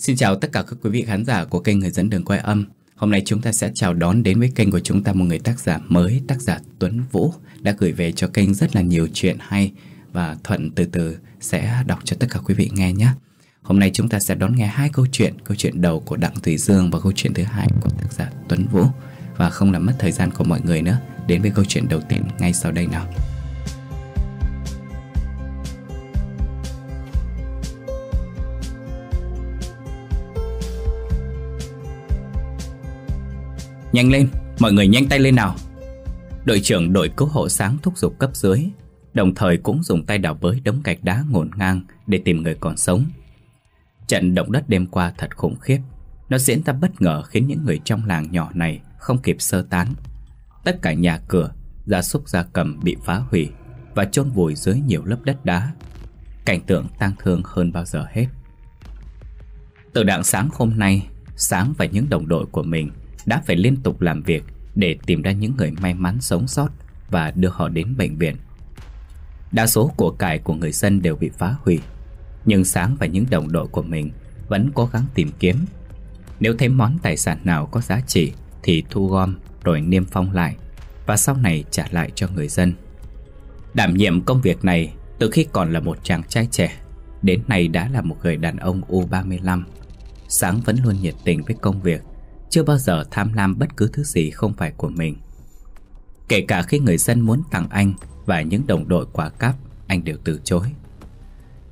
Xin chào tất cả các quý vị khán giả của kênh Người dẫn đường quay âm Hôm nay chúng ta sẽ chào đón đến với kênh của chúng ta một người tác giả mới, tác giả Tuấn Vũ đã gửi về cho kênh rất là nhiều chuyện hay và Thuận từ từ sẽ đọc cho tất cả quý vị nghe nhé. Hôm nay chúng ta sẽ đón nghe hai câu chuyện, câu chuyện đầu của Đặng thủy Dương và câu chuyện thứ hai của tác giả Tuấn Vũ. Và không làm mất thời gian của mọi người nữa, đến với câu chuyện đầu tiên ngay sau đây nào. Nhanh lên, mọi người nhanh tay lên nào Đội trưởng đội cứu hộ sáng thúc giục cấp dưới Đồng thời cũng dùng tay đào bới đống gạch đá ngổn ngang để tìm người còn sống Trận động đất đêm qua thật khủng khiếp Nó diễn ra bất ngờ khiến những người trong làng nhỏ này không kịp sơ tán Tất cả nhà cửa, gia súc gia cầm bị phá hủy Và chôn vùi dưới nhiều lớp đất đá Cảnh tượng tang thương hơn bao giờ hết Từ đạng sáng hôm nay Sáng và những đồng đội của mình đã phải liên tục làm việc để tìm ra những người may mắn sống sót và đưa họ đến bệnh viện. Đa số của cải của người dân đều bị phá hủy, nhưng Sáng và những đồng đội của mình vẫn cố gắng tìm kiếm. Nếu thấy món tài sản nào có giá trị thì thu gom rồi niêm phong lại và sau này trả lại cho người dân. Đảm nhiệm công việc này từ khi còn là một chàng trai trẻ, đến nay đã là một người đàn ông U35. Sáng vẫn luôn nhiệt tình với công việc chưa bao giờ tham lam bất cứ thứ gì không phải của mình. Kể cả khi người dân muốn tặng anh và những đồng đội quả cáp, anh đều từ chối.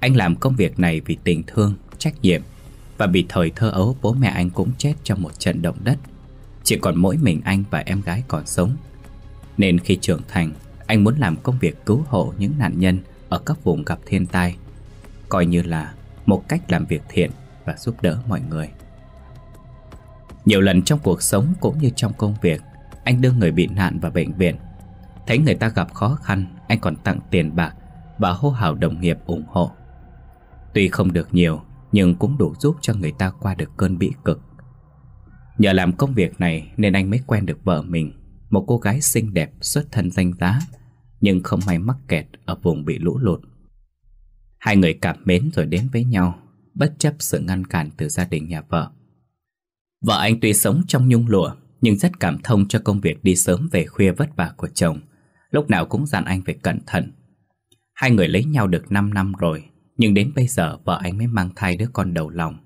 Anh làm công việc này vì tình thương, trách nhiệm và vì thời thơ ấu bố mẹ anh cũng chết trong một trận động đất. Chỉ còn mỗi mình anh và em gái còn sống. Nên khi trưởng thành, anh muốn làm công việc cứu hộ những nạn nhân ở các vùng gặp thiên tai, coi như là một cách làm việc thiện và giúp đỡ mọi người. Nhiều lần trong cuộc sống cũng như trong công việc Anh đưa người bị nạn vào bệnh viện Thấy người ta gặp khó khăn Anh còn tặng tiền bạc Và hô hào đồng nghiệp ủng hộ Tuy không được nhiều Nhưng cũng đủ giúp cho người ta qua được cơn bĩ cực Nhờ làm công việc này Nên anh mới quen được vợ mình Một cô gái xinh đẹp xuất thân danh giá Nhưng không may mắc kẹt Ở vùng bị lũ lụt Hai người cảm mến rồi đến với nhau Bất chấp sự ngăn cản từ gia đình nhà vợ Vợ anh tuy sống trong nhung lụa nhưng rất cảm thông cho công việc đi sớm về khuya vất vả của chồng. Lúc nào cũng dặn anh phải cẩn thận. Hai người lấy nhau được 5 năm rồi, nhưng đến bây giờ vợ anh mới mang thai đứa con đầu lòng.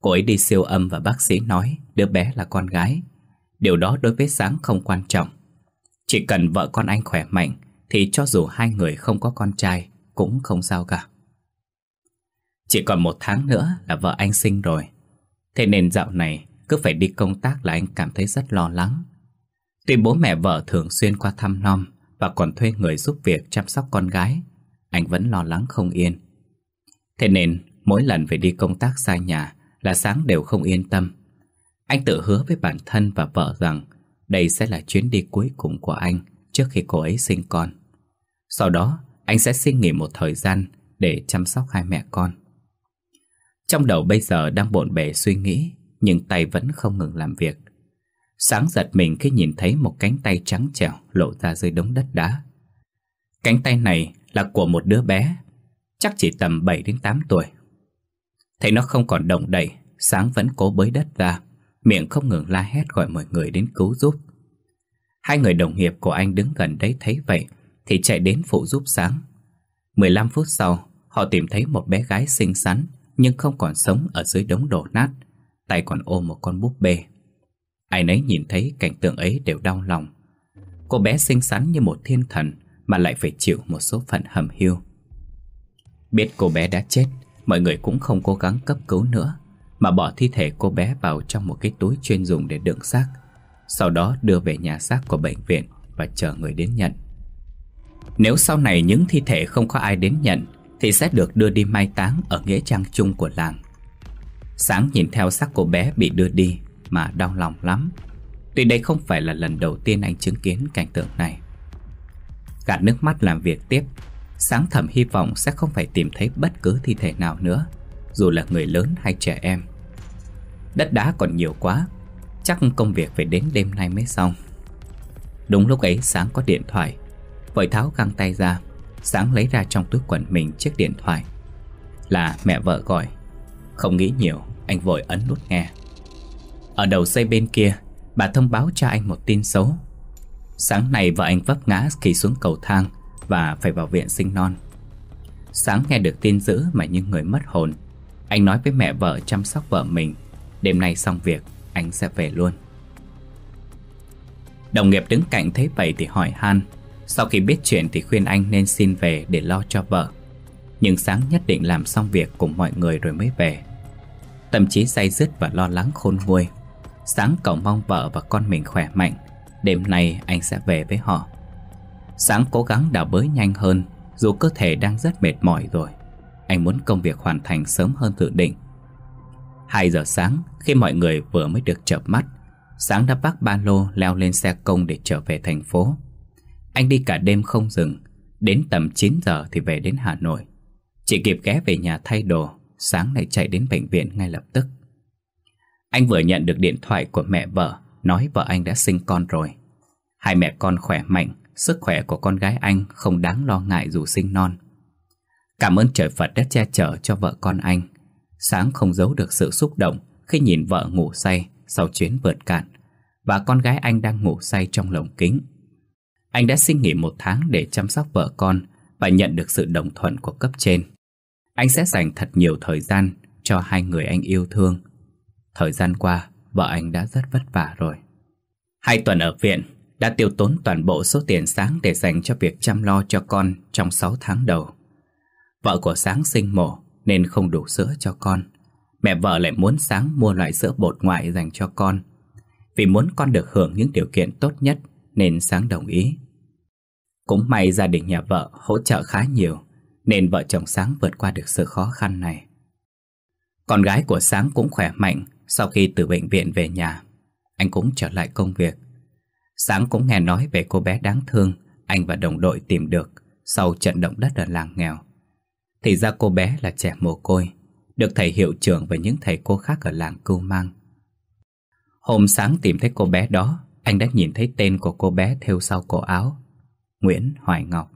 Cô ấy đi siêu âm và bác sĩ nói đứa bé là con gái. Điều đó đối với Sáng không quan trọng. Chỉ cần vợ con anh khỏe mạnh thì cho dù hai người không có con trai cũng không sao cả. Chỉ còn một tháng nữa là vợ anh sinh rồi. Thế nên dạo này cứ phải đi công tác là anh cảm thấy rất lo lắng. Tuy bố mẹ vợ thường xuyên qua thăm nom và còn thuê người giúp việc chăm sóc con gái, anh vẫn lo lắng không yên. Thế nên, mỗi lần phải đi công tác xa nhà là sáng đều không yên tâm. Anh tự hứa với bản thân và vợ rằng đây sẽ là chuyến đi cuối cùng của anh trước khi cô ấy sinh con. Sau đó, anh sẽ xin nghỉ một thời gian để chăm sóc hai mẹ con. Trong đầu bây giờ đang bộn bề suy nghĩ nhưng tay vẫn không ngừng làm việc. Sáng giật mình khi nhìn thấy một cánh tay trắng trẻo lộ ra dưới đống đất đá. Cánh tay này là của một đứa bé, chắc chỉ tầm 7 đến 8 tuổi. Thấy nó không còn động đậy, sáng vẫn cố bới đất ra, miệng không ngừng la hét gọi mọi người đến cứu giúp. Hai người đồng nghiệp của anh đứng gần đấy thấy vậy thì chạy đến phụ giúp sáng. 15 phút sau, họ tìm thấy một bé gái xinh xắn nhưng không còn sống ở dưới đống đổ nát tay còn ôm một con búp bê. Ai nấy nhìn thấy cảnh tượng ấy đều đau lòng. Cô bé xinh xắn như một thiên thần mà lại phải chịu một số phận hầm hiu. Biết cô bé đã chết, mọi người cũng không cố gắng cấp cứu nữa, mà bỏ thi thể cô bé vào trong một cái túi chuyên dùng để đựng xác, sau đó đưa về nhà xác của bệnh viện và chờ người đến nhận. Nếu sau này những thi thể không có ai đến nhận thì sẽ được đưa đi mai táng ở nghĩa trang chung của làng. Sáng nhìn theo xác cô bé bị đưa đi mà đau lòng lắm. Tuy đây không phải là lần đầu tiên anh chứng kiến cảnh tượng này. Gạt nước mắt làm việc tiếp, sáng thầm hy vọng sẽ không phải tìm thấy bất cứ thi thể nào nữa, dù là người lớn hay trẻ em. Đất đá còn nhiều quá, chắc công việc phải đến đêm nay mới xong. Đúng lúc ấy sáng có điện thoại, vội tháo găng tay ra, sáng lấy ra trong túi quần mình chiếc điện thoại. Là mẹ vợ gọi không nghĩ nhiều Anh vội ấn nút nghe Ở đầu dây bên kia Bà thông báo cho anh một tin xấu Sáng nay vợ anh vấp ngã khi xuống cầu thang Và phải vào viện sinh non Sáng nghe được tin dữ mà như người mất hồn Anh nói với mẹ vợ chăm sóc vợ mình Đêm nay xong việc Anh sẽ về luôn Đồng nghiệp đứng cạnh thấy vậy thì hỏi han Sau khi biết chuyện thì khuyên anh nên xin về để lo cho vợ Nhưng sáng nhất định làm xong việc cùng mọi người rồi mới về Tâm trí say dứt và lo lắng khôn nguôi Sáng cậu mong vợ và con mình khỏe mạnh Đêm nay anh sẽ về với họ Sáng cố gắng đào bới nhanh hơn Dù cơ thể đang rất mệt mỏi rồi Anh muốn công việc hoàn thành sớm hơn dự định 2 giờ sáng khi mọi người vừa mới được chợp mắt Sáng đã vác ba lô leo lên xe công để trở về thành phố Anh đi cả đêm không dừng Đến tầm 9 giờ thì về đến Hà Nội Chỉ kịp ghé về nhà thay đồ sáng nay chạy đến bệnh viện ngay lập tức. Anh vừa nhận được điện thoại của mẹ vợ, nói vợ anh đã sinh con rồi. Hai mẹ con khỏe mạnh, sức khỏe của con gái anh không đáng lo ngại dù sinh non. Cảm ơn trời Phật đã che chở cho vợ con anh. Sáng không giấu được sự xúc động khi nhìn vợ ngủ say sau chuyến vượt cạn và con gái anh đang ngủ say trong lồng kính. Anh đã xin nghỉ một tháng để chăm sóc vợ con và nhận được sự đồng thuận của cấp trên. Anh sẽ dành thật nhiều thời gian cho hai người anh yêu thương. Thời gian qua, vợ anh đã rất vất vả rồi. Hai tuần ở viện đã tiêu tốn toàn bộ số tiền sáng để dành cho việc chăm lo cho con trong 6 tháng đầu. Vợ của sáng sinh mổ nên không đủ sữa cho con. Mẹ vợ lại muốn sáng mua loại sữa bột ngoại dành cho con. Vì muốn con được hưởng những điều kiện tốt nhất nên sáng đồng ý. Cũng may gia đình nhà vợ hỗ trợ khá nhiều nên vợ chồng Sáng vượt qua được sự khó khăn này. Con gái của Sáng cũng khỏe mạnh sau khi từ bệnh viện về nhà. Anh cũng trở lại công việc. Sáng cũng nghe nói về cô bé đáng thương anh và đồng đội tìm được sau trận động đất ở làng nghèo. Thì ra cô bé là trẻ mồ côi, được thầy hiệu trưởng và những thầy cô khác ở làng cưu mang. Hôm sáng tìm thấy cô bé đó, anh đã nhìn thấy tên của cô bé theo sau cổ áo. Nguyễn Hoài Ngọc.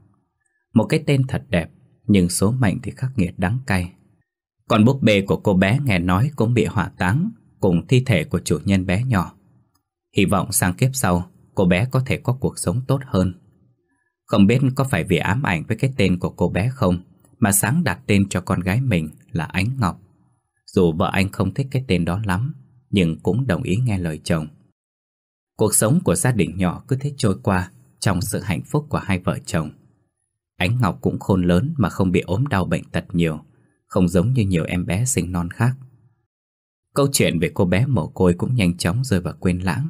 Một cái tên thật đẹp nhưng số mệnh thì khắc nghiệt đắng cay. Còn búp bê của cô bé nghe nói cũng bị hỏa táng cùng thi thể của chủ nhân bé nhỏ. Hy vọng sang kiếp sau, cô bé có thể có cuộc sống tốt hơn. Không biết có phải vì ám ảnh với cái tên của cô bé không mà sáng đặt tên cho con gái mình là Ánh Ngọc. Dù vợ anh không thích cái tên đó lắm, nhưng cũng đồng ý nghe lời chồng. Cuộc sống của gia đình nhỏ cứ thế trôi qua trong sự hạnh phúc của hai vợ chồng. Ánh Ngọc cũng khôn lớn mà không bị ốm đau bệnh tật nhiều Không giống như nhiều em bé sinh non khác Câu chuyện về cô bé mồ côi cũng nhanh chóng rơi vào quên lãng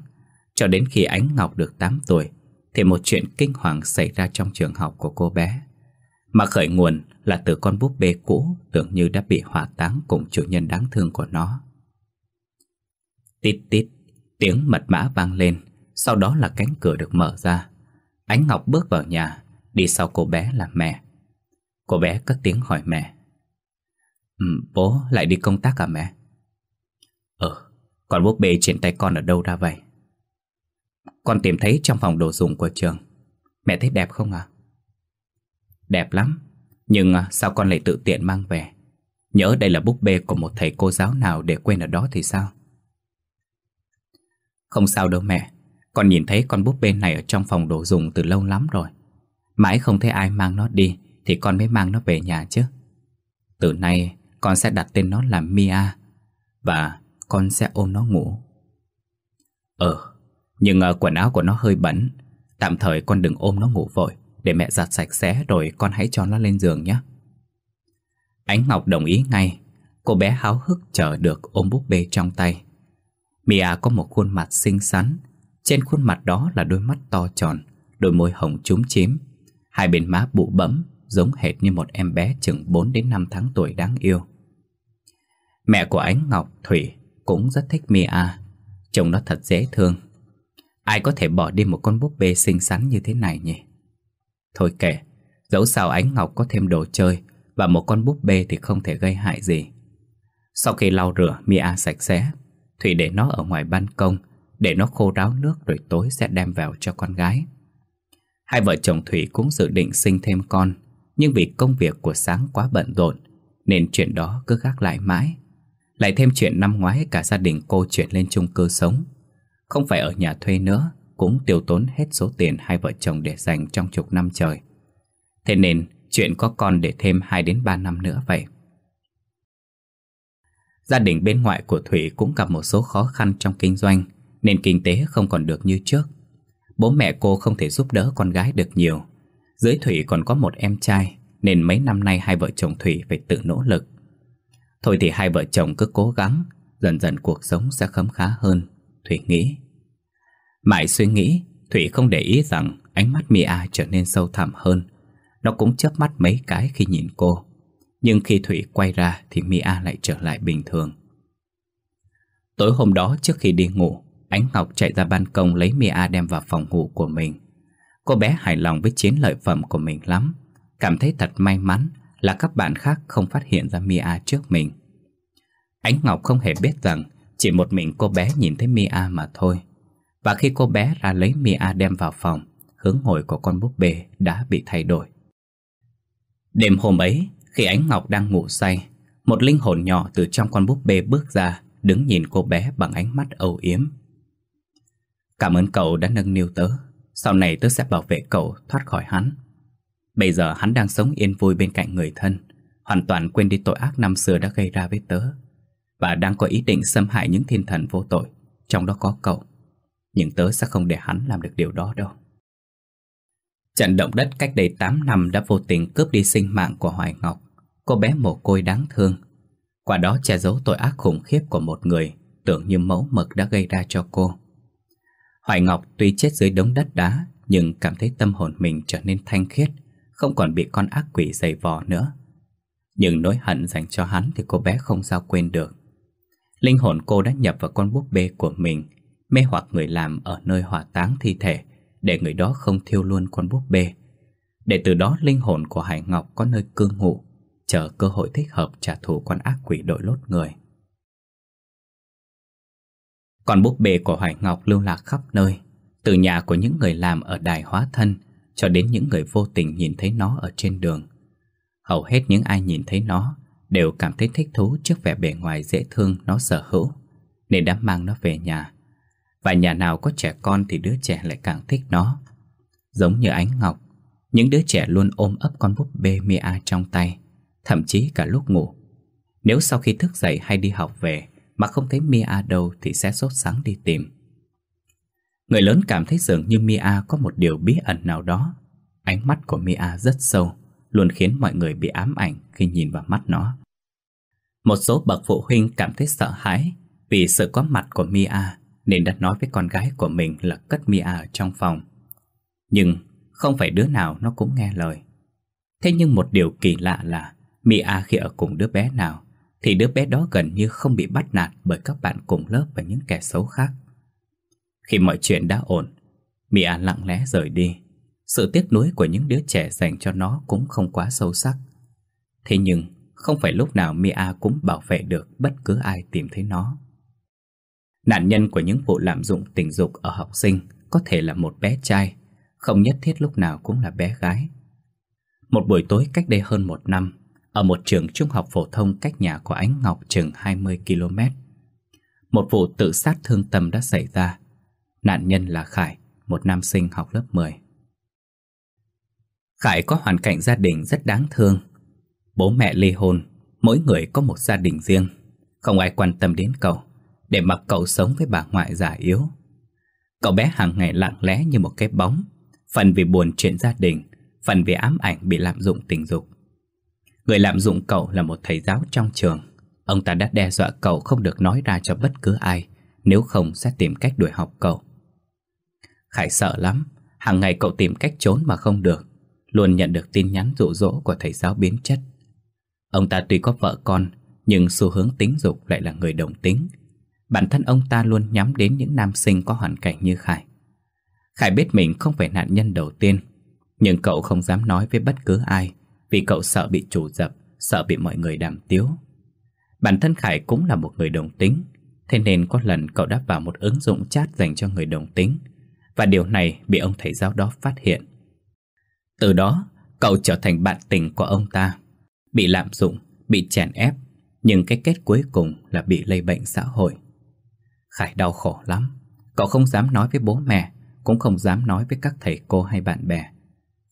Cho đến khi Ánh Ngọc được 8 tuổi Thì một chuyện kinh hoàng xảy ra trong trường học của cô bé Mà khởi nguồn là từ con búp bê cũ Tưởng như đã bị hỏa táng cùng chủ nhân đáng thương của nó Tít tít, tiếng mật mã vang lên Sau đó là cánh cửa được mở ra Ánh Ngọc bước vào nhà Đi sau cô bé là mẹ Cô bé cất tiếng hỏi mẹ ừ, bố lại đi công tác à mẹ? Ờ, ừ, con búp bê trên tay con ở đâu ra vậy? Con tìm thấy trong phòng đồ dùng của trường Mẹ thấy đẹp không ạ? Đẹp lắm Nhưng à, sao con lại tự tiện mang về? Nhớ đây là búp bê của một thầy cô giáo nào để quên ở đó thì sao? Không sao đâu mẹ Con nhìn thấy con búp bê này ở trong phòng đồ dùng từ lâu lắm rồi Mãi không thấy ai mang nó đi Thì con mới mang nó về nhà chứ Từ nay con sẽ đặt tên nó là Mia Và con sẽ ôm nó ngủ Ờ Nhưng uh, quần áo của nó hơi bẩn Tạm thời con đừng ôm nó ngủ vội Để mẹ giặt sạch sẽ rồi con hãy cho nó lên giường nhé Ánh Ngọc đồng ý ngay Cô bé háo hức chờ được ôm búp bê trong tay Mia có một khuôn mặt xinh xắn Trên khuôn mặt đó là đôi mắt to tròn Đôi môi hồng trúng chím Hai bên má bụ bấm Giống hệt như một em bé chừng 4 đến 5 tháng tuổi đáng yêu Mẹ của Ánh Ngọc Thủy Cũng rất thích Mia Chồng nó thật dễ thương Ai có thể bỏ đi một con búp bê xinh xắn như thế này nhỉ Thôi kệ Dẫu sao Ánh Ngọc có thêm đồ chơi Và một con búp bê thì không thể gây hại gì Sau khi lau rửa Mia sạch sẽ Thủy để nó ở ngoài ban công Để nó khô ráo nước rồi tối sẽ đem vào cho con gái Hai vợ chồng Thủy cũng dự định sinh thêm con Nhưng vì công việc của Sáng quá bận rộn Nên chuyện đó cứ gác lại mãi Lại thêm chuyện năm ngoái cả gia đình cô chuyển lên chung cư sống Không phải ở nhà thuê nữa Cũng tiêu tốn hết số tiền hai vợ chồng để dành trong chục năm trời Thế nên chuyện có con để thêm 2 đến 3 năm nữa vậy Gia đình bên ngoại của Thủy cũng gặp một số khó khăn trong kinh doanh Nên kinh tế không còn được như trước bố mẹ cô không thể giúp đỡ con gái được nhiều. Dưới Thủy còn có một em trai, nên mấy năm nay hai vợ chồng Thủy phải tự nỗ lực. Thôi thì hai vợ chồng cứ cố gắng, dần dần cuộc sống sẽ khấm khá hơn, Thủy nghĩ. Mãi suy nghĩ, Thủy không để ý rằng ánh mắt Mia trở nên sâu thẳm hơn. Nó cũng chớp mắt mấy cái khi nhìn cô. Nhưng khi Thủy quay ra thì Mia lại trở lại bình thường. Tối hôm đó trước khi đi ngủ, Ánh Ngọc chạy ra ban công lấy Mia đem vào phòng ngủ của mình. Cô bé hài lòng với chiến lợi phẩm của mình lắm, cảm thấy thật may mắn là các bạn khác không phát hiện ra Mia trước mình. Ánh Ngọc không hề biết rằng chỉ một mình cô bé nhìn thấy Mia mà thôi. Và khi cô bé ra lấy Mia đem vào phòng, hướng ngồi của con búp bê đã bị thay đổi. Đêm hôm ấy, khi Ánh Ngọc đang ngủ say, một linh hồn nhỏ từ trong con búp bê bước ra, đứng nhìn cô bé bằng ánh mắt âu yếm. Cảm ơn cậu đã nâng niu tớ Sau này tớ sẽ bảo vệ cậu thoát khỏi hắn Bây giờ hắn đang sống yên vui bên cạnh người thân Hoàn toàn quên đi tội ác năm xưa đã gây ra với tớ Và đang có ý định xâm hại những thiên thần vô tội Trong đó có cậu Nhưng tớ sẽ không để hắn làm được điều đó đâu Trận động đất cách đây 8 năm đã vô tình cướp đi sinh mạng của Hoài Ngọc Cô bé mồ côi đáng thương quả đó che giấu tội ác khủng khiếp của một người Tưởng như mẫu mực đã gây ra cho cô Hoài Ngọc tuy chết dưới đống đất đá nhưng cảm thấy tâm hồn mình trở nên thanh khiết, không còn bị con ác quỷ dày vò nữa. Nhưng nỗi hận dành cho hắn thì cô bé không sao quên được. Linh hồn cô đã nhập vào con búp bê của mình, mê hoặc người làm ở nơi hỏa táng thi thể để người đó không thiêu luôn con búp bê. Để từ đó linh hồn của Hải Ngọc có nơi cư ngụ, chờ cơ hội thích hợp trả thù con ác quỷ đội lốt người. Còn búp bê của Hoài Ngọc lưu lạc khắp nơi Từ nhà của những người làm ở đài hóa thân Cho đến những người vô tình nhìn thấy nó ở trên đường Hầu hết những ai nhìn thấy nó Đều cảm thấy thích thú trước vẻ bề ngoài dễ thương nó sở hữu Nên đã mang nó về nhà Và nhà nào có trẻ con thì đứa trẻ lại càng thích nó Giống như Ánh Ngọc Những đứa trẻ luôn ôm ấp con búp bê Mia trong tay Thậm chí cả lúc ngủ Nếu sau khi thức dậy hay đi học về mà không thấy Mia đâu thì sẽ sốt sắng đi tìm. Người lớn cảm thấy dường như Mia có một điều bí ẩn nào đó. Ánh mắt của Mia rất sâu, luôn khiến mọi người bị ám ảnh khi nhìn vào mắt nó. Một số bậc phụ huynh cảm thấy sợ hãi vì sự có mặt của Mia nên đã nói với con gái của mình là cất Mia ở trong phòng. Nhưng không phải đứa nào nó cũng nghe lời. Thế nhưng một điều kỳ lạ là Mia khi ở cùng đứa bé nào thì đứa bé đó gần như không bị bắt nạt bởi các bạn cùng lớp và những kẻ xấu khác. Khi mọi chuyện đã ổn, Mia lặng lẽ rời đi. Sự tiếc nuối của những đứa trẻ dành cho nó cũng không quá sâu sắc. Thế nhưng, không phải lúc nào Mia cũng bảo vệ được bất cứ ai tìm thấy nó. Nạn nhân của những vụ lạm dụng tình dục ở học sinh có thể là một bé trai, không nhất thiết lúc nào cũng là bé gái. Một buổi tối cách đây hơn một năm, ở một trường trung học phổ thông cách nhà của Ánh Ngọc chừng 20 km. Một vụ tự sát thương tâm đã xảy ra. Nạn nhân là Khải, một nam sinh học lớp 10. Khải có hoàn cảnh gia đình rất đáng thương. Bố mẹ ly hôn, mỗi người có một gia đình riêng. Không ai quan tâm đến cậu, để mặc cậu sống với bà ngoại già yếu. Cậu bé hàng ngày lặng lẽ như một cái bóng, phần vì buồn chuyện gia đình, phần vì ám ảnh bị lạm dụng tình dục. Người lạm dụng cậu là một thầy giáo trong trường Ông ta đã đe dọa cậu không được nói ra cho bất cứ ai Nếu không sẽ tìm cách đuổi học cậu Khải sợ lắm Hàng ngày cậu tìm cách trốn mà không được Luôn nhận được tin nhắn dụ dỗ của thầy giáo biến chất Ông ta tuy có vợ con Nhưng xu hướng tính dục lại là người đồng tính Bản thân ông ta luôn nhắm đến những nam sinh có hoàn cảnh như Khải Khải biết mình không phải nạn nhân đầu tiên Nhưng cậu không dám nói với bất cứ ai vì cậu sợ bị chủ dập, sợ bị mọi người đàm tiếu. Bản thân Khải cũng là một người đồng tính, thế nên có lần cậu đã vào một ứng dụng chat dành cho người đồng tính, và điều này bị ông thầy giáo đó phát hiện. Từ đó, cậu trở thành bạn tình của ông ta, bị lạm dụng, bị chèn ép, nhưng cái kết cuối cùng là bị lây bệnh xã hội. Khải đau khổ lắm, cậu không dám nói với bố mẹ, cũng không dám nói với các thầy cô hay bạn bè.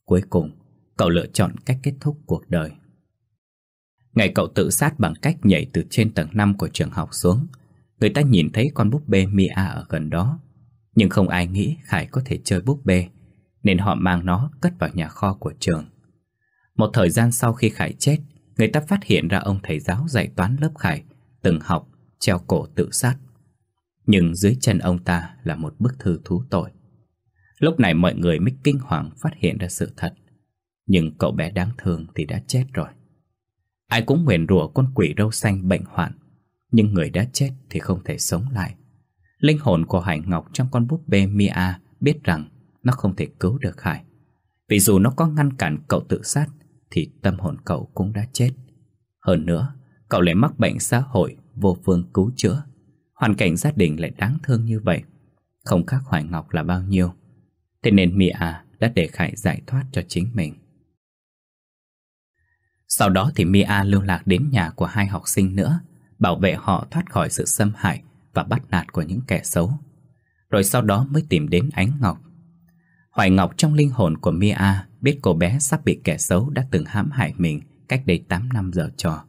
Cuối cùng, cậu lựa chọn cách kết thúc cuộc đời. Ngày cậu tự sát bằng cách nhảy từ trên tầng 5 của trường học xuống, người ta nhìn thấy con búp bê Mia ở gần đó. Nhưng không ai nghĩ Khải có thể chơi búp bê, nên họ mang nó cất vào nhà kho của trường. Một thời gian sau khi Khải chết, người ta phát hiện ra ông thầy giáo dạy toán lớp Khải từng học treo cổ tự sát. Nhưng dưới chân ông ta là một bức thư thú tội. Lúc này mọi người mới kinh hoàng phát hiện ra sự thật. Nhưng cậu bé đáng thương thì đã chết rồi Ai cũng nguyện rủa con quỷ râu xanh bệnh hoạn Nhưng người đã chết thì không thể sống lại Linh hồn của Hải Ngọc trong con búp bê Mia biết rằng nó không thể cứu được Hải Vì dù nó có ngăn cản cậu tự sát Thì tâm hồn cậu cũng đã chết Hơn nữa, cậu lại mắc bệnh xã hội vô phương cứu chữa Hoàn cảnh gia đình lại đáng thương như vậy Không khác Hoài Ngọc là bao nhiêu Thế nên Mia đã để Khải giải thoát cho chính mình sau đó thì Mia lưu lạc đến nhà của hai học sinh nữa, bảo vệ họ thoát khỏi sự xâm hại và bắt nạt của những kẻ xấu. Rồi sau đó mới tìm đến Ánh Ngọc. Hoài Ngọc trong linh hồn của Mia biết cô bé sắp bị kẻ xấu đã từng hãm hại mình cách đây 8 năm giờ trò.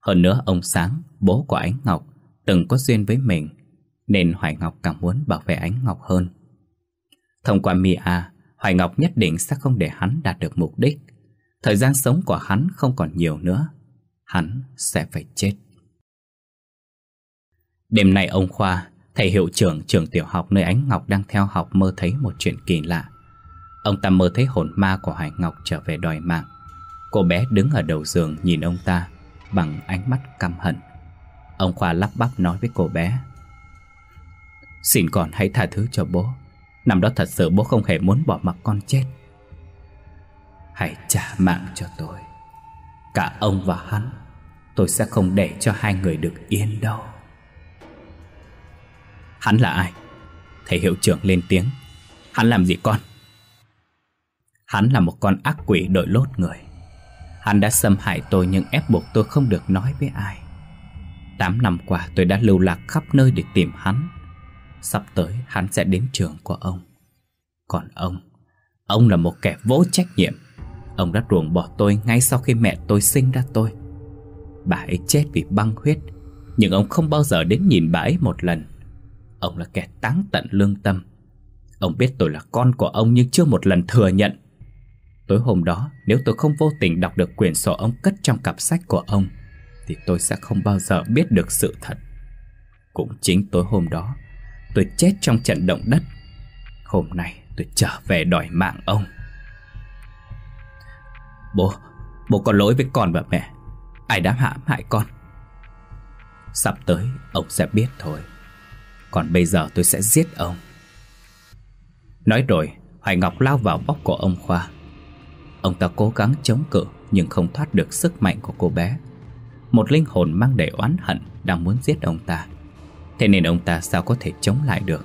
Hơn nữa ông Sáng, bố của Ánh Ngọc, từng có duyên với mình, nên Hoài Ngọc càng muốn bảo vệ Ánh Ngọc hơn. Thông qua Mia, Hoài Ngọc nhất định sẽ không để hắn đạt được mục đích Thời gian sống của hắn không còn nhiều nữa Hắn sẽ phải chết Đêm nay ông Khoa Thầy hiệu trưởng trường tiểu học nơi Ánh Ngọc đang theo học mơ thấy một chuyện kỳ lạ Ông ta mơ thấy hồn ma của Hải Ngọc trở về đòi mạng Cô bé đứng ở đầu giường nhìn ông ta Bằng ánh mắt căm hận Ông Khoa lắp bắp nói với cô bé Xin con hãy tha thứ cho bố Năm đó thật sự bố không hề muốn bỏ mặc con chết Hãy trả mạng cho tôi Cả ông và hắn Tôi sẽ không để cho hai người được yên đâu Hắn là ai? Thầy hiệu trưởng lên tiếng Hắn làm gì con? Hắn là một con ác quỷ đội lốt người Hắn đã xâm hại tôi nhưng ép buộc tôi không được nói với ai tám năm qua tôi đã lưu lạc khắp nơi để tìm hắn Sắp tới hắn sẽ đến trường của ông Còn ông Ông là một kẻ vô trách nhiệm Ông đã ruồng bỏ tôi ngay sau khi mẹ tôi sinh ra tôi Bà ấy chết vì băng huyết Nhưng ông không bao giờ đến nhìn bà ấy một lần Ông là kẻ táng tận lương tâm Ông biết tôi là con của ông nhưng chưa một lần thừa nhận Tối hôm đó nếu tôi không vô tình đọc được quyển sổ ông cất trong cặp sách của ông Thì tôi sẽ không bao giờ biết được sự thật Cũng chính tối hôm đó Tôi chết trong trận động đất Hôm nay tôi trở về đòi mạng ông Bố, bố có lỗi với con và mẹ Ai đã hãm hại con Sắp tới ông sẽ biết thôi Còn bây giờ tôi sẽ giết ông Nói rồi Hoài Ngọc lao vào bóc của ông Khoa Ông ta cố gắng chống cự Nhưng không thoát được sức mạnh của cô bé Một linh hồn mang đầy oán hận Đang muốn giết ông ta Thế nên ông ta sao có thể chống lại được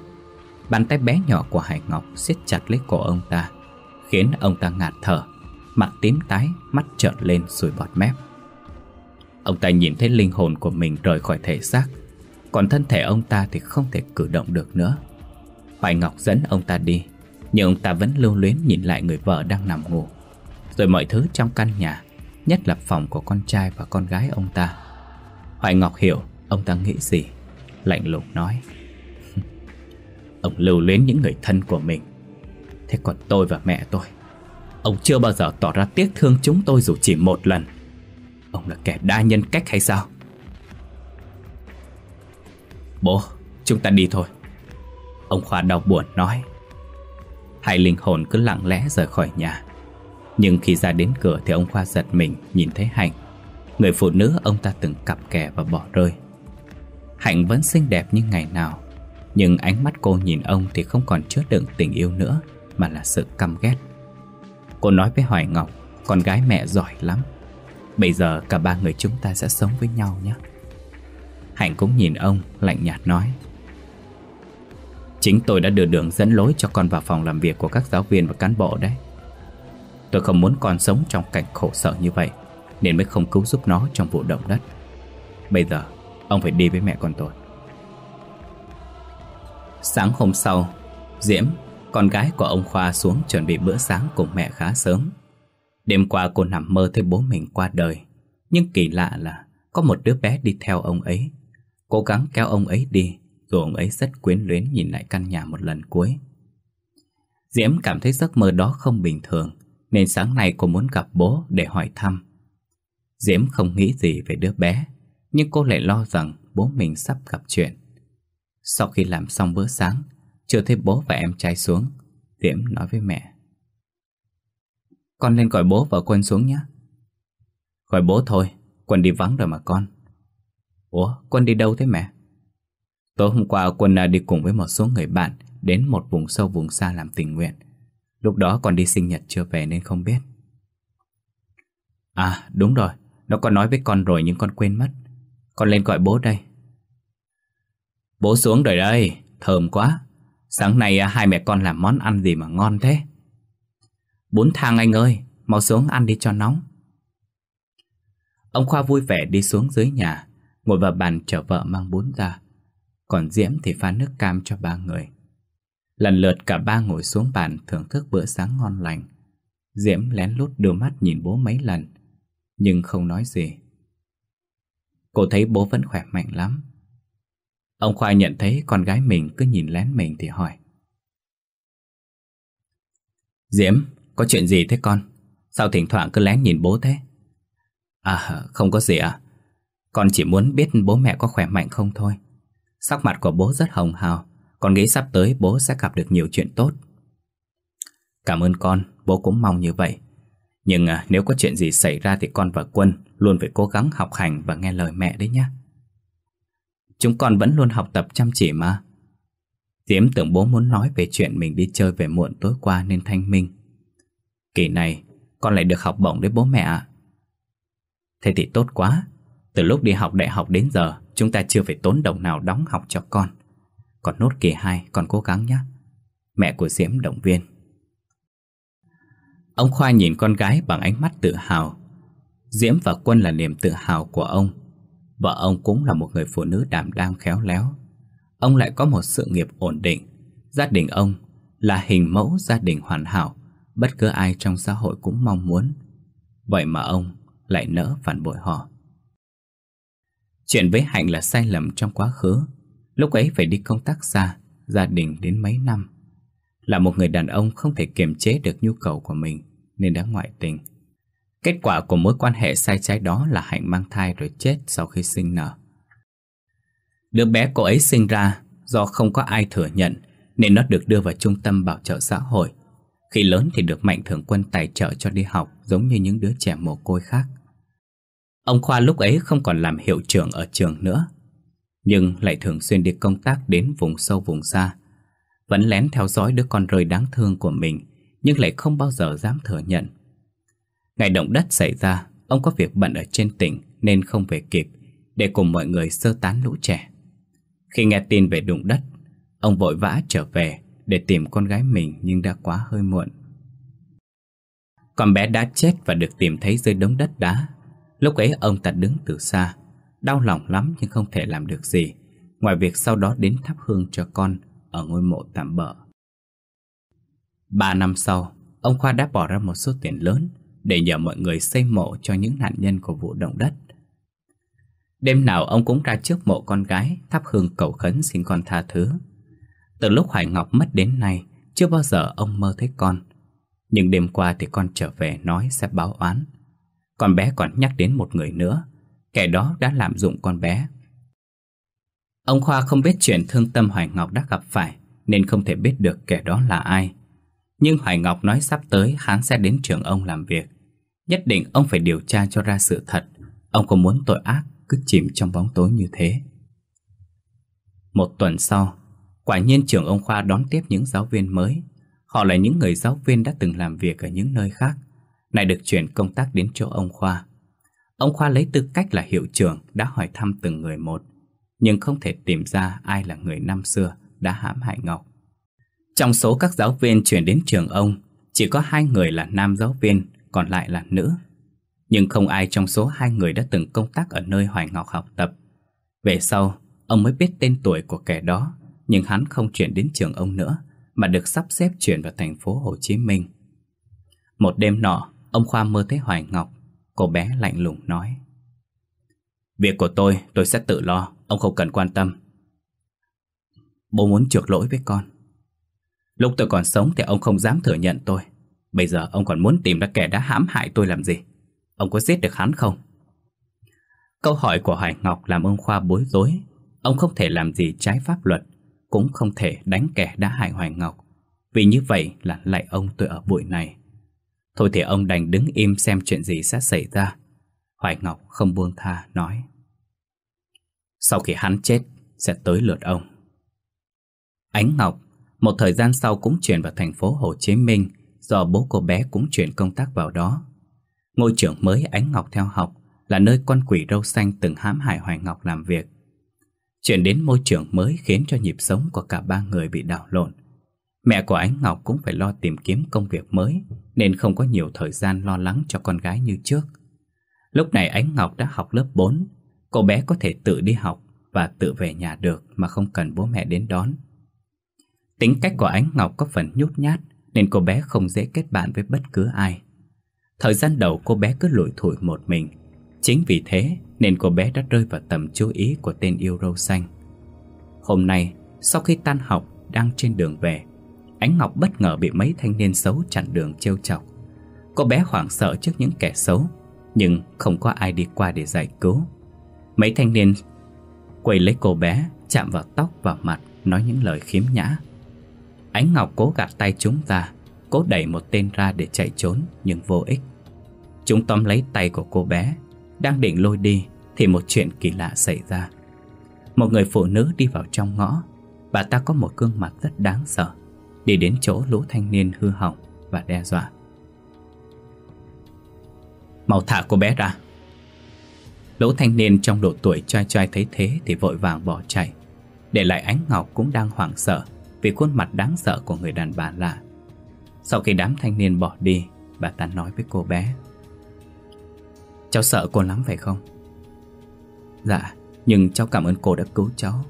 Bàn tay bé nhỏ của Hải Ngọc siết chặt lấy cổ ông ta Khiến ông ta ngạt thở Mặt tím tái, mắt trợn lên rồi bọt mép Ông ta nhìn thấy linh hồn của mình rời khỏi thể xác Còn thân thể ông ta thì không thể cử động được nữa Hoài Ngọc dẫn ông ta đi Nhưng ông ta vẫn lưu luyến nhìn lại người vợ đang nằm ngủ Rồi mọi thứ trong căn nhà Nhất là phòng của con trai và con gái ông ta Hoài Ngọc hiểu ông ta nghĩ gì Lạnh lùng nói Ông lưu luyến những người thân của mình Thế còn tôi và mẹ tôi Ông chưa bao giờ tỏ ra tiếc thương chúng tôi dù chỉ một lần Ông là kẻ đa nhân cách hay sao Bố, chúng ta đi thôi Ông Khoa đau buồn nói Hai linh hồn cứ lặng lẽ rời khỏi nhà Nhưng khi ra đến cửa thì ông Khoa giật mình nhìn thấy Hạnh Người phụ nữ ông ta từng cặp kè và bỏ rơi Hạnh vẫn xinh đẹp như ngày nào Nhưng ánh mắt cô nhìn ông thì không còn chứa đựng tình yêu nữa Mà là sự căm ghét Cô nói với Hoài Ngọc Con gái mẹ giỏi lắm Bây giờ cả ba người chúng ta sẽ sống với nhau nhé Hạnh cũng nhìn ông lạnh nhạt nói Chính tôi đã đưa đường dẫn lối cho con vào phòng làm việc của các giáo viên và cán bộ đấy Tôi không muốn con sống trong cảnh khổ sở như vậy Nên mới không cứu giúp nó trong vụ động đất Bây giờ ông phải đi với mẹ con tôi Sáng hôm sau Diễm con gái của ông Khoa xuống chuẩn bị bữa sáng cùng mẹ khá sớm Đêm qua cô nằm mơ thấy bố mình qua đời Nhưng kỳ lạ là Có một đứa bé đi theo ông ấy Cố gắng kéo ông ấy đi rồi ông ấy rất quyến luyến nhìn lại căn nhà một lần cuối Diễm cảm thấy giấc mơ đó không bình thường Nên sáng nay cô muốn gặp bố để hỏi thăm Diễm không nghĩ gì về đứa bé Nhưng cô lại lo rằng bố mình sắp gặp chuyện Sau khi làm xong bữa sáng chưa thấy bố và em trai xuống Diễm nói với mẹ Con lên gọi bố và Quân xuống nhé Gọi bố thôi Quân đi vắng rồi mà con Ủa Quân đi đâu thế mẹ Tối hôm qua Quân à, đi cùng với một số người bạn Đến một vùng sâu vùng xa làm tình nguyện Lúc đó còn đi sinh nhật chưa về nên không biết À đúng rồi Nó có nói với con rồi nhưng con quên mất Con lên gọi bố đây Bố xuống rồi đây Thơm quá Sáng nay à, hai mẹ con làm món ăn gì mà ngon thế Bún thang anh ơi Mau xuống ăn đi cho nóng Ông Khoa vui vẻ đi xuống dưới nhà Ngồi vào bàn chờ vợ mang bún ra Còn Diễm thì pha nước cam cho ba người Lần lượt cả ba ngồi xuống bàn thưởng thức bữa sáng ngon lành Diễm lén lút đưa mắt nhìn bố mấy lần Nhưng không nói gì Cô thấy bố vẫn khỏe mạnh lắm Ông Khoai nhận thấy con gái mình cứ nhìn lén mình thì hỏi Diễm, có chuyện gì thế con? Sao thỉnh thoảng cứ lén nhìn bố thế? À, không có gì à Con chỉ muốn biết bố mẹ có khỏe mạnh không thôi Sắc mặt của bố rất hồng hào Con nghĩ sắp tới bố sẽ gặp được nhiều chuyện tốt Cảm ơn con, bố cũng mong như vậy Nhưng à, nếu có chuyện gì xảy ra thì con và Quân luôn phải cố gắng học hành và nghe lời mẹ đấy nhé Chúng con vẫn luôn học tập chăm chỉ mà Diễm tưởng bố muốn nói về chuyện mình đi chơi về muộn tối qua nên thanh minh Kỳ này con lại được học bổng đấy bố mẹ ạ Thế thì tốt quá Từ lúc đi học đại học đến giờ Chúng ta chưa phải tốn đồng nào đóng học cho con Còn nốt kỳ 2 con cố gắng nhé Mẹ của Diễm động viên Ông Khoa nhìn con gái bằng ánh mắt tự hào Diễm và Quân là niềm tự hào của ông Vợ ông cũng là một người phụ nữ đảm đang khéo léo Ông lại có một sự nghiệp ổn định Gia đình ông là hình mẫu gia đình hoàn hảo Bất cứ ai trong xã hội cũng mong muốn Vậy mà ông lại nỡ phản bội họ Chuyện với Hạnh là sai lầm trong quá khứ Lúc ấy phải đi công tác xa Gia đình đến mấy năm Là một người đàn ông không thể kiềm chế được nhu cầu của mình Nên đã ngoại tình Kết quả của mối quan hệ sai trái đó là Hạnh mang thai rồi chết sau khi sinh nở. Đứa bé cô ấy sinh ra do không có ai thừa nhận nên nó được đưa vào trung tâm bảo trợ xã hội. Khi lớn thì được Mạnh Thường Quân tài trợ cho đi học giống như những đứa trẻ mồ côi khác. Ông Khoa lúc ấy không còn làm hiệu trưởng ở trường nữa nhưng lại thường xuyên đi công tác đến vùng sâu vùng xa. Vẫn lén theo dõi đứa con rơi đáng thương của mình nhưng lại không bao giờ dám thừa nhận Ngày động đất xảy ra, ông có việc bận ở trên tỉnh nên không về kịp để cùng mọi người sơ tán lũ trẻ. Khi nghe tin về đụng đất, ông vội vã trở về để tìm con gái mình nhưng đã quá hơi muộn. Con bé đã chết và được tìm thấy dưới đống đất đá. Lúc ấy ông ta đứng từ xa, đau lòng lắm nhưng không thể làm được gì, ngoài việc sau đó đến thắp hương cho con ở ngôi mộ tạm bỡ. Ba năm sau, ông Khoa đã bỏ ra một số tiền lớn để nhờ mọi người xây mộ cho những nạn nhân của vụ động đất. Đêm nào ông cũng ra trước mộ con gái thắp hương cầu khấn xin con tha thứ. Từ lúc Hoài Ngọc mất đến nay, chưa bao giờ ông mơ thấy con. Nhưng đêm qua thì con trở về nói sẽ báo oán. Con bé còn nhắc đến một người nữa, kẻ đó đã lạm dụng con bé. Ông Khoa không biết chuyện thương tâm Hoài Ngọc đã gặp phải, nên không thể biết được kẻ đó là ai. Nhưng Hoài Ngọc nói sắp tới hắn sẽ đến trường ông làm việc. Nhất định ông phải điều tra cho ra sự thật Ông không muốn tội ác cứ chìm trong bóng tối như thế Một tuần sau Quả nhiên trường ông Khoa đón tiếp những giáo viên mới Họ là những người giáo viên đã từng làm việc ở những nơi khác Này được chuyển công tác đến chỗ ông Khoa Ông Khoa lấy tư cách là hiệu trưởng đã hỏi thăm từng người một Nhưng không thể tìm ra ai là người năm xưa đã hãm hại Ngọc Trong số các giáo viên chuyển đến trường ông Chỉ có hai người là nam giáo viên còn lại là nữ. Nhưng không ai trong số hai người đã từng công tác ở nơi Hoài Ngọc học tập. Về sau, ông mới biết tên tuổi của kẻ đó, nhưng hắn không chuyển đến trường ông nữa, mà được sắp xếp chuyển vào thành phố Hồ Chí Minh. Một đêm nọ, ông Khoa mơ thấy Hoài Ngọc, cô bé lạnh lùng nói. Việc của tôi, tôi sẽ tự lo, ông không cần quan tâm. Bố muốn trượt lỗi với con. Lúc tôi còn sống thì ông không dám thừa nhận tôi Bây giờ ông còn muốn tìm ra kẻ đã hãm hại tôi làm gì? Ông có giết được hắn không? Câu hỏi của Hải Ngọc làm ông Khoa bối rối. Ông không thể làm gì trái pháp luật, cũng không thể đánh kẻ đã hại Hoài Ngọc. Vì như vậy là lại ông tôi ở bụi này. Thôi thì ông đành đứng im xem chuyện gì sẽ xảy ra. Hoài Ngọc không buông tha, nói. Sau khi hắn chết, sẽ tới lượt ông. Ánh Ngọc, một thời gian sau cũng chuyển vào thành phố Hồ Chí Minh do bố cô bé cũng chuyển công tác vào đó. Ngôi trưởng mới Ánh Ngọc theo học là nơi con quỷ râu xanh từng hãm hại Hoài Ngọc làm việc. Chuyển đến môi trường mới khiến cho nhịp sống của cả ba người bị đảo lộn. Mẹ của Ánh Ngọc cũng phải lo tìm kiếm công việc mới nên không có nhiều thời gian lo lắng cho con gái như trước. Lúc này Ánh Ngọc đã học lớp 4, cô bé có thể tự đi học và tự về nhà được mà không cần bố mẹ đến đón. Tính cách của Ánh Ngọc có phần nhút nhát nên cô bé không dễ kết bạn với bất cứ ai. Thời gian đầu cô bé cứ lủi thủi một mình. Chính vì thế nên cô bé đã rơi vào tầm chú ý của tên yêu râu xanh. Hôm nay, sau khi tan học đang trên đường về, Ánh Ngọc bất ngờ bị mấy thanh niên xấu chặn đường trêu chọc. Cô bé hoảng sợ trước những kẻ xấu, nhưng không có ai đi qua để giải cứu. Mấy thanh niên quay lấy cô bé, chạm vào tóc và mặt, nói những lời khiếm nhã. Ánh Ngọc cố gạt tay chúng ta Cố đẩy một tên ra để chạy trốn Nhưng vô ích Chúng tóm lấy tay của cô bé Đang định lôi đi Thì một chuyện kỳ lạ xảy ra Một người phụ nữ đi vào trong ngõ Bà ta có một gương mặt rất đáng sợ Đi đến chỗ lũ thanh niên hư hỏng Và đe dọa Màu thả cô bé ra Lũ thanh niên trong độ tuổi choi choi thấy thế Thì vội vàng bỏ chạy Để lại ánh ngọc cũng đang hoảng sợ vì khuôn mặt đáng sợ của người đàn bà lạ. Sau khi đám thanh niên bỏ đi, bà ta nói với cô bé. Cháu sợ cô lắm phải không? Dạ, nhưng cháu cảm ơn cô đã cứu cháu.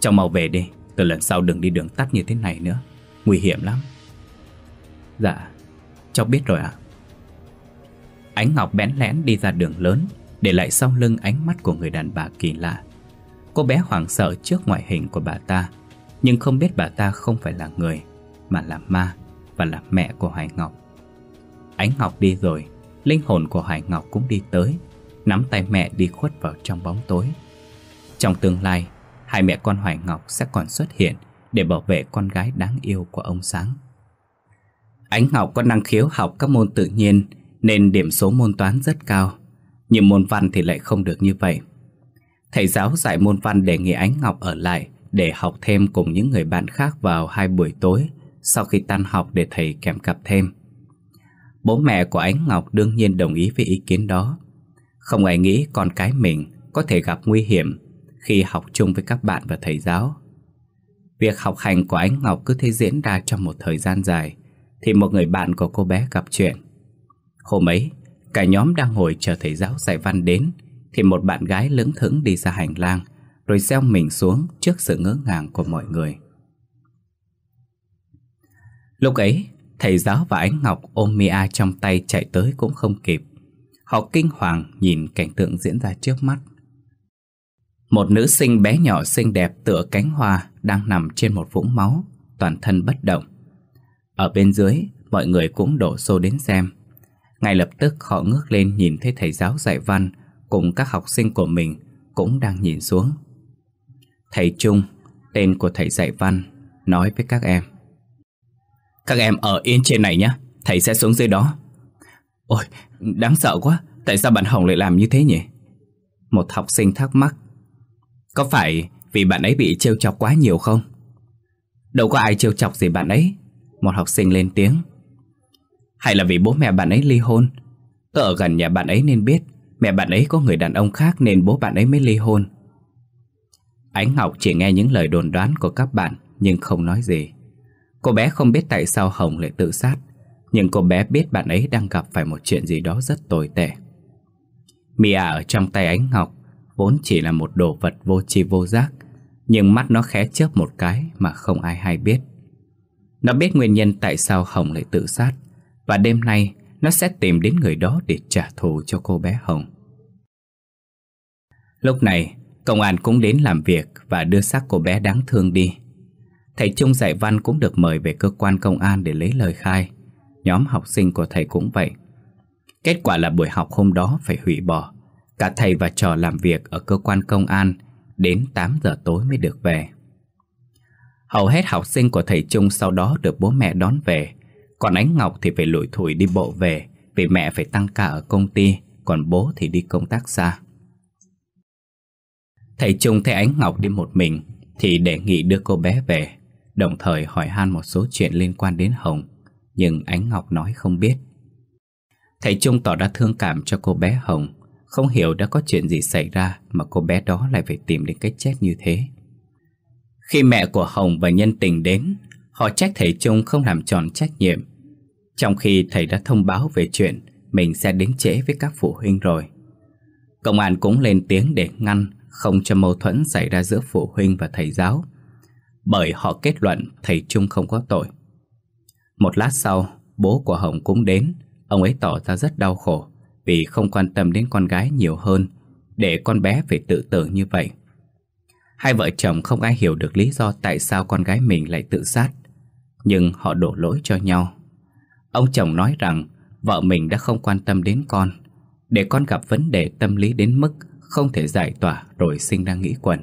Cháu mau về đi, từ lần sau đừng đi đường tắt như thế này nữa, nguy hiểm lắm. Dạ, cháu biết rồi ạ. À? Ánh Ngọc bén lén đi ra đường lớn, để lại sau lưng ánh mắt của người đàn bà kỳ lạ. Cô bé hoảng sợ trước ngoại hình của bà ta nhưng không biết bà ta không phải là người Mà là ma Và là mẹ của Hải Ngọc Ánh Ngọc đi rồi Linh hồn của Hải Ngọc cũng đi tới Nắm tay mẹ đi khuất vào trong bóng tối Trong tương lai Hai mẹ con Hoài Ngọc sẽ còn xuất hiện Để bảo vệ con gái đáng yêu của ông Sáng Ánh Ngọc có năng khiếu học các môn tự nhiên Nên điểm số môn toán rất cao Nhưng môn văn thì lại không được như vậy Thầy giáo dạy môn văn đề nghị Ánh Ngọc ở lại để học thêm cùng những người bạn khác vào hai buổi tối sau khi tan học để thầy kèm cặp thêm. Bố mẹ của Ánh Ngọc đương nhiên đồng ý với ý kiến đó. Không ai nghĩ con cái mình có thể gặp nguy hiểm khi học chung với các bạn và thầy giáo. Việc học hành của Ánh Ngọc cứ thế diễn ra trong một thời gian dài thì một người bạn của cô bé gặp chuyện. Hôm ấy, cả nhóm đang ngồi chờ thầy giáo dạy văn đến thì một bạn gái lững thững đi ra hành lang rồi gieo mình xuống trước sự ngỡ ngàng của mọi người. Lúc ấy, thầy giáo và Ánh Ngọc ôm Mia trong tay chạy tới cũng không kịp. Họ kinh hoàng nhìn cảnh tượng diễn ra trước mắt. Một nữ sinh bé nhỏ xinh đẹp tựa cánh hoa đang nằm trên một vũng máu, toàn thân bất động. Ở bên dưới, mọi người cũng đổ xô đến xem. Ngay lập tức họ ngước lên nhìn thấy thầy giáo dạy văn cùng các học sinh của mình cũng đang nhìn xuống. Thầy Trung, tên của thầy dạy văn, nói với các em. Các em ở yên trên này nhé, thầy sẽ xuống dưới đó. Ôi, đáng sợ quá, tại sao bạn Hồng lại làm như thế nhỉ? Một học sinh thắc mắc. Có phải vì bạn ấy bị trêu chọc quá nhiều không? Đâu có ai trêu chọc gì bạn ấy, một học sinh lên tiếng. Hay là vì bố mẹ bạn ấy ly hôn? tôi ở gần nhà bạn ấy nên biết, mẹ bạn ấy có người đàn ông khác nên bố bạn ấy mới ly hôn. Ánh Ngọc chỉ nghe những lời đồn đoán của các bạn nhưng không nói gì. Cô bé không biết tại sao Hồng lại tự sát, nhưng cô bé biết bạn ấy đang gặp phải một chuyện gì đó rất tồi tệ. Mia ở trong tay Ánh Ngọc vốn chỉ là một đồ vật vô tri vô giác, nhưng mắt nó khé chớp một cái mà không ai hay biết. Nó biết nguyên nhân tại sao Hồng lại tự sát, và đêm nay nó sẽ tìm đến người đó để trả thù cho cô bé Hồng. Lúc này, Công an cũng đến làm việc và đưa xác cô bé đáng thương đi. Thầy Trung dạy văn cũng được mời về cơ quan công an để lấy lời khai. Nhóm học sinh của thầy cũng vậy. Kết quả là buổi học hôm đó phải hủy bỏ. Cả thầy và trò làm việc ở cơ quan công an đến 8 giờ tối mới được về. Hầu hết học sinh của thầy Trung sau đó được bố mẹ đón về. Còn Ánh Ngọc thì phải lủi thủi đi bộ về vì mẹ phải tăng ca ở công ty, còn bố thì đi công tác xa. Thầy Trung thấy Ánh Ngọc đi một mình Thì đề nghị đưa cô bé về Đồng thời hỏi han một số chuyện liên quan đến Hồng Nhưng Ánh Ngọc nói không biết Thầy Trung tỏ ra thương cảm cho cô bé Hồng Không hiểu đã có chuyện gì xảy ra Mà cô bé đó lại phải tìm đến cái chết như thế Khi mẹ của Hồng và nhân tình đến Họ trách thầy Trung không làm tròn trách nhiệm Trong khi thầy đã thông báo về chuyện Mình sẽ đến trễ với các phụ huynh rồi Công an cũng lên tiếng để ngăn không cho mâu thuẫn xảy ra giữa phụ huynh và thầy giáo, bởi họ kết luận thầy Trung không có tội. Một lát sau, bố của Hồng cũng đến, ông ấy tỏ ra rất đau khổ vì không quan tâm đến con gái nhiều hơn, để con bé phải tự tử như vậy. Hai vợ chồng không ai hiểu được lý do tại sao con gái mình lại tự sát, nhưng họ đổ lỗi cho nhau. Ông chồng nói rằng vợ mình đã không quan tâm đến con, để con gặp vấn đề tâm lý đến mức không thể giải tỏa rồi sinh ra nghĩ quẩn.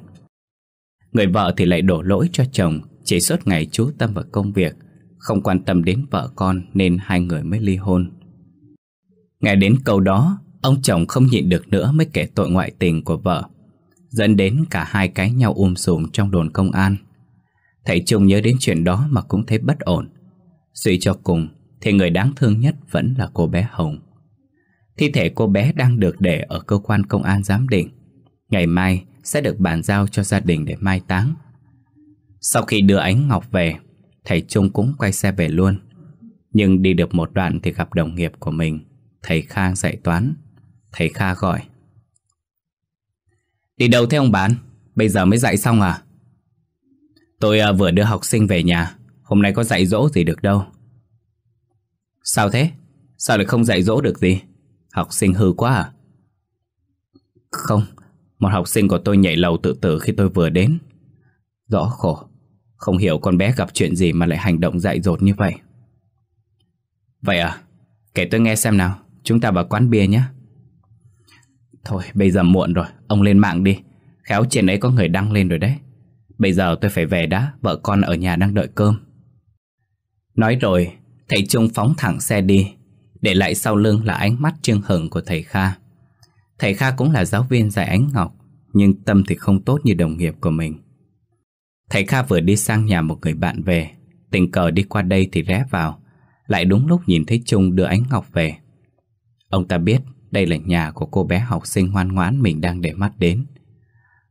Người vợ thì lại đổ lỗi cho chồng, chỉ suốt ngày chú tâm vào công việc, không quan tâm đến vợ con nên hai người mới ly hôn. Nghe đến câu đó, ông chồng không nhịn được nữa mới kể tội ngoại tình của vợ, dẫn đến cả hai cái nhau um sùm trong đồn công an. Thầy Trung nhớ đến chuyện đó mà cũng thấy bất ổn. Suy cho cùng, thì người đáng thương nhất vẫn là cô bé Hồng. Thi thể cô bé đang được để ở cơ quan công an giám định Ngày mai sẽ được bàn giao cho gia đình để mai táng Sau khi đưa Ánh Ngọc về Thầy Trung cũng quay xe về luôn Nhưng đi được một đoạn thì gặp đồng nghiệp của mình Thầy Kha dạy toán Thầy Kha gọi Đi đâu thế ông bán? Bây giờ mới dạy xong à? Tôi à, vừa đưa học sinh về nhà Hôm nay có dạy dỗ gì được đâu Sao thế? Sao lại không dạy dỗ được gì? Học sinh hư quá à? Không, một học sinh của tôi nhảy lầu tự tử khi tôi vừa đến. Rõ khổ, không hiểu con bé gặp chuyện gì mà lại hành động dại dột như vậy. Vậy à? Kể tôi nghe xem nào, chúng ta vào quán bia nhé. Thôi, bây giờ muộn rồi, ông lên mạng đi. Khéo trên ấy có người đăng lên rồi đấy. Bây giờ tôi phải về đã, vợ con ở nhà đang đợi cơm. Nói rồi, thầy Trung phóng thẳng xe đi, để lại sau lưng là ánh mắt trương hừng của thầy Kha Thầy Kha cũng là giáo viên dạy ánh ngọc Nhưng tâm thì không tốt như đồng nghiệp của mình Thầy Kha vừa đi sang nhà một người bạn về Tình cờ đi qua đây thì rẽ vào Lại đúng lúc nhìn thấy Trung đưa ánh ngọc về Ông ta biết đây là nhà của cô bé học sinh ngoan ngoãn mình đang để mắt đến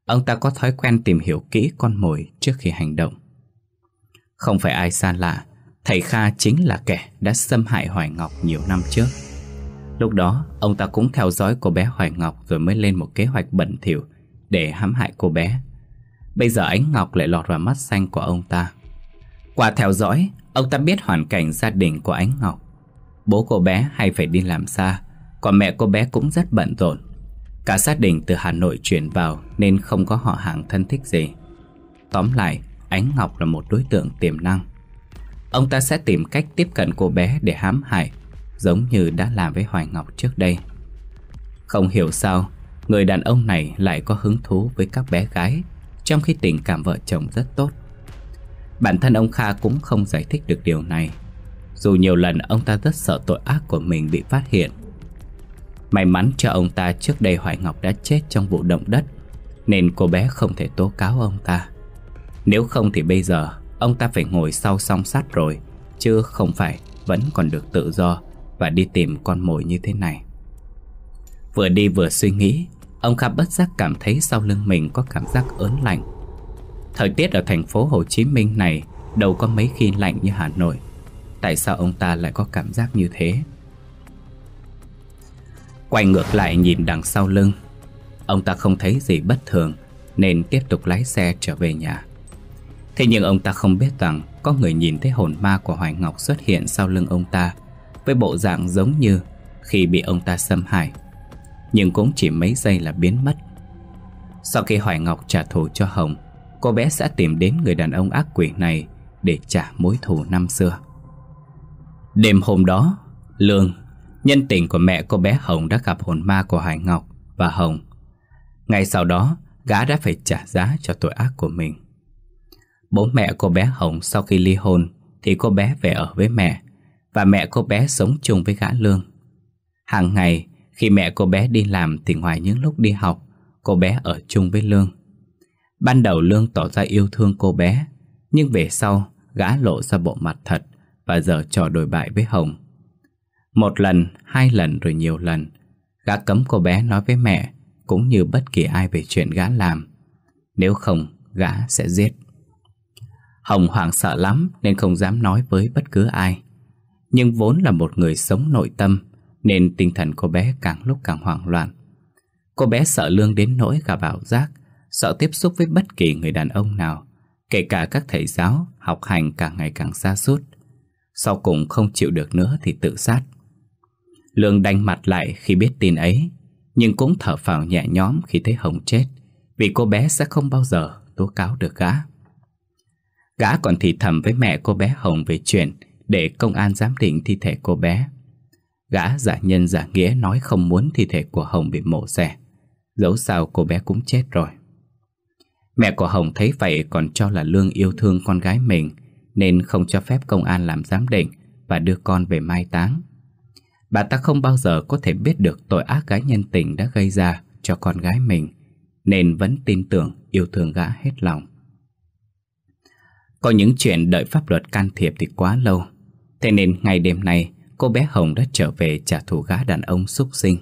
Ông ta có thói quen tìm hiểu kỹ con mồi trước khi hành động Không phải ai xa lạ Thầy Kha chính là kẻ đã xâm hại Hoài Ngọc nhiều năm trước Lúc đó ông ta cũng theo dõi cô bé Hoài Ngọc Rồi mới lên một kế hoạch bẩn thỉu để hãm hại cô bé Bây giờ ánh Ngọc lại lọt vào mắt xanh của ông ta Qua theo dõi, ông ta biết hoàn cảnh gia đình của ánh Ngọc Bố cô bé hay phải đi làm xa Còn mẹ cô bé cũng rất bận rộn Cả gia đình từ Hà Nội chuyển vào Nên không có họ hàng thân thích gì Tóm lại, Ánh Ngọc là một đối tượng tiềm năng Ông ta sẽ tìm cách tiếp cận cô bé để hãm hại Giống như đã làm với Hoài Ngọc trước đây Không hiểu sao Người đàn ông này lại có hứng thú với các bé gái Trong khi tình cảm vợ chồng rất tốt Bản thân ông Kha cũng không giải thích được điều này Dù nhiều lần ông ta rất sợ tội ác của mình bị phát hiện May mắn cho ông ta trước đây Hoài Ngọc đã chết trong vụ động đất Nên cô bé không thể tố cáo ông ta Nếu không thì bây giờ Ông ta phải ngồi sau song sắt rồi Chứ không phải vẫn còn được tự do Và đi tìm con mồi như thế này Vừa đi vừa suy nghĩ Ông Kha bất giác cảm thấy sau lưng mình có cảm giác ớn lạnh Thời tiết ở thành phố Hồ Chí Minh này Đâu có mấy khi lạnh như Hà Nội Tại sao ông ta lại có cảm giác như thế Quay ngược lại nhìn đằng sau lưng Ông ta không thấy gì bất thường Nên tiếp tục lái xe trở về nhà Thế nhưng ông ta không biết rằng có người nhìn thấy hồn ma của Hoài Ngọc xuất hiện sau lưng ông ta với bộ dạng giống như khi bị ông ta xâm hại. Nhưng cũng chỉ mấy giây là biến mất. Sau khi Hoài Ngọc trả thù cho Hồng, cô bé sẽ tìm đến người đàn ông ác quỷ này để trả mối thù năm xưa. Đêm hôm đó, Lương, nhân tình của mẹ cô bé Hồng đã gặp hồn ma của Hải Ngọc và Hồng. Ngay sau đó, gã đã phải trả giá cho tội ác của mình. Bố mẹ cô bé Hồng sau khi ly hôn Thì cô bé về ở với mẹ Và mẹ cô bé sống chung với gã Lương Hàng ngày khi mẹ cô bé đi làm Thì ngoài những lúc đi học Cô bé ở chung với Lương Ban đầu Lương tỏ ra yêu thương cô bé Nhưng về sau Gã lộ ra bộ mặt thật Và giờ trò đổi bại với Hồng Một lần, hai lần rồi nhiều lần Gã cấm cô bé nói với mẹ Cũng như bất kỳ ai về chuyện gã làm Nếu không, gã sẽ giết Hồng hoảng sợ lắm nên không dám nói với bất cứ ai. Nhưng vốn là một người sống nội tâm nên tinh thần cô bé càng lúc càng hoảng loạn. Cô bé sợ lương đến nỗi cả bảo giác, sợ tiếp xúc với bất kỳ người đàn ông nào, kể cả các thầy giáo, học hành càng ngày càng xa suốt. Sau cùng không chịu được nữa thì tự sát. Lương đanh mặt lại khi biết tin ấy, nhưng cũng thở phào nhẹ nhõm khi thấy Hồng chết, vì cô bé sẽ không bao giờ tố cáo được gã. Gã còn thì thầm với mẹ cô bé Hồng về chuyện để công an giám định thi thể cô bé. Gã giả nhân giả nghĩa nói không muốn thi thể của Hồng bị mổ xẻ. Dẫu sao cô bé cũng chết rồi. Mẹ của Hồng thấy vậy còn cho là Lương yêu thương con gái mình nên không cho phép công an làm giám định và đưa con về mai táng. Bà ta không bao giờ có thể biết được tội ác gái nhân tình đã gây ra cho con gái mình nên vẫn tin tưởng yêu thương gã hết lòng. Có những chuyện đợi pháp luật can thiệp thì quá lâu Thế nên ngày đêm nay Cô bé Hồng đã trở về trả thù gã đàn ông xúc sinh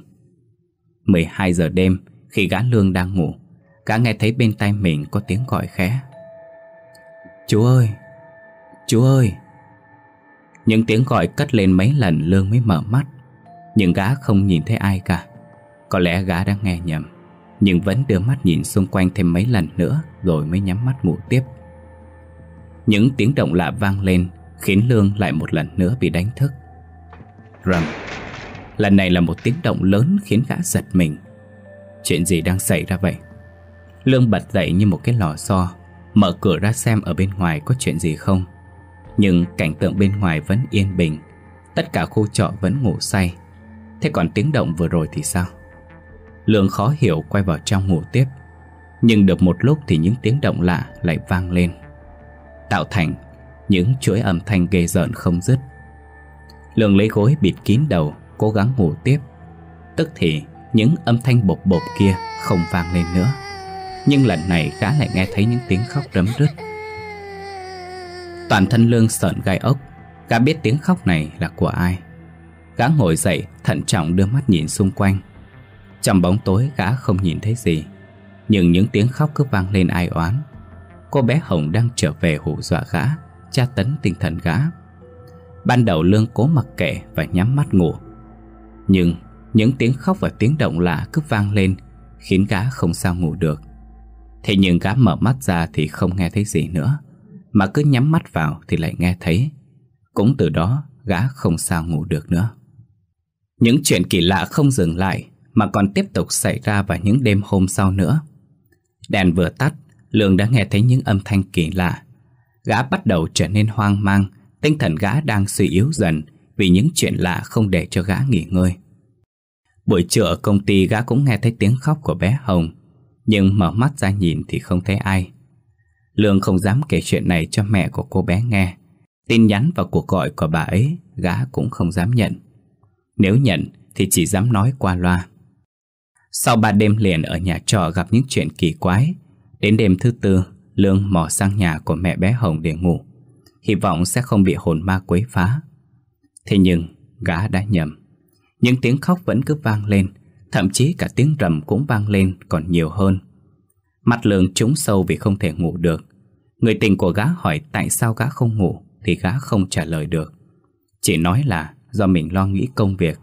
12 giờ đêm Khi gã Lương đang ngủ Gã nghe thấy bên tai mình có tiếng gọi khẽ Chú ơi Chú ơi Những tiếng gọi cất lên mấy lần Lương mới mở mắt Nhưng gã không nhìn thấy ai cả Có lẽ gã đã nghe nhầm Nhưng vẫn đưa mắt nhìn xung quanh thêm mấy lần nữa Rồi mới nhắm mắt ngủ tiếp những tiếng động lạ vang lên Khiến Lương lại một lần nữa bị đánh thức Rầm Lần này là một tiếng động lớn khiến gã giật mình Chuyện gì đang xảy ra vậy Lương bật dậy như một cái lò xo Mở cửa ra xem ở bên ngoài có chuyện gì không Nhưng cảnh tượng bên ngoài vẫn yên bình Tất cả khu trọ vẫn ngủ say Thế còn tiếng động vừa rồi thì sao Lương khó hiểu quay vào trong ngủ tiếp Nhưng được một lúc thì những tiếng động lạ lại vang lên tạo thành những chuỗi âm thanh ghê rợn không dứt. Lương lấy gối bịt kín đầu, cố gắng ngủ tiếp. Tức thì những âm thanh bột bột kia không vang lên nữa. Nhưng lần này gã lại nghe thấy những tiếng khóc rấm rứt. Toàn thân Lương sợn gai ốc, gã biết tiếng khóc này là của ai. Gã ngồi dậy, thận trọng đưa mắt nhìn xung quanh. Trong bóng tối gã không nhìn thấy gì, nhưng những tiếng khóc cứ vang lên ai oán cô bé Hồng đang trở về hù dọa gã, tra tấn tinh thần gã. Ban đầu Lương cố mặc kệ và nhắm mắt ngủ. Nhưng những tiếng khóc và tiếng động lạ cứ vang lên, khiến gã không sao ngủ được. Thế nhưng gã mở mắt ra thì không nghe thấy gì nữa, mà cứ nhắm mắt vào thì lại nghe thấy. Cũng từ đó gã không sao ngủ được nữa. Những chuyện kỳ lạ không dừng lại mà còn tiếp tục xảy ra vào những đêm hôm sau nữa. Đèn vừa tắt Lương đã nghe thấy những âm thanh kỳ lạ Gã bắt đầu trở nên hoang mang Tinh thần gã đang suy yếu dần Vì những chuyện lạ không để cho gã nghỉ ngơi Buổi trưa ở công ty gã cũng nghe thấy tiếng khóc của bé Hồng Nhưng mở mắt ra nhìn thì không thấy ai Lương không dám kể chuyện này cho mẹ của cô bé nghe Tin nhắn và cuộc gọi của bà ấy Gã cũng không dám nhận Nếu nhận thì chỉ dám nói qua loa Sau ba đêm liền ở nhà trọ gặp những chuyện kỳ quái Đến đêm thứ tư, Lương mò sang nhà của mẹ bé Hồng để ngủ, hy vọng sẽ không bị hồn ma quấy phá. Thế nhưng, gã đã nhầm. Những tiếng khóc vẫn cứ vang lên, thậm chí cả tiếng rầm cũng vang lên còn nhiều hơn. Mặt Lương trúng sâu vì không thể ngủ được. Người tình của gã hỏi tại sao gã không ngủ thì gã không trả lời được. Chỉ nói là do mình lo nghĩ công việc.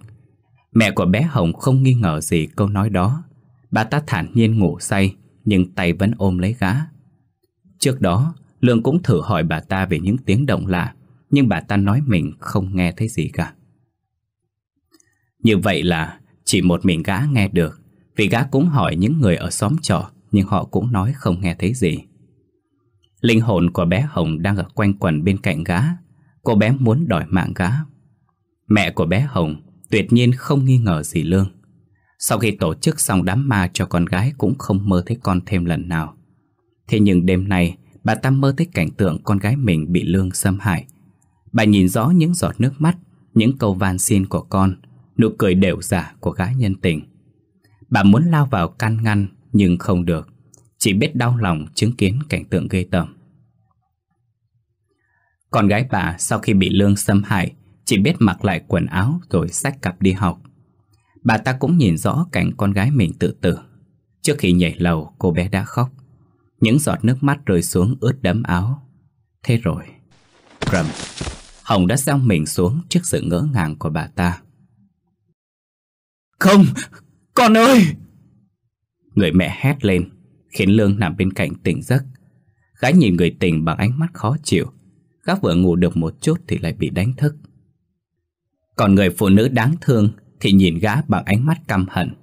Mẹ của bé Hồng không nghi ngờ gì câu nói đó. Bà ta thản nhiên ngủ say, nhưng tay vẫn ôm lấy gã. Trước đó, Lương cũng thử hỏi bà ta về những tiếng động lạ, nhưng bà ta nói mình không nghe thấy gì cả. Như vậy là chỉ một mình gã nghe được, vì gã cũng hỏi những người ở xóm trọ, nhưng họ cũng nói không nghe thấy gì. Linh hồn của bé Hồng đang ở quanh quẩn bên cạnh gã, cô bé muốn đòi mạng gã. Mẹ của bé Hồng tuyệt nhiên không nghi ngờ gì Lương. Sau khi tổ chức xong đám ma cho con gái cũng không mơ thấy con thêm lần nào. Thế nhưng đêm nay, bà ta mơ thấy cảnh tượng con gái mình bị lương xâm hại. Bà nhìn rõ những giọt nước mắt, những câu van xin của con, nụ cười đều giả của gái nhân tình. Bà muốn lao vào can ngăn nhưng không được, chỉ biết đau lòng chứng kiến cảnh tượng ghê tởm. Con gái bà sau khi bị lương xâm hại chỉ biết mặc lại quần áo rồi xách cặp đi học. Bà ta cũng nhìn rõ cảnh con gái mình tự tử Trước khi nhảy lầu cô bé đã khóc Những giọt nước mắt rơi xuống ướt đẫm áo Thế rồi Rầm Hồng đã giang mình xuống trước sự ngỡ ngàng của bà ta Không Con ơi Người mẹ hét lên Khiến Lương nằm bên cạnh tỉnh giấc Gái nhìn người tình bằng ánh mắt khó chịu Gác vừa ngủ được một chút thì lại bị đánh thức Còn người phụ nữ đáng thương thì nhìn gã bằng ánh mắt căm hận.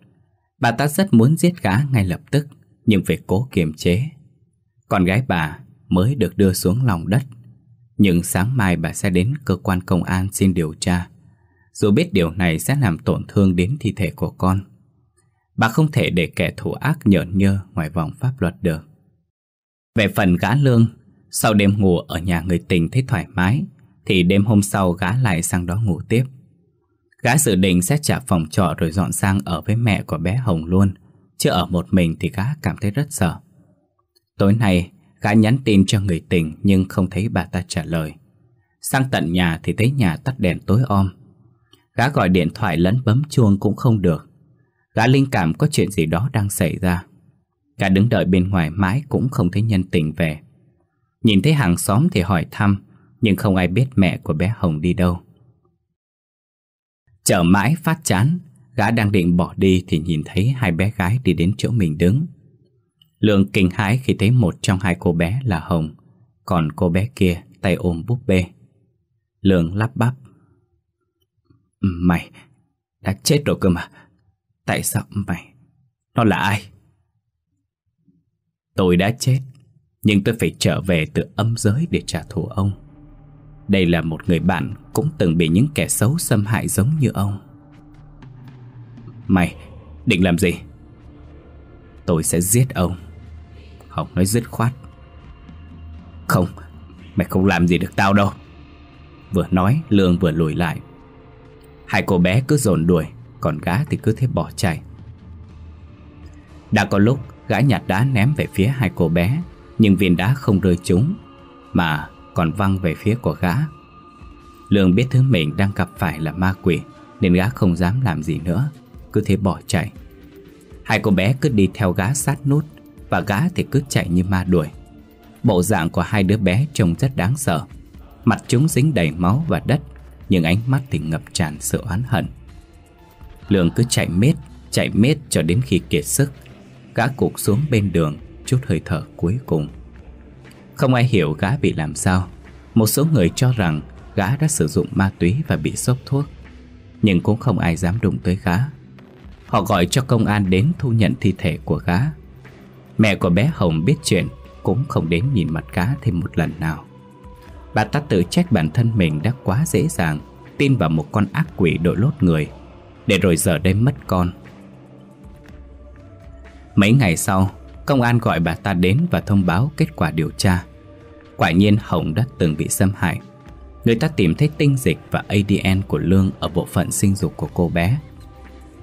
Bà ta rất muốn giết gã ngay lập tức, nhưng phải cố kiềm chế. Con gái bà mới được đưa xuống lòng đất, nhưng sáng mai bà sẽ đến cơ quan công an xin điều tra. Dù biết điều này sẽ làm tổn thương đến thi thể của con, bà không thể để kẻ thủ ác nhởn nhơ ngoài vòng pháp luật được. Về phần gã lương, sau đêm ngủ ở nhà người tình thấy thoải mái, thì đêm hôm sau gã lại sang đó ngủ tiếp. Gã dự định sẽ trả phòng trọ rồi dọn sang ở với mẹ của bé Hồng luôn Chứ ở một mình thì gã cảm thấy rất sợ Tối nay gã nhắn tin cho người tình nhưng không thấy bà ta trả lời Sang tận nhà thì thấy nhà tắt đèn tối om Gã gọi điện thoại lấn bấm chuông cũng không được Gã linh cảm có chuyện gì đó đang xảy ra Gã đứng đợi bên ngoài mãi cũng không thấy nhân tình về Nhìn thấy hàng xóm thì hỏi thăm Nhưng không ai biết mẹ của bé Hồng đi đâu Chờ mãi phát chán Gã đang định bỏ đi thì nhìn thấy hai bé gái đi đến chỗ mình đứng Lượng kinh hãi khi thấy một trong hai cô bé là Hồng Còn cô bé kia tay ôm búp bê Lượng lắp bắp ừ, Mày đã chết rồi cơ mà Tại sao mày Nó là ai Tôi đã chết Nhưng tôi phải trở về từ âm giới để trả thù ông đây là một người bạn cũng từng bị những kẻ xấu xâm hại giống như ông Mày định làm gì? Tôi sẽ giết ông Hồng nói dứt khoát Không, mày không làm gì được tao đâu Vừa nói Lương vừa lùi lại Hai cô bé cứ dồn đuổi Còn gã thì cứ thế bỏ chạy Đã có lúc gã nhặt đá ném về phía hai cô bé Nhưng viên đá không rơi trúng Mà còn văng về phía của gã Lương biết thứ mình đang gặp phải là ma quỷ Nên gã không dám làm gì nữa Cứ thế bỏ chạy Hai cô bé cứ đi theo gã sát nút Và gã thì cứ chạy như ma đuổi Bộ dạng của hai đứa bé trông rất đáng sợ Mặt chúng dính đầy máu và đất Nhưng ánh mắt thì ngập tràn sự oán hận Lương cứ chạy mết Chạy mết cho đến khi kiệt sức Gã cục xuống bên đường Chút hơi thở cuối cùng không ai hiểu gã bị làm sao Một số người cho rằng gã đã sử dụng ma túy và bị sốc thuốc Nhưng cũng không ai dám đụng tới gã Họ gọi cho công an đến thu nhận thi thể của gã Mẹ của bé Hồng biết chuyện Cũng không đến nhìn mặt gã thêm một lần nào Bà ta tự trách bản thân mình đã quá dễ dàng Tin vào một con ác quỷ đội lốt người Để rồi giờ đây mất con Mấy ngày sau Công an gọi bà ta đến và thông báo kết quả điều tra Quả nhiên Hồng đã từng bị xâm hại Người ta tìm thấy tinh dịch và ADN của Lương ở bộ phận sinh dục của cô bé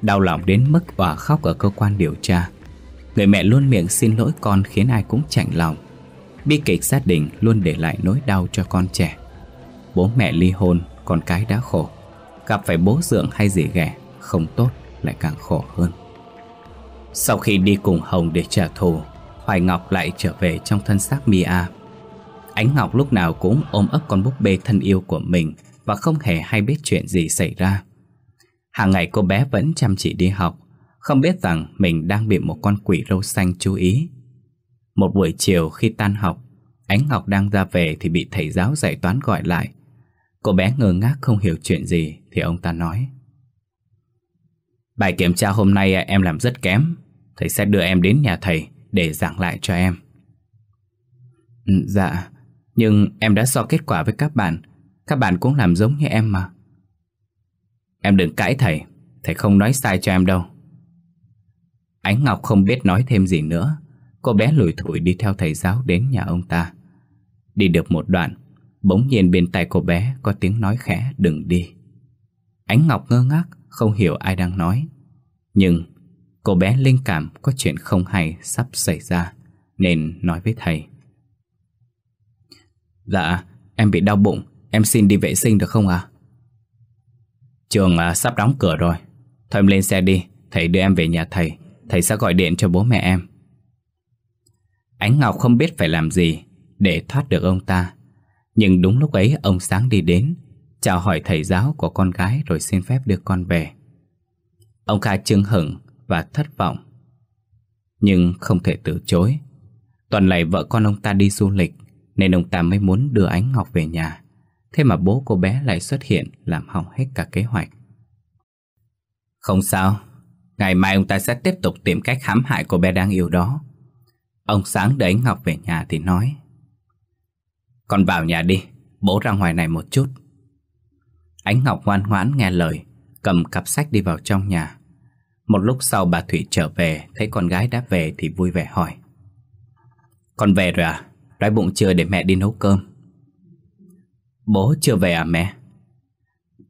Đau lòng đến mức bà khóc ở cơ quan điều tra Người mẹ luôn miệng xin lỗi con khiến ai cũng chạnh lòng Bi kịch gia đình luôn để lại nỗi đau cho con trẻ Bố mẹ ly hôn, con cái đã khổ Gặp phải bố dượng hay gì ghẻ, không tốt lại càng khổ hơn sau khi đi cùng Hồng để trả thù Hoài Ngọc lại trở về trong thân xác Mia Ánh Ngọc lúc nào cũng ôm ấp con búp bê thân yêu của mình Và không hề hay biết chuyện gì xảy ra Hàng ngày cô bé vẫn chăm chỉ đi học Không biết rằng mình đang bị một con quỷ râu xanh chú ý Một buổi chiều khi tan học Ánh Ngọc đang ra về thì bị thầy giáo dạy toán gọi lại Cô bé ngơ ngác không hiểu chuyện gì Thì ông ta nói Bài kiểm tra hôm nay em làm rất kém Thầy sẽ đưa em đến nhà thầy Để giảng lại cho em ừ, Dạ Nhưng em đã so kết quả với các bạn Các bạn cũng làm giống như em mà Em đừng cãi thầy Thầy không nói sai cho em đâu Ánh Ngọc không biết nói thêm gì nữa Cô bé lùi thủi đi theo thầy giáo đến nhà ông ta Đi được một đoạn Bỗng nhiên bên tay cô bé có tiếng nói khẽ đừng đi Ánh Ngọc ngơ ngác Không hiểu ai đang nói Nhưng Cô bé linh cảm có chuyện không hay sắp xảy ra Nên nói với thầy Dạ, em bị đau bụng Em xin đi vệ sinh được không ạ? À? Trường à, sắp đóng cửa rồi Thôi em lên xe đi Thầy đưa em về nhà thầy Thầy sẽ gọi điện cho bố mẹ em Ánh Ngọc không biết phải làm gì Để thoát được ông ta Nhưng đúng lúc ấy ông Sáng đi đến Chào hỏi thầy giáo của con gái Rồi xin phép đưa con về Ông Kha chưng hửng và thất vọng Nhưng không thể từ chối Tuần này vợ con ông ta đi du lịch Nên ông ta mới muốn đưa Ánh Ngọc về nhà Thế mà bố cô bé lại xuất hiện Làm hỏng hết cả kế hoạch Không sao Ngày mai ông ta sẽ tiếp tục tìm cách hãm hại cô bé đang yêu đó Ông Sáng đẩy Ngọc về nhà thì nói Con vào nhà đi Bố ra ngoài này một chút Ánh Ngọc ngoan ngoãn nghe lời Cầm cặp sách đi vào trong nhà một lúc sau bà Thủy trở về Thấy con gái đã về thì vui vẻ hỏi Con về rồi à? Đói bụng chưa để mẹ đi nấu cơm Bố chưa về à mẹ?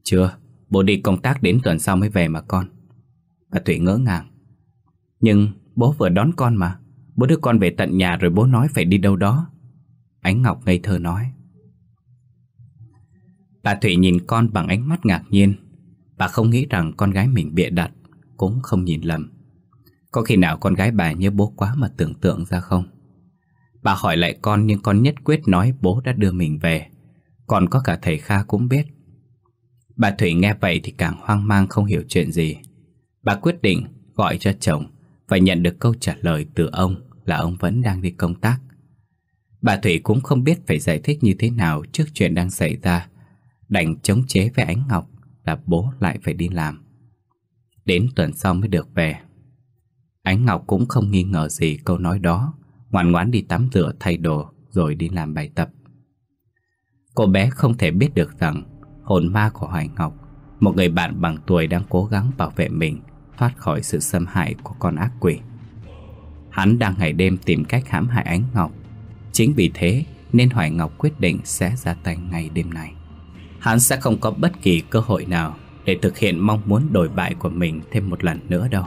Chưa, bố đi công tác đến tuần sau mới về mà con Bà Thủy ngỡ ngàng Nhưng bố vừa đón con mà Bố đưa con về tận nhà rồi bố nói phải đi đâu đó Ánh Ngọc ngây thơ nói Bà Thủy nhìn con bằng ánh mắt ngạc nhiên Bà không nghĩ rằng con gái mình bịa đặt cũng không nhìn lầm Có khi nào con gái bà nhớ bố quá mà tưởng tượng ra không? Bà hỏi lại con nhưng con nhất quyết nói bố đã đưa mình về Còn có cả thầy Kha cũng biết Bà Thủy nghe vậy thì càng hoang mang không hiểu chuyện gì Bà quyết định gọi cho chồng Và nhận được câu trả lời từ ông là ông vẫn đang đi công tác Bà Thủy cũng không biết phải giải thích như thế nào trước chuyện đang xảy ra Đành chống chế với Ánh Ngọc là bố lại phải đi làm Đến tuần sau mới được về Ánh Ngọc cũng không nghi ngờ gì câu nói đó Ngoan ngoãn đi tắm rửa thay đồ Rồi đi làm bài tập Cô bé không thể biết được rằng Hồn ma của Hoài Ngọc Một người bạn bằng tuổi đang cố gắng bảo vệ mình Thoát khỏi sự xâm hại của con ác quỷ Hắn đang ngày đêm tìm cách hãm hại Ánh Ngọc Chính vì thế nên Hoài Ngọc quyết định sẽ ra tay ngày đêm này. Hắn sẽ không có bất kỳ cơ hội nào để thực hiện mong muốn đổi bại của mình thêm một lần nữa đâu.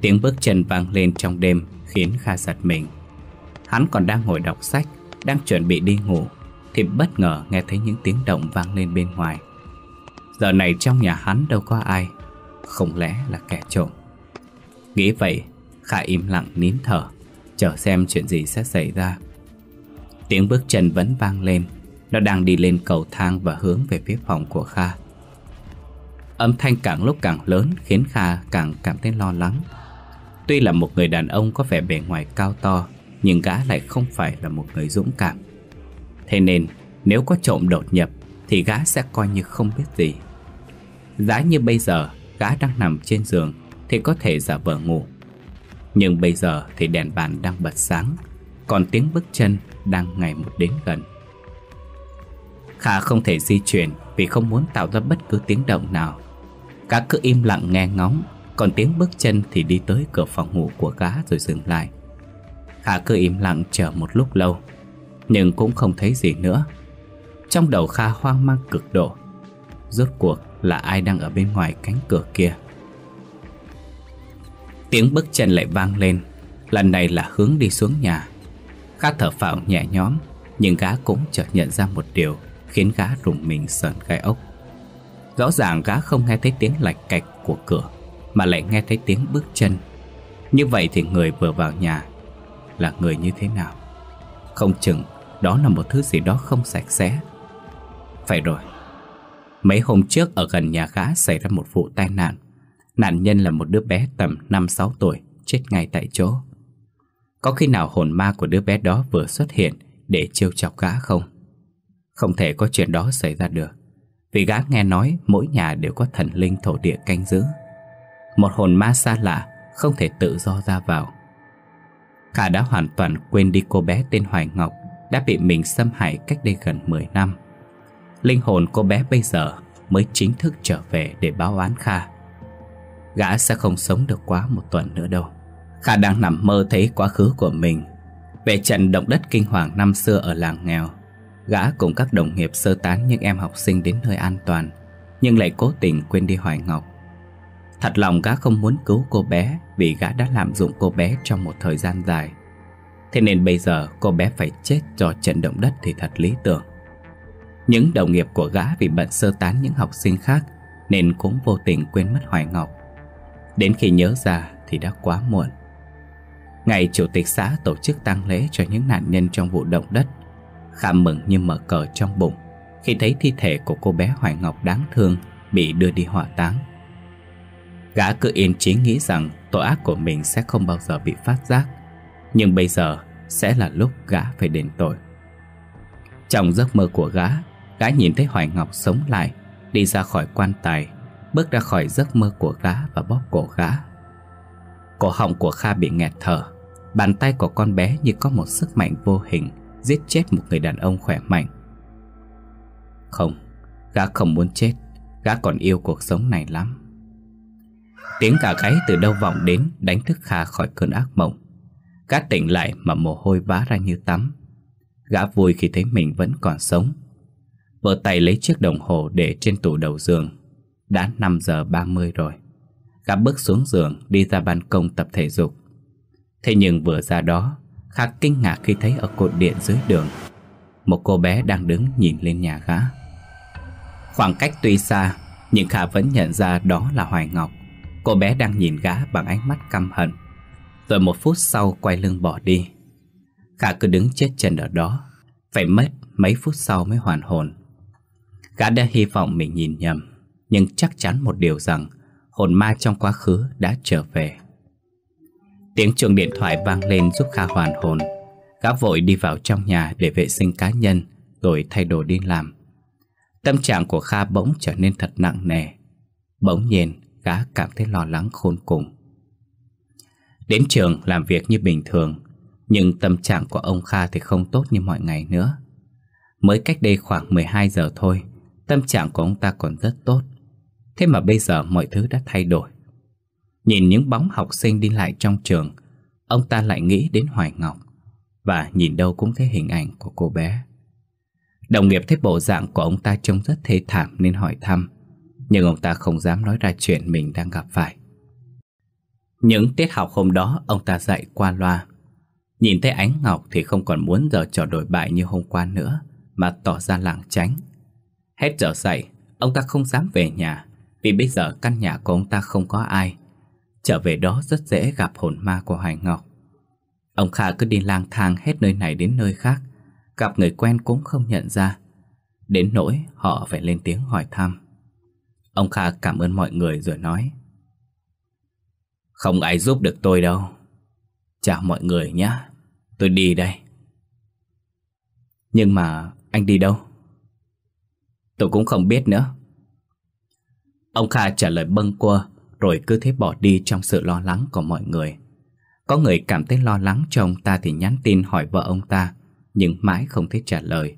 Tiếng bước chân vang lên trong đêm khiến Kha giật mình. Hắn còn đang ngồi đọc sách, đang chuẩn bị đi ngủ, thì bất ngờ nghe thấy những tiếng động vang lên bên ngoài. Giờ này trong nhà hắn đâu có ai, không lẽ là kẻ trộm. Nghĩ vậy, Kha im lặng nín thở, chờ xem chuyện gì sẽ xảy ra. Tiếng bước chân vẫn vang lên, nó đang đi lên cầu thang và hướng về phía phòng của Kha. Âm thanh càng lúc càng lớn khiến Kha càng cảm thấy lo lắng Tuy là một người đàn ông có vẻ bề ngoài cao to Nhưng gã lại không phải là một người dũng cảm Thế nên nếu có trộm đột nhập Thì gã sẽ coi như không biết gì Giá như bây giờ gã đang nằm trên giường Thì có thể giả vờ ngủ Nhưng bây giờ thì đèn bàn đang bật sáng Còn tiếng bước chân đang ngày một đến gần Kha không thể di chuyển vì không muốn tạo ra bất cứ tiếng động nào Cá cứ im lặng nghe ngóng Còn tiếng bước chân thì đi tới cửa phòng ngủ của cá rồi dừng lại Khả cứ im lặng chờ một lúc lâu Nhưng cũng không thấy gì nữa Trong đầu Kha hoang mang cực độ Rốt cuộc là ai đang ở bên ngoài cánh cửa kia Tiếng bước chân lại vang lên Lần này là hướng đi xuống nhà Khá thở phào nhẹ nhõm Nhưng gá cũng chợt nhận ra một điều Khiến gá rùng mình sờn gai ốc Rõ ràng gã không nghe thấy tiếng lạch cạch của cửa Mà lại nghe thấy tiếng bước chân Như vậy thì người vừa vào nhà Là người như thế nào Không chừng Đó là một thứ gì đó không sạch sẽ Phải rồi Mấy hôm trước ở gần nhà gã xảy ra một vụ tai nạn Nạn nhân là một đứa bé tầm 5-6 tuổi Chết ngay tại chỗ Có khi nào hồn ma của đứa bé đó vừa xuất hiện Để chiêu chọc gã không Không thể có chuyện đó xảy ra được vì gã nghe nói mỗi nhà đều có thần linh thổ địa canh giữ Một hồn ma xa lạ Không thể tự do ra vào Khả đã hoàn toàn quên đi cô bé tên Hoài Ngọc Đã bị mình xâm hại cách đây gần 10 năm Linh hồn cô bé bây giờ Mới chính thức trở về để báo án Kha Gã sẽ không sống được quá một tuần nữa đâu Khả đang nằm mơ thấy quá khứ của mình Về trận động đất kinh hoàng năm xưa ở làng nghèo Gã cùng các đồng nghiệp sơ tán những em học sinh đến nơi an toàn Nhưng lại cố tình quên đi Hoài Ngọc Thật lòng gã không muốn cứu cô bé Vì gã đã lạm dụng cô bé trong một thời gian dài Thế nên bây giờ cô bé phải chết do trận động đất thì thật lý tưởng Những đồng nghiệp của gã vì bận sơ tán những học sinh khác Nên cũng vô tình quên mất Hoài Ngọc Đến khi nhớ ra thì đã quá muộn Ngày chủ tịch xã tổ chức tang lễ cho những nạn nhân trong vụ động đất Khảm mừng như mở cờ trong bụng Khi thấy thi thể của cô bé Hoài Ngọc đáng thương Bị đưa đi hỏa táng Gã cứ yên chí nghĩ rằng Tội ác của mình sẽ không bao giờ bị phát giác Nhưng bây giờ Sẽ là lúc gã phải đền tội Trong giấc mơ của gã Gã nhìn thấy Hoài Ngọc sống lại Đi ra khỏi quan tài Bước ra khỏi giấc mơ của gã và bóp cổ gã Cổ họng của Kha bị nghẹt thở Bàn tay của con bé như có một sức mạnh vô hình giết chết một người đàn ông khỏe mạnh. Không, gã không muốn chết, gã còn yêu cuộc sống này lắm. Tiếng gà gáy từ đâu vọng đến đánh thức Kha khỏi cơn ác mộng. Gã tỉnh lại mà mồ hôi vã ra như tắm. Gã vui khi thấy mình vẫn còn sống. Vợ tay lấy chiếc đồng hồ để trên tủ đầu giường. Đã 5 giờ 30 rồi. Gã bước xuống giường đi ra ban công tập thể dục. Thế nhưng vừa ra đó Kha kinh ngạc khi thấy ở cột điện dưới đường Một cô bé đang đứng nhìn lên nhà gã Khoảng cách tuy xa Nhưng Kha vẫn nhận ra đó là Hoài Ngọc Cô bé đang nhìn gã bằng ánh mắt căm hận Rồi một phút sau quay lưng bỏ đi Kha cứ đứng chết chân ở đó Phải mất mấy phút sau mới hoàn hồn Gã đã hy vọng mình nhìn nhầm Nhưng chắc chắn một điều rằng Hồn ma trong quá khứ đã trở về Tiếng chuông điện thoại vang lên giúp Kha hoàn hồn Gã vội đi vào trong nhà để vệ sinh cá nhân Rồi thay đồ đi làm Tâm trạng của Kha bỗng trở nên thật nặng nề Bỗng nhiên gã cảm thấy lo lắng khôn cùng Đến trường làm việc như bình thường Nhưng tâm trạng của ông Kha thì không tốt như mọi ngày nữa Mới cách đây khoảng 12 giờ thôi Tâm trạng của ông ta còn rất tốt Thế mà bây giờ mọi thứ đã thay đổi Nhìn những bóng học sinh đi lại trong trường Ông ta lại nghĩ đến Hoài Ngọc Và nhìn đâu cũng thấy hình ảnh của cô bé Đồng nghiệp thấy bộ dạng của ông ta trông rất thê thảm nên hỏi thăm Nhưng ông ta không dám nói ra chuyện mình đang gặp phải Những tiết học hôm đó ông ta dạy qua loa Nhìn thấy ánh ngọc thì không còn muốn giờ trò đổi bại như hôm qua nữa Mà tỏ ra lảng tránh Hết giờ dạy, ông ta không dám về nhà Vì bây giờ căn nhà của ông ta không có ai Trở về đó rất dễ gặp hồn ma của Hoài Ngọc Ông Kha cứ đi lang thang hết nơi này đến nơi khác Gặp người quen cũng không nhận ra Đến nỗi họ phải lên tiếng hỏi thăm Ông Kha cảm ơn mọi người rồi nói Không ai giúp được tôi đâu Chào mọi người nhé Tôi đi đây Nhưng mà anh đi đâu? Tôi cũng không biết nữa Ông Kha trả lời bâng quơ rồi cứ thế bỏ đi trong sự lo lắng của mọi người. Có người cảm thấy lo lắng cho ông ta thì nhắn tin hỏi vợ ông ta, nhưng mãi không thấy trả lời.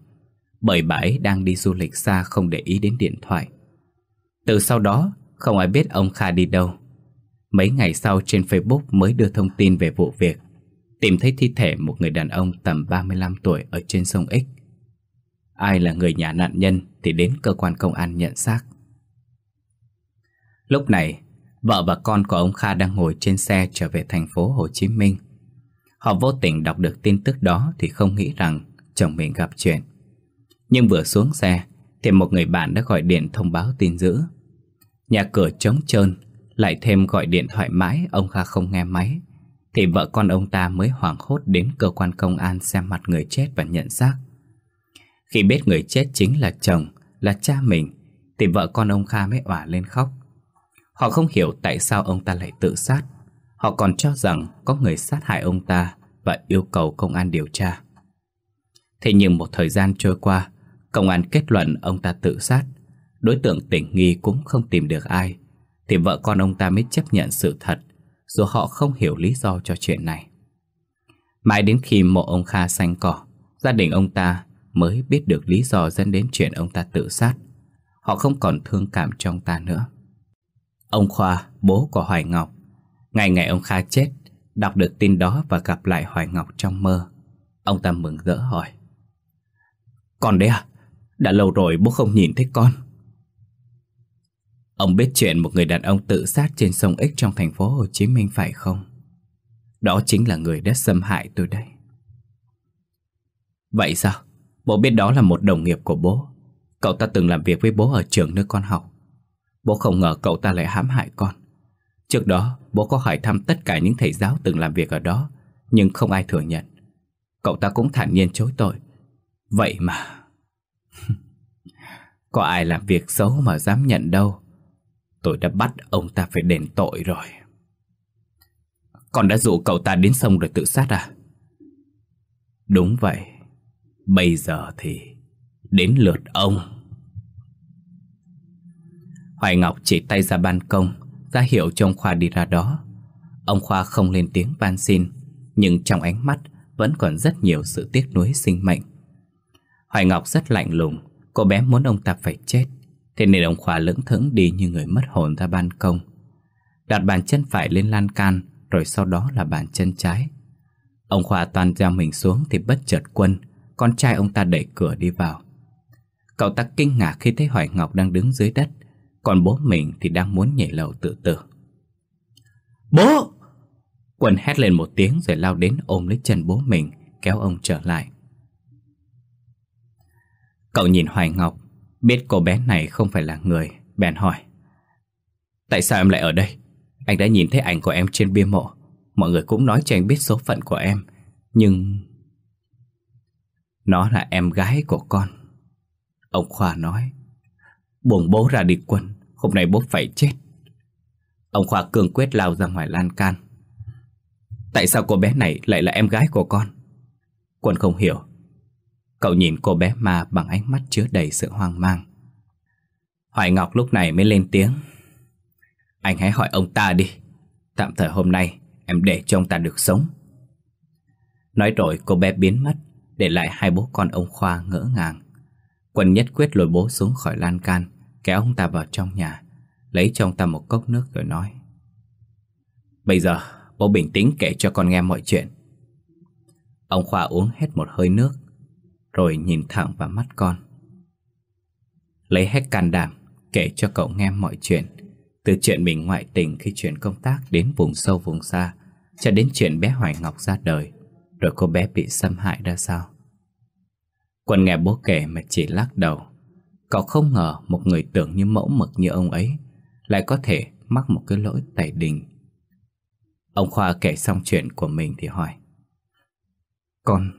Bởi bà ấy đang đi du lịch xa không để ý đến điện thoại. Từ sau đó, không ai biết ông Kha đi đâu. Mấy ngày sau trên Facebook mới đưa thông tin về vụ việc, tìm thấy thi thể một người đàn ông tầm 35 tuổi ở trên sông X. Ai là người nhà nạn nhân thì đến cơ quan công an nhận xác. Lúc này, Vợ và con của ông Kha đang ngồi trên xe trở về thành phố Hồ Chí Minh Họ vô tình đọc được tin tức đó thì không nghĩ rằng chồng mình gặp chuyện Nhưng vừa xuống xe thì một người bạn đã gọi điện thông báo tin dữ Nhà cửa trống trơn Lại thêm gọi điện thoại mãi ông Kha không nghe máy Thì vợ con ông ta mới hoảng hốt đến cơ quan công an xem mặt người chết và nhận xác Khi biết người chết chính là chồng, là cha mình Thì vợ con ông Kha mới òa lên khóc Họ không hiểu tại sao ông ta lại tự sát Họ còn cho rằng có người sát hại ông ta Và yêu cầu công an điều tra Thế nhưng một thời gian trôi qua Công an kết luận ông ta tự sát Đối tượng tỉnh nghi cũng không tìm được ai Thì vợ con ông ta mới chấp nhận sự thật Dù họ không hiểu lý do cho chuyện này Mãi đến khi mộ ông Kha xanh cỏ Gia đình ông ta mới biết được lý do dẫn đến chuyện ông ta tự sát Họ không còn thương cảm trong ta nữa Ông Khoa, bố của Hoài Ngọc Ngày ngày ông Kha chết Đọc được tin đó và gặp lại Hoài Ngọc trong mơ Ông ta mừng rỡ hỏi Con đấy à? Đã lâu rồi bố không nhìn thấy con Ông biết chuyện một người đàn ông tự sát trên sông Ích trong thành phố Hồ Chí Minh phải không? Đó chính là người đã xâm hại tôi đây Vậy sao? Bố biết đó là một đồng nghiệp của bố Cậu ta từng làm việc với bố ở trường nơi con học Bố không ngờ cậu ta lại hãm hại con Trước đó bố có hỏi thăm tất cả những thầy giáo từng làm việc ở đó Nhưng không ai thừa nhận Cậu ta cũng thản nhiên chối tội Vậy mà Có ai làm việc xấu mà dám nhận đâu Tôi đã bắt ông ta phải đền tội rồi Con đã dụ cậu ta đến sông rồi tự sát à Đúng vậy Bây giờ thì Đến lượt ông Hoài Ngọc chỉ tay ra ban công ra hiệu cho ông Khoa đi ra đó Ông Khoa không lên tiếng van xin Nhưng trong ánh mắt Vẫn còn rất nhiều sự tiếc nuối sinh mệnh Hoài Ngọc rất lạnh lùng Cô bé muốn ông ta phải chết Thế nên ông Khoa lững thững đi như người mất hồn ra ban công Đặt bàn chân phải lên lan can Rồi sau đó là bàn chân trái Ông Khoa toàn ra mình xuống Thì bất chợt quân Con trai ông ta đẩy cửa đi vào Cậu ta kinh ngạc khi thấy Hoài Ngọc đang đứng dưới đất còn bố mình thì đang muốn nhảy lầu tự tử Bố Quân hét lên một tiếng rồi lao đến ôm lấy chân bố mình Kéo ông trở lại Cậu nhìn Hoài Ngọc Biết cô bé này không phải là người Bèn hỏi Tại sao em lại ở đây Anh đã nhìn thấy ảnh của em trên bia mộ Mọi người cũng nói cho anh biết số phận của em Nhưng Nó là em gái của con Ông Khoa nói Buồn bố ra đi quân Hôm nay bố phải chết Ông Khoa cường quyết lao ra ngoài lan can Tại sao cô bé này lại là em gái của con Quân không hiểu Cậu nhìn cô bé ma bằng ánh mắt chứa đầy sự hoang mang Hoài Ngọc lúc này mới lên tiếng Anh hãy hỏi ông ta đi Tạm thời hôm nay em để cho ông ta được sống Nói rồi cô bé biến mất Để lại hai bố con ông Khoa ngỡ ngàng Quân nhất quyết lôi bố xuống khỏi lan can Kéo ông ta vào trong nhà Lấy cho ông ta một cốc nước rồi nói Bây giờ bố bình tĩnh kể cho con nghe mọi chuyện Ông Khoa uống hết một hơi nước Rồi nhìn thẳng vào mắt con Lấy hết can đảm Kể cho cậu nghe mọi chuyện Từ chuyện mình ngoại tình khi chuyển công tác Đến vùng sâu vùng xa Cho đến chuyện bé Hoài Ngọc ra đời Rồi cô bé bị xâm hại ra sao Quân nghe bố kể mà chỉ lắc đầu Cậu không ngờ một người tưởng như mẫu mực như ông ấy lại có thể mắc một cái lỗi tẩy đình. Ông Khoa kể xong chuyện của mình thì hỏi Con,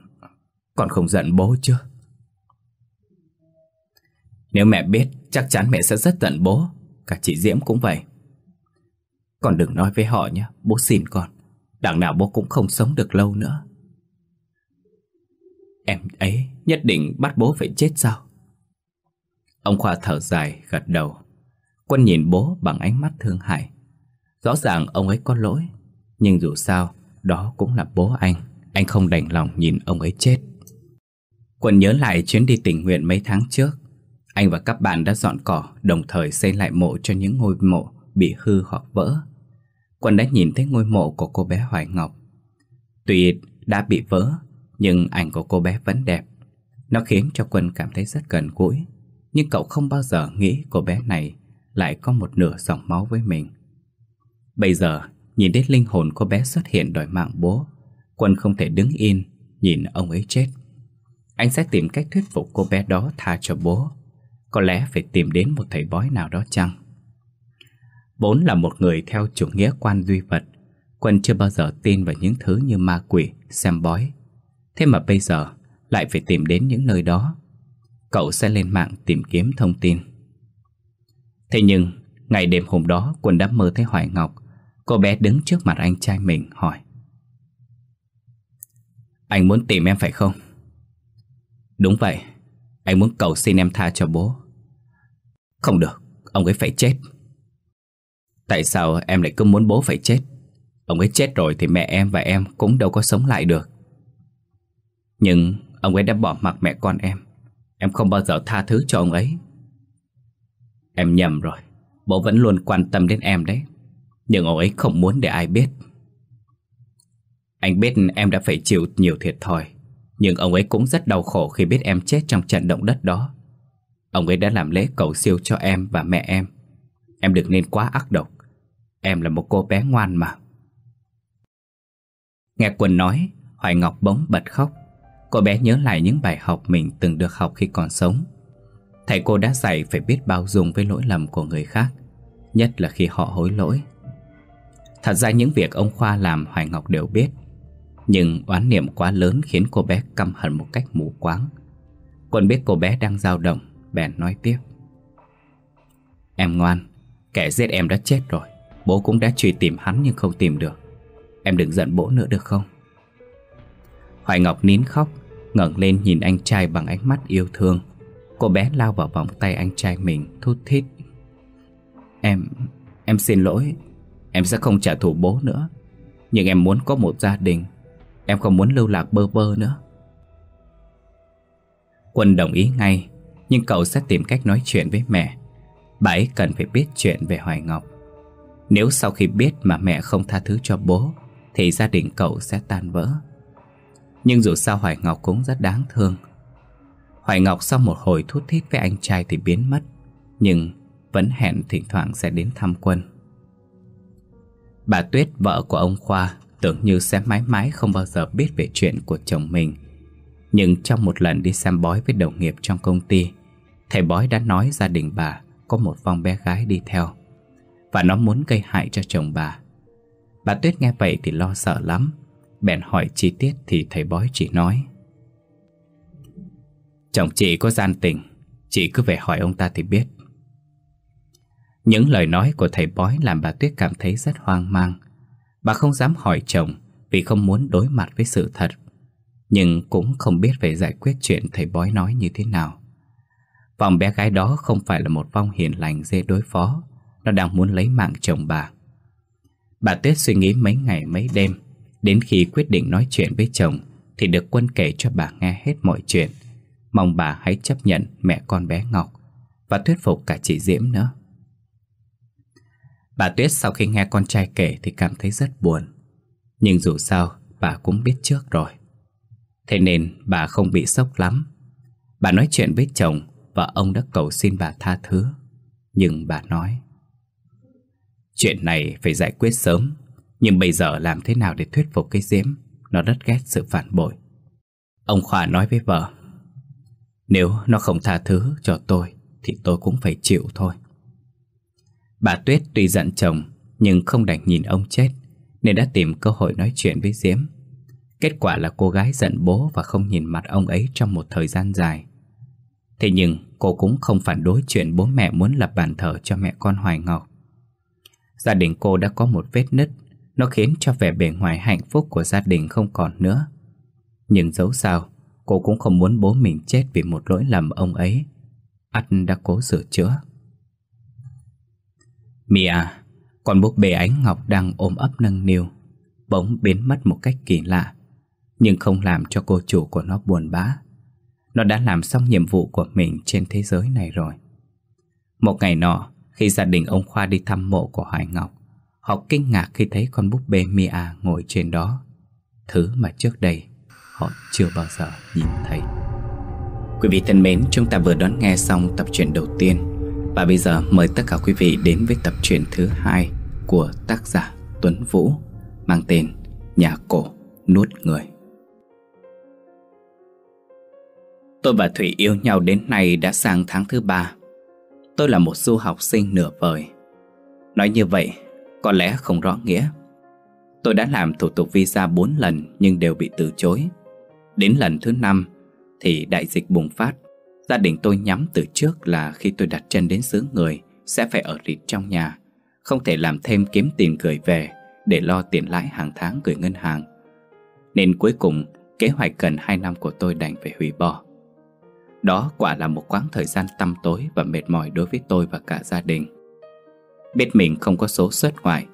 con không giận bố chưa? Nếu mẹ biết chắc chắn mẹ sẽ rất giận bố Cả chị Diễm cũng vậy Con đừng nói với họ nhé Bố xin con Đằng nào bố cũng không sống được lâu nữa Em ấy nhất định bắt bố phải chết sao Ông Khoa thở dài, gật đầu. Quân nhìn bố bằng ánh mắt thương hại. Rõ ràng ông ấy có lỗi, nhưng dù sao, đó cũng là bố anh. Anh không đành lòng nhìn ông ấy chết. Quân nhớ lại chuyến đi tình nguyện mấy tháng trước. Anh và các bạn đã dọn cỏ, đồng thời xây lại mộ cho những ngôi mộ bị hư hoặc vỡ. Quân đã nhìn thấy ngôi mộ của cô bé Hoài Ngọc. Tuy đã bị vỡ, nhưng ảnh của cô bé vẫn đẹp. Nó khiến cho Quân cảm thấy rất gần gũi nhưng cậu không bao giờ nghĩ cô bé này lại có một nửa dòng máu với mình. Bây giờ, nhìn đến linh hồn cô bé xuất hiện đòi mạng bố, Quân không thể đứng yên, nhìn ông ấy chết. Anh sẽ tìm cách thuyết phục cô bé đó tha cho bố. Có lẽ phải tìm đến một thầy bói nào đó chăng? Bốn là một người theo chủ nghĩa quan duy vật, Quân chưa bao giờ tin vào những thứ như ma quỷ, xem bói. Thế mà bây giờ lại phải tìm đến những nơi đó cậu sẽ lên mạng tìm kiếm thông tin. Thế nhưng, ngày đêm hôm đó Quân đã mơ thấy Hoài Ngọc. Cô bé đứng trước mặt anh trai mình hỏi. Anh muốn tìm em phải không? Đúng vậy, anh muốn cầu xin em tha cho bố. Không được, ông ấy phải chết. Tại sao em lại cứ muốn bố phải chết? Ông ấy chết rồi thì mẹ em và em cũng đâu có sống lại được. Nhưng ông ấy đã bỏ mặc mẹ con em Em không bao giờ tha thứ cho ông ấy Em nhầm rồi Bố vẫn luôn quan tâm đến em đấy Nhưng ông ấy không muốn để ai biết Anh biết em đã phải chịu nhiều thiệt thòi Nhưng ông ấy cũng rất đau khổ khi biết em chết trong trận động đất đó Ông ấy đã làm lễ cầu siêu cho em và mẹ em Em đừng nên quá ác độc Em là một cô bé ngoan mà Nghe Quân nói Hoài Ngọc bỗng bật khóc Cô bé nhớ lại những bài học mình từng được học khi còn sống Thầy cô đã dạy phải biết bao dung với lỗi lầm của người khác Nhất là khi họ hối lỗi Thật ra những việc ông Khoa làm Hoài Ngọc đều biết Nhưng oán niệm quá lớn khiến cô bé căm hận một cách mù quáng Quân biết cô bé đang dao động Bèn nói tiếp Em ngoan Kẻ giết em đã chết rồi Bố cũng đã truy tìm hắn nhưng không tìm được Em đừng giận bố nữa được không Hoài Ngọc nín khóc ngẩng lên nhìn anh trai bằng ánh mắt yêu thương Cô bé lao vào vòng tay anh trai mình thút thít Em, em xin lỗi Em sẽ không trả thù bố nữa Nhưng em muốn có một gia đình Em không muốn lưu lạc bơ bơ nữa Quân đồng ý ngay Nhưng cậu sẽ tìm cách nói chuyện với mẹ Bà ấy cần phải biết chuyện về Hoài Ngọc Nếu sau khi biết mà mẹ không tha thứ cho bố Thì gia đình cậu sẽ tan vỡ nhưng dù sao Hoài Ngọc cũng rất đáng thương Hoài Ngọc sau một hồi thút thít với anh trai thì biến mất Nhưng vẫn hẹn thỉnh thoảng sẽ đến thăm quân Bà Tuyết, vợ của ông Khoa Tưởng như sẽ mãi mãi không bao giờ biết về chuyện của chồng mình Nhưng trong một lần đi xem bói với đồng nghiệp trong công ty Thầy bói đã nói gia đình bà có một con bé gái đi theo Và nó muốn gây hại cho chồng bà Bà Tuyết nghe vậy thì lo sợ lắm Bèn hỏi chi tiết thì thầy bói chỉ nói Chồng chị có gian tình Chị cứ về hỏi ông ta thì biết Những lời nói của thầy bói làm bà Tuyết cảm thấy rất hoang mang Bà không dám hỏi chồng vì không muốn đối mặt với sự thật Nhưng cũng không biết về giải quyết chuyện thầy bói nói như thế nào Vòng bé gái đó không phải là một vong hiền lành dễ đối phó Nó đang muốn lấy mạng chồng bà Bà Tuyết suy nghĩ mấy ngày mấy đêm Đến khi quyết định nói chuyện với chồng Thì được quân kể cho bà nghe hết mọi chuyện Mong bà hãy chấp nhận mẹ con bé Ngọc Và thuyết phục cả chị Diễm nữa Bà Tuyết sau khi nghe con trai kể thì cảm thấy rất buồn Nhưng dù sao bà cũng biết trước rồi Thế nên bà không bị sốc lắm Bà nói chuyện với chồng và ông đã cầu xin bà tha thứ Nhưng bà nói Chuyện này phải giải quyết sớm nhưng bây giờ làm thế nào để thuyết phục cái diễm Nó rất ghét sự phản bội Ông Khoa nói với vợ Nếu nó không tha thứ cho tôi Thì tôi cũng phải chịu thôi Bà Tuyết tuy giận chồng Nhưng không đành nhìn ông chết Nên đã tìm cơ hội nói chuyện với Diễm Kết quả là cô gái giận bố Và không nhìn mặt ông ấy trong một thời gian dài Thế nhưng cô cũng không phản đối chuyện bố mẹ muốn lập bàn thờ cho mẹ con Hoài Ngọc Gia đình cô đã có một vết nứt nó khiến cho vẻ bề ngoài hạnh phúc của gia đình không còn nữa Nhưng dấu sao Cô cũng không muốn bố mình chết vì một lỗi lầm ông ấy anh đã cố sửa chữa Mia Con búp bê ánh ngọc đang ôm ấp nâng niu Bỗng biến mất một cách kỳ lạ Nhưng không làm cho cô chủ của nó buồn bã Nó đã làm xong nhiệm vụ của mình trên thế giới này rồi Một ngày nọ Khi gia đình ông Khoa đi thăm mộ của Hoài Ngọc Họ kinh ngạc khi thấy con búp bê Mia ngồi trên đó Thứ mà trước đây họ chưa bao giờ nhìn thấy Quý vị thân mến, chúng ta vừa đón nghe xong tập truyện đầu tiên Và bây giờ mời tất cả quý vị đến với tập truyện thứ hai của tác giả Tuấn Vũ mang tên Nhà cổ nuốt người Tôi và Thủy yêu nhau đến nay đã sang tháng thứ ba Tôi là một du học sinh nửa vời Nói như vậy có lẽ không rõ nghĩa Tôi đã làm thủ tục visa 4 lần nhưng đều bị từ chối Đến lần thứ 5 thì đại dịch bùng phát Gia đình tôi nhắm từ trước là khi tôi đặt chân đến xứ người Sẽ phải ở rịt trong nhà Không thể làm thêm kiếm tiền gửi về Để lo tiền lãi hàng tháng gửi ngân hàng Nên cuối cùng kế hoạch gần 2 năm của tôi đành phải hủy bỏ Đó quả là một quãng thời gian tăm tối và mệt mỏi đối với tôi và cả gia đình Biết mình không có số xuất ngoại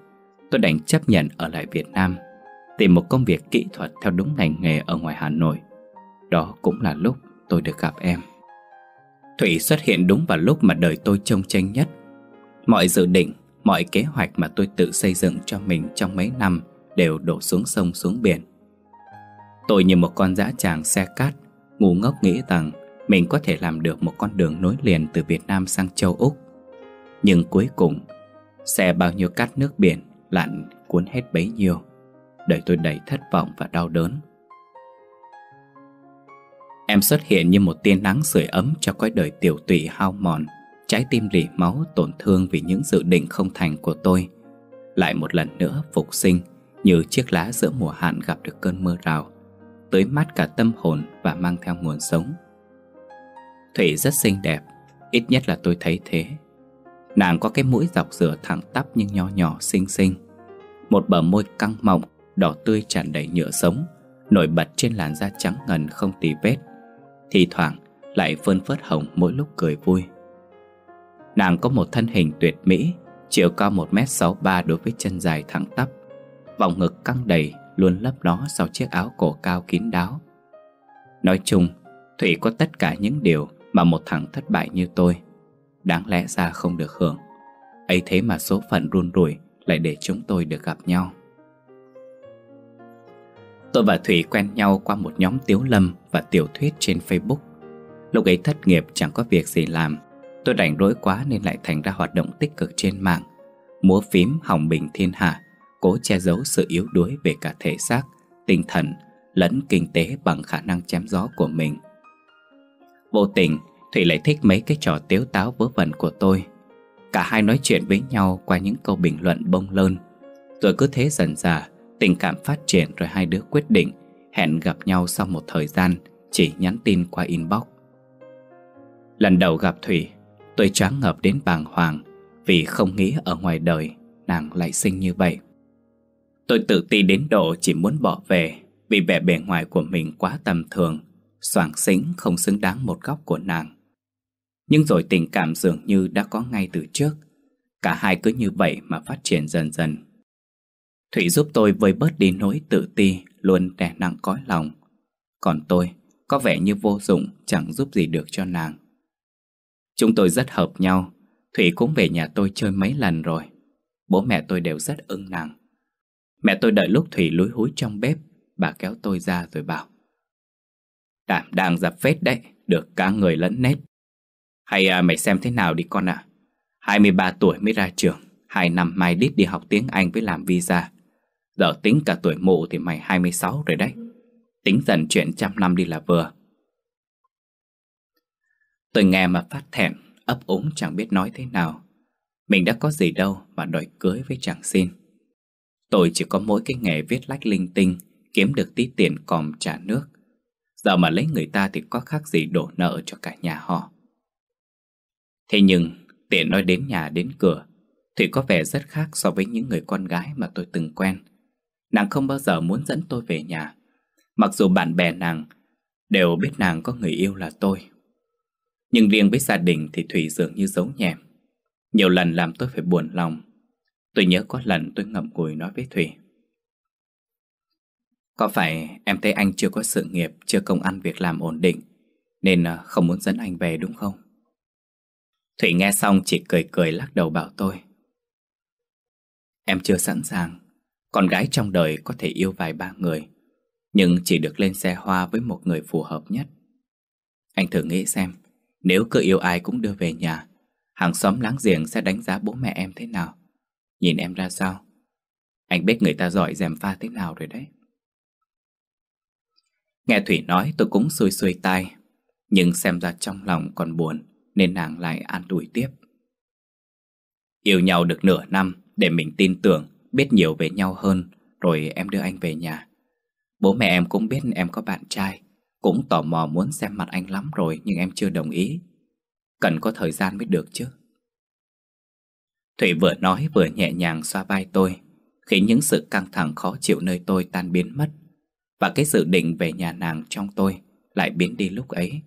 Tôi đành chấp nhận ở lại Việt Nam Tìm một công việc kỹ thuật theo đúng ngành nghề ở ngoài Hà Nội Đó cũng là lúc tôi được gặp em Thủy xuất hiện đúng vào lúc mà đời tôi trông tranh nhất Mọi dự định, mọi kế hoạch mà tôi tự xây dựng cho mình trong mấy năm Đều đổ xuống sông xuống biển Tôi như một con dã tràng xe cát Ngu ngốc nghĩ rằng mình có thể làm được một con đường nối liền từ Việt Nam sang châu Úc Nhưng cuối cùng Xe bao nhiêu cát nước biển Lặn cuốn hết bấy nhiêu Đời tôi đầy thất vọng và đau đớn Em xuất hiện như một tia nắng sưởi ấm cho cõi đời tiểu tụy hao mòn Trái tim rỉ máu tổn thương vì những dự định không thành của tôi Lại một lần nữa phục sinh Như chiếc lá giữa mùa hạn gặp được cơn mưa rào Tới mát cả tâm hồn và mang theo nguồn sống Thủy rất xinh đẹp Ít nhất là tôi thấy thế Nàng có cái mũi dọc dừa thẳng tắp nhưng nho nhỏ xinh xinh Một bờ môi căng mọng, đỏ tươi tràn đầy nhựa sống Nổi bật trên làn da trắng ngần không tì vết Thì thoảng lại phơn phớt hồng mỗi lúc cười vui Nàng có một thân hình tuyệt mỹ Chiều cao 1m63 đối với chân dài thẳng tắp Vòng ngực căng đầy luôn lấp ló sau chiếc áo cổ cao kín đáo Nói chung, Thủy có tất cả những điều mà một thằng thất bại như tôi Đáng lẽ ra không được hưởng ấy thế mà số phận run rủi lại để chúng tôi được gặp nhau Tôi và Thủy quen nhau qua một nhóm tiếu lâm và tiểu thuyết trên Facebook Lúc ấy thất nghiệp chẳng có việc gì làm Tôi đành rỗi quá nên lại thành ra hoạt động tích cực trên mạng Múa phím hỏng bình thiên hạ Cố che giấu sự yếu đuối về cả thể xác, tinh thần lẫn kinh tế bằng khả năng chém gió của mình Vô tình Thủy lại thích mấy cái trò tiếu táo vớ vẩn của tôi Cả hai nói chuyện với nhau qua những câu bình luận bông lơn Rồi cứ thế dần dà Tình cảm phát triển rồi hai đứa quyết định Hẹn gặp nhau sau một thời gian Chỉ nhắn tin qua inbox Lần đầu gặp Thủy Tôi choáng ngợp đến bàng hoàng Vì không nghĩ ở ngoài đời Nàng lại xinh như vậy Tôi tự ti đến độ chỉ muốn bỏ về Vì vẻ bề ngoài của mình quá tầm thường Soảng xính không xứng đáng một góc của nàng nhưng rồi tình cảm dường như đã có ngay từ trước Cả hai cứ như vậy mà phát triển dần dần Thủy giúp tôi vơi bớt đi nỗi tự ti Luôn đè nặng cõi lòng Còn tôi có vẻ như vô dụng Chẳng giúp gì được cho nàng Chúng tôi rất hợp nhau Thủy cũng về nhà tôi chơi mấy lần rồi Bố mẹ tôi đều rất ưng nàng Mẹ tôi đợi lúc Thủy lúi húi trong bếp Bà kéo tôi ra rồi bảo Đảm đang dập phết đấy Được cả người lẫn nét hay à, mày xem thế nào đi con ạ à? 23 tuổi mới ra trường 2 năm mai đít đi học tiếng Anh với làm visa Giờ tính cả tuổi mụ thì mày 26 rồi đấy Tính dần chuyện trăm năm đi là vừa Tôi nghe mà phát thẹn Ấp úng chẳng biết nói thế nào Mình đã có gì đâu mà đòi cưới với chàng xin Tôi chỉ có mỗi cái nghề viết lách linh tinh Kiếm được tí tiền còm trả nước Giờ mà lấy người ta thì có khác gì đổ nợ cho cả nhà họ Thế nhưng, tiện nói đến nhà đến cửa, Thủy có vẻ rất khác so với những người con gái mà tôi từng quen. Nàng không bao giờ muốn dẫn tôi về nhà, mặc dù bạn bè nàng đều biết nàng có người yêu là tôi. Nhưng riêng với gia đình thì Thủy dường như giấu nhẹm. Nhiều lần làm tôi phải buồn lòng. Tôi nhớ có lần tôi ngậm ngùi nói với Thủy. Có phải em thấy anh chưa có sự nghiệp, chưa công ăn việc làm ổn định, nên ờ, không muốn dẫn anh về đúng không? Thủy nghe xong chỉ cười cười lắc đầu bảo tôi Em chưa sẵn sàng Con gái trong đời có thể yêu vài ba người Nhưng chỉ được lên xe hoa với một người phù hợp nhất Anh thử nghĩ xem Nếu cứ yêu ai cũng đưa về nhà Hàng xóm láng giềng sẽ đánh giá bố mẹ em thế nào Nhìn em ra sao Anh biết người ta giỏi dèm pha thế nào rồi đấy Nghe Thủy nói tôi cũng xuôi xuôi tai Nhưng xem ra trong lòng còn buồn nên nàng lại an tuổi tiếp. Yêu nhau được nửa năm để mình tin tưởng, biết nhiều về nhau hơn, rồi em đưa anh về nhà. Bố mẹ em cũng biết em có bạn trai, cũng tò mò muốn xem mặt anh lắm rồi nhưng em chưa đồng ý. Cần có thời gian mới được chứ. Thủy vừa nói vừa nhẹ nhàng xoa vai tôi, khiến những sự căng thẳng khó chịu nơi tôi tan biến mất. Và cái dự định về nhà nàng trong tôi lại biến đi lúc ấy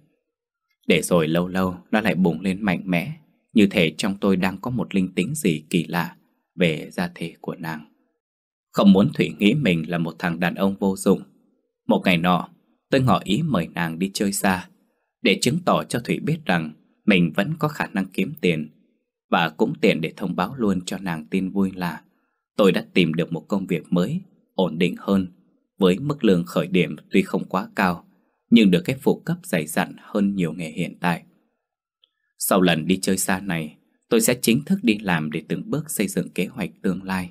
để rồi lâu lâu nó lại bùng lên mạnh mẽ Như thể trong tôi đang có một linh tính gì kỳ lạ Về gia thế của nàng Không muốn Thủy nghĩ mình là một thằng đàn ông vô dụng Một ngày nọ Tôi ngỏ ý mời nàng đi chơi xa Để chứng tỏ cho Thủy biết rằng Mình vẫn có khả năng kiếm tiền Và cũng tiện để thông báo luôn cho nàng tin vui là Tôi đã tìm được một công việc mới Ổn định hơn Với mức lương khởi điểm tuy không quá cao nhưng được cái phụ cấp dày dặn hơn nhiều nghề hiện tại. Sau lần đi chơi xa này, tôi sẽ chính thức đi làm để từng bước xây dựng kế hoạch tương lai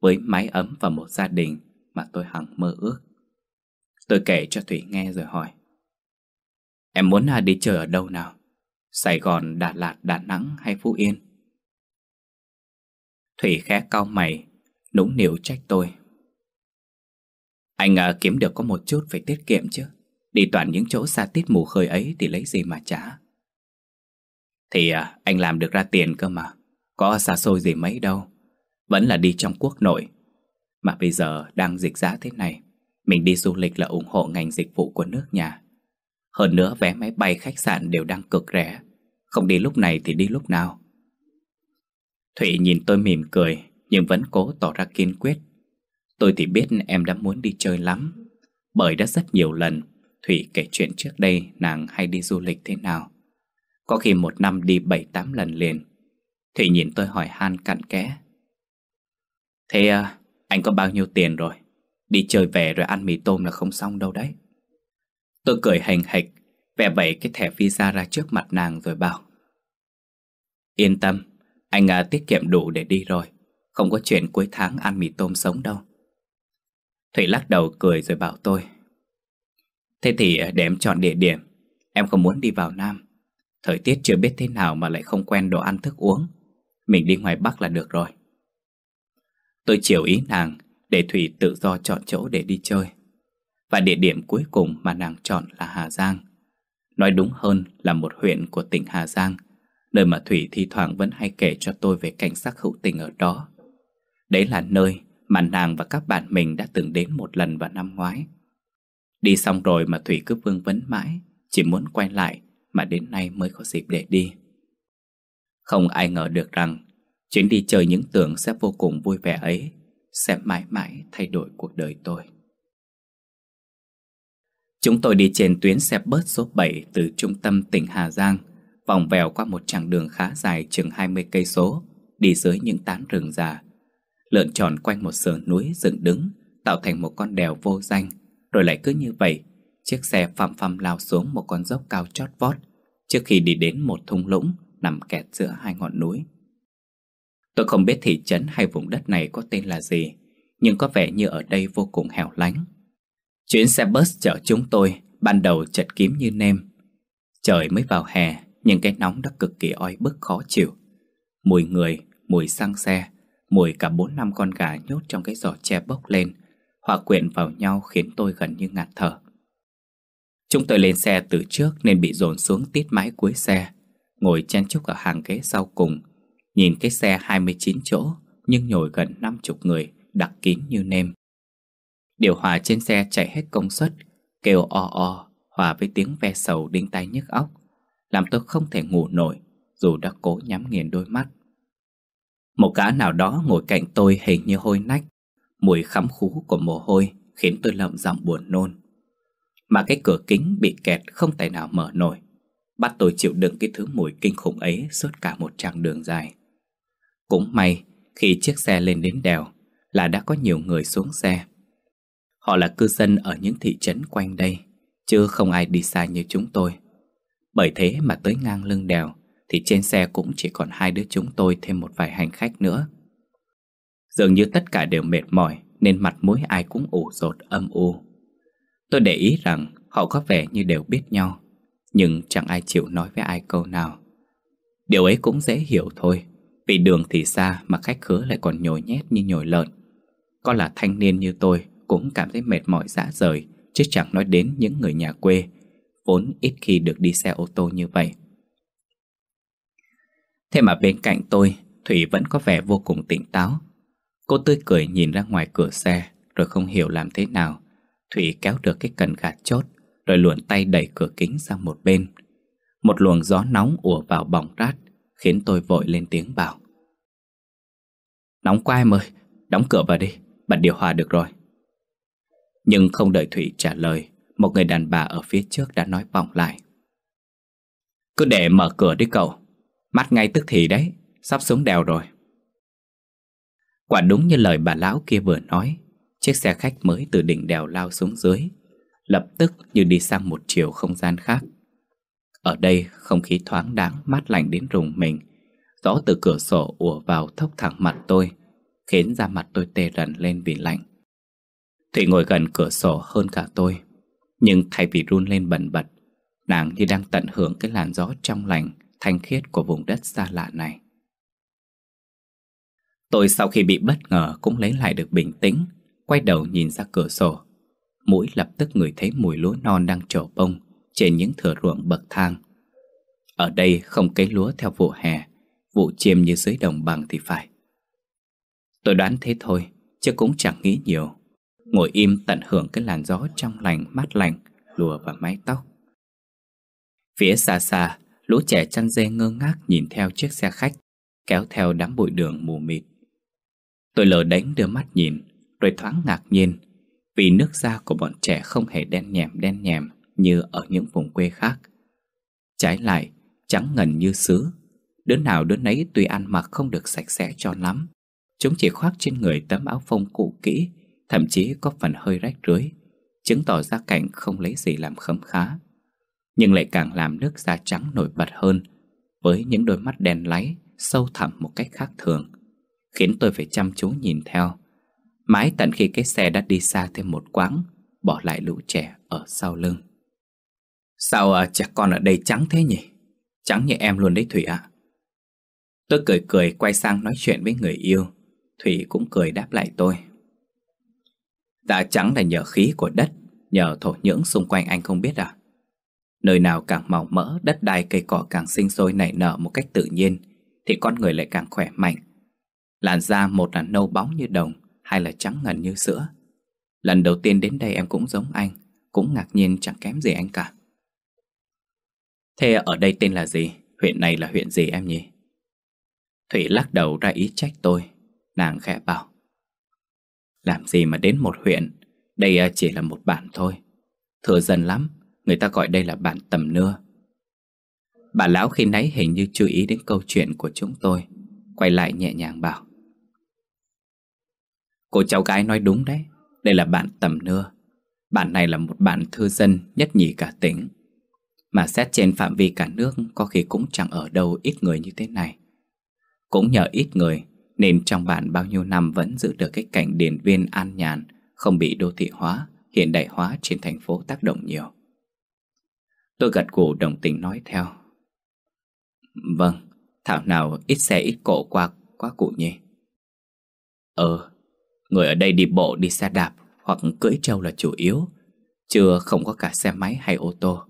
với mái ấm và một gia đình mà tôi hằng mơ ước. Tôi kể cho Thủy nghe rồi hỏi. Em muốn à, đi chơi ở đâu nào? Sài Gòn, Đà Lạt, Đà Nẵng hay Phú Yên? Thủy khẽ cau mày, nũng nịu trách tôi. Anh à, kiếm được có một chút phải tiết kiệm chứ. Đi toàn những chỗ xa tít mù khơi ấy thì lấy gì mà trả Thì à, anh làm được ra tiền cơ mà Có xa xôi gì mấy đâu Vẫn là đi trong quốc nội Mà bây giờ đang dịch giá thế này Mình đi du lịch là ủng hộ ngành dịch vụ của nước nhà Hơn nữa vé máy bay khách sạn đều đang cực rẻ Không đi lúc này thì đi lúc nào Thụy nhìn tôi mỉm cười Nhưng vẫn cố tỏ ra kiên quyết Tôi thì biết em đã muốn đi chơi lắm Bởi đã rất nhiều lần Thủy kể chuyện trước đây nàng hay đi du lịch thế nào Có khi một năm đi 7-8 lần liền Thủy nhìn tôi hỏi han cặn kẽ Thế à, anh có bao nhiêu tiền rồi Đi chơi về rồi ăn mì tôm là không xong đâu đấy Tôi cười hành hạch Vẽ bẩy cái thẻ visa ra trước mặt nàng rồi bảo Yên tâm Anh à, tiết kiệm đủ để đi rồi Không có chuyện cuối tháng ăn mì tôm sống đâu Thủy lắc đầu cười rồi bảo tôi Thế thì ờ, để em chọn địa điểm Em không muốn đi vào Nam Thời tiết chưa biết thế nào mà lại không quen đồ ăn thức uống Mình đi ngoài Bắc là được rồi Tôi chiều ý nàng Để Thủy tự do chọn chỗ để đi chơi Và địa điểm cuối cùng mà nàng chọn là Hà Giang Nói đúng hơn là một huyện của tỉnh Hà Giang Nơi mà Thủy thi thoảng vẫn hay kể cho tôi về cảnh sắc hữu tình ở đó Đấy là nơi mà nàng và các bạn mình đã từng đến một lần vào năm ngoái Đi xong rồi mà Thủy cứ vương vấn mãi, chỉ muốn quay lại mà đến nay mới có dịp để đi. Không ai ngờ được rằng chuyến đi chơi những tưởng sẽ vô cùng vui vẻ ấy sẽ mãi mãi thay đổi cuộc đời tôi. Chúng tôi đi trên tuyến xe bớt số 7 từ trung tâm tỉnh Hà Giang, vòng vèo qua một chặng đường khá dài chừng 20 cây số, đi dưới những tán rừng già. Lượn tròn quanh một sườn núi dựng đứng, tạo thành một con đèo vô danh rồi lại cứ như vậy Chiếc xe phăm phăm lao xuống một con dốc cao chót vót Trước khi đi đến một thung lũng Nằm kẹt giữa hai ngọn núi Tôi không biết thị trấn hay vùng đất này có tên là gì Nhưng có vẻ như ở đây vô cùng hẻo lánh Chuyến xe bus chở chúng tôi Ban đầu chật kiếm như nêm Trời mới vào hè Nhưng cái nóng đã cực kỳ oi bức khó chịu Mùi người, mùi xăng xe Mùi cả bốn năm con gà nhốt trong cái giỏ tre bốc lên hòa quyện vào nhau khiến tôi gần như ngạt thở. Chúng tôi lên xe từ trước nên bị dồn xuống tít mái cuối xe, ngồi chen chúc ở hàng ghế sau cùng, nhìn cái xe 29 chỗ nhưng nhồi gần 50 người, đặc kín như nêm. Điều hòa trên xe chạy hết công suất, kêu o o, hòa với tiếng ve sầu đinh tai nhức óc, làm tôi không thể ngủ nổi dù đã cố nhắm nghiền đôi mắt. Một gã nào đó ngồi cạnh tôi hình như hôi nách Mùi khắm khú của mồ hôi khiến tôi lầm giọng buồn nôn. Mà cái cửa kính bị kẹt không tài nào mở nổi. Bắt tôi chịu đựng cái thứ mùi kinh khủng ấy suốt cả một chặng đường dài. Cũng may khi chiếc xe lên đến đèo là đã có nhiều người xuống xe. Họ là cư dân ở những thị trấn quanh đây, chứ không ai đi xa như chúng tôi. Bởi thế mà tới ngang lưng đèo thì trên xe cũng chỉ còn hai đứa chúng tôi thêm một vài hành khách nữa. Dường như tất cả đều mệt mỏi Nên mặt mũi ai cũng ủ rột âm u Tôi để ý rằng Họ có vẻ như đều biết nhau Nhưng chẳng ai chịu nói với ai câu nào Điều ấy cũng dễ hiểu thôi Vì đường thì xa Mà khách khứa lại còn nhồi nhét như nhồi lợn Có là thanh niên như tôi Cũng cảm thấy mệt mỏi dã rời Chứ chẳng nói đến những người nhà quê Vốn ít khi được đi xe ô tô như vậy Thế mà bên cạnh tôi Thủy vẫn có vẻ vô cùng tỉnh táo Cô tươi cười nhìn ra ngoài cửa xe Rồi không hiểu làm thế nào Thủy kéo được cái cần gạt chốt Rồi luồn tay đẩy cửa kính sang một bên Một luồng gió nóng ùa vào bỏng rát Khiến tôi vội lên tiếng bảo Nóng quá em ơi Đóng cửa vào đi Bật điều hòa được rồi Nhưng không đợi Thủy trả lời Một người đàn bà ở phía trước đã nói vọng lại Cứ để mở cửa đi cậu Mắt ngay tức thì đấy Sắp xuống đèo rồi Quả đúng như lời bà lão kia vừa nói Chiếc xe khách mới từ đỉnh đèo lao xuống dưới Lập tức như đi sang một chiều không gian khác Ở đây không khí thoáng đáng mát lạnh đến rùng mình Gió từ cửa sổ ùa vào thốc thẳng mặt tôi Khiến da mặt tôi tê rần lên vì lạnh Thủy ngồi gần cửa sổ hơn cả tôi Nhưng thay vì run lên bần bật Nàng như đang tận hưởng cái làn gió trong lành Thanh khiết của vùng đất xa lạ này Tôi sau khi bị bất ngờ cũng lấy lại được bình tĩnh, quay đầu nhìn ra cửa sổ. Mũi lập tức ngửi thấy mùi lúa non đang trổ bông trên những thửa ruộng bậc thang. Ở đây không cấy lúa theo vụ hè, vụ chiêm như dưới đồng bằng thì phải. Tôi đoán thế thôi, chứ cũng chẳng nghĩ nhiều. Ngồi im tận hưởng cái làn gió trong lành mát lành lùa vào mái tóc. Phía xa xa, lũ trẻ chăn dê ngơ ngác nhìn theo chiếc xe khách, kéo theo đám bụi đường mù mịt. Tôi lờ đánh đưa mắt nhìn Rồi thoáng ngạc nhiên Vì nước da của bọn trẻ không hề đen nhèm đen nhèm Như ở những vùng quê khác Trái lại Trắng ngần như sứ Đứa nào đứa nấy tùy ăn mặc không được sạch sẽ cho lắm Chúng chỉ khoác trên người tấm áo phông cũ kỹ Thậm chí có phần hơi rách rưới Chứng tỏ ra cảnh không lấy gì làm khấm khá Nhưng lại càng làm nước da trắng nổi bật hơn Với những đôi mắt đen láy Sâu thẳm một cách khác thường khiến tôi phải chăm chú nhìn theo. Mãi tận khi cái xe đã đi xa thêm một quãng, bỏ lại lũ trẻ ở sau lưng. Sao à, trẻ con ở đây trắng thế nhỉ? Trắng như em luôn đấy Thủy ạ. Tôi cười cười quay sang nói chuyện với người yêu. Thủy cũng cười đáp lại tôi. Dạ trắng là nhờ khí của đất, nhờ thổ nhưỡng xung quanh anh không biết à? Nơi nào càng màu mỡ, đất đai cây cỏ càng sinh sôi nảy nở một cách tự nhiên, thì con người lại càng khỏe mạnh, Làn da một là nâu bóng như đồng Hai là trắng ngần như sữa Lần đầu tiên đến đây em cũng giống anh Cũng ngạc nhiên chẳng kém gì anh cả Thế ở đây tên là gì? Huyện này là huyện gì em nhỉ? Thủy lắc đầu ra ý trách tôi Nàng khẽ bảo Làm gì mà đến một huyện Đây à, chỉ là một bản thôi Thừa dần lắm Người ta gọi đây là bản tầm nưa Bà lão khi nãy hình như chú ý đến câu chuyện của chúng tôi Quay lại nhẹ nhàng bảo Cô cháu gái nói đúng đấy Đây là bạn tầm nưa Bạn này là một bạn thư dân nhất nhì cả tỉnh Mà xét trên phạm vi cả nước Có khi cũng chẳng ở đâu ít người như thế này Cũng nhờ ít người Nên trong bạn bao nhiêu năm Vẫn giữ được cái cảnh điển viên an nhàn Không bị đô thị hóa Hiện đại hóa trên thành phố tác động nhiều Tôi gật gù đồng tình nói theo Vâng Thảo nào ít xe ít cộ qua quá cụ nhỉ Ờ Người ở đây đi bộ, đi xe đạp hoặc cưỡi trâu là chủ yếu, chưa không có cả xe máy hay ô tô.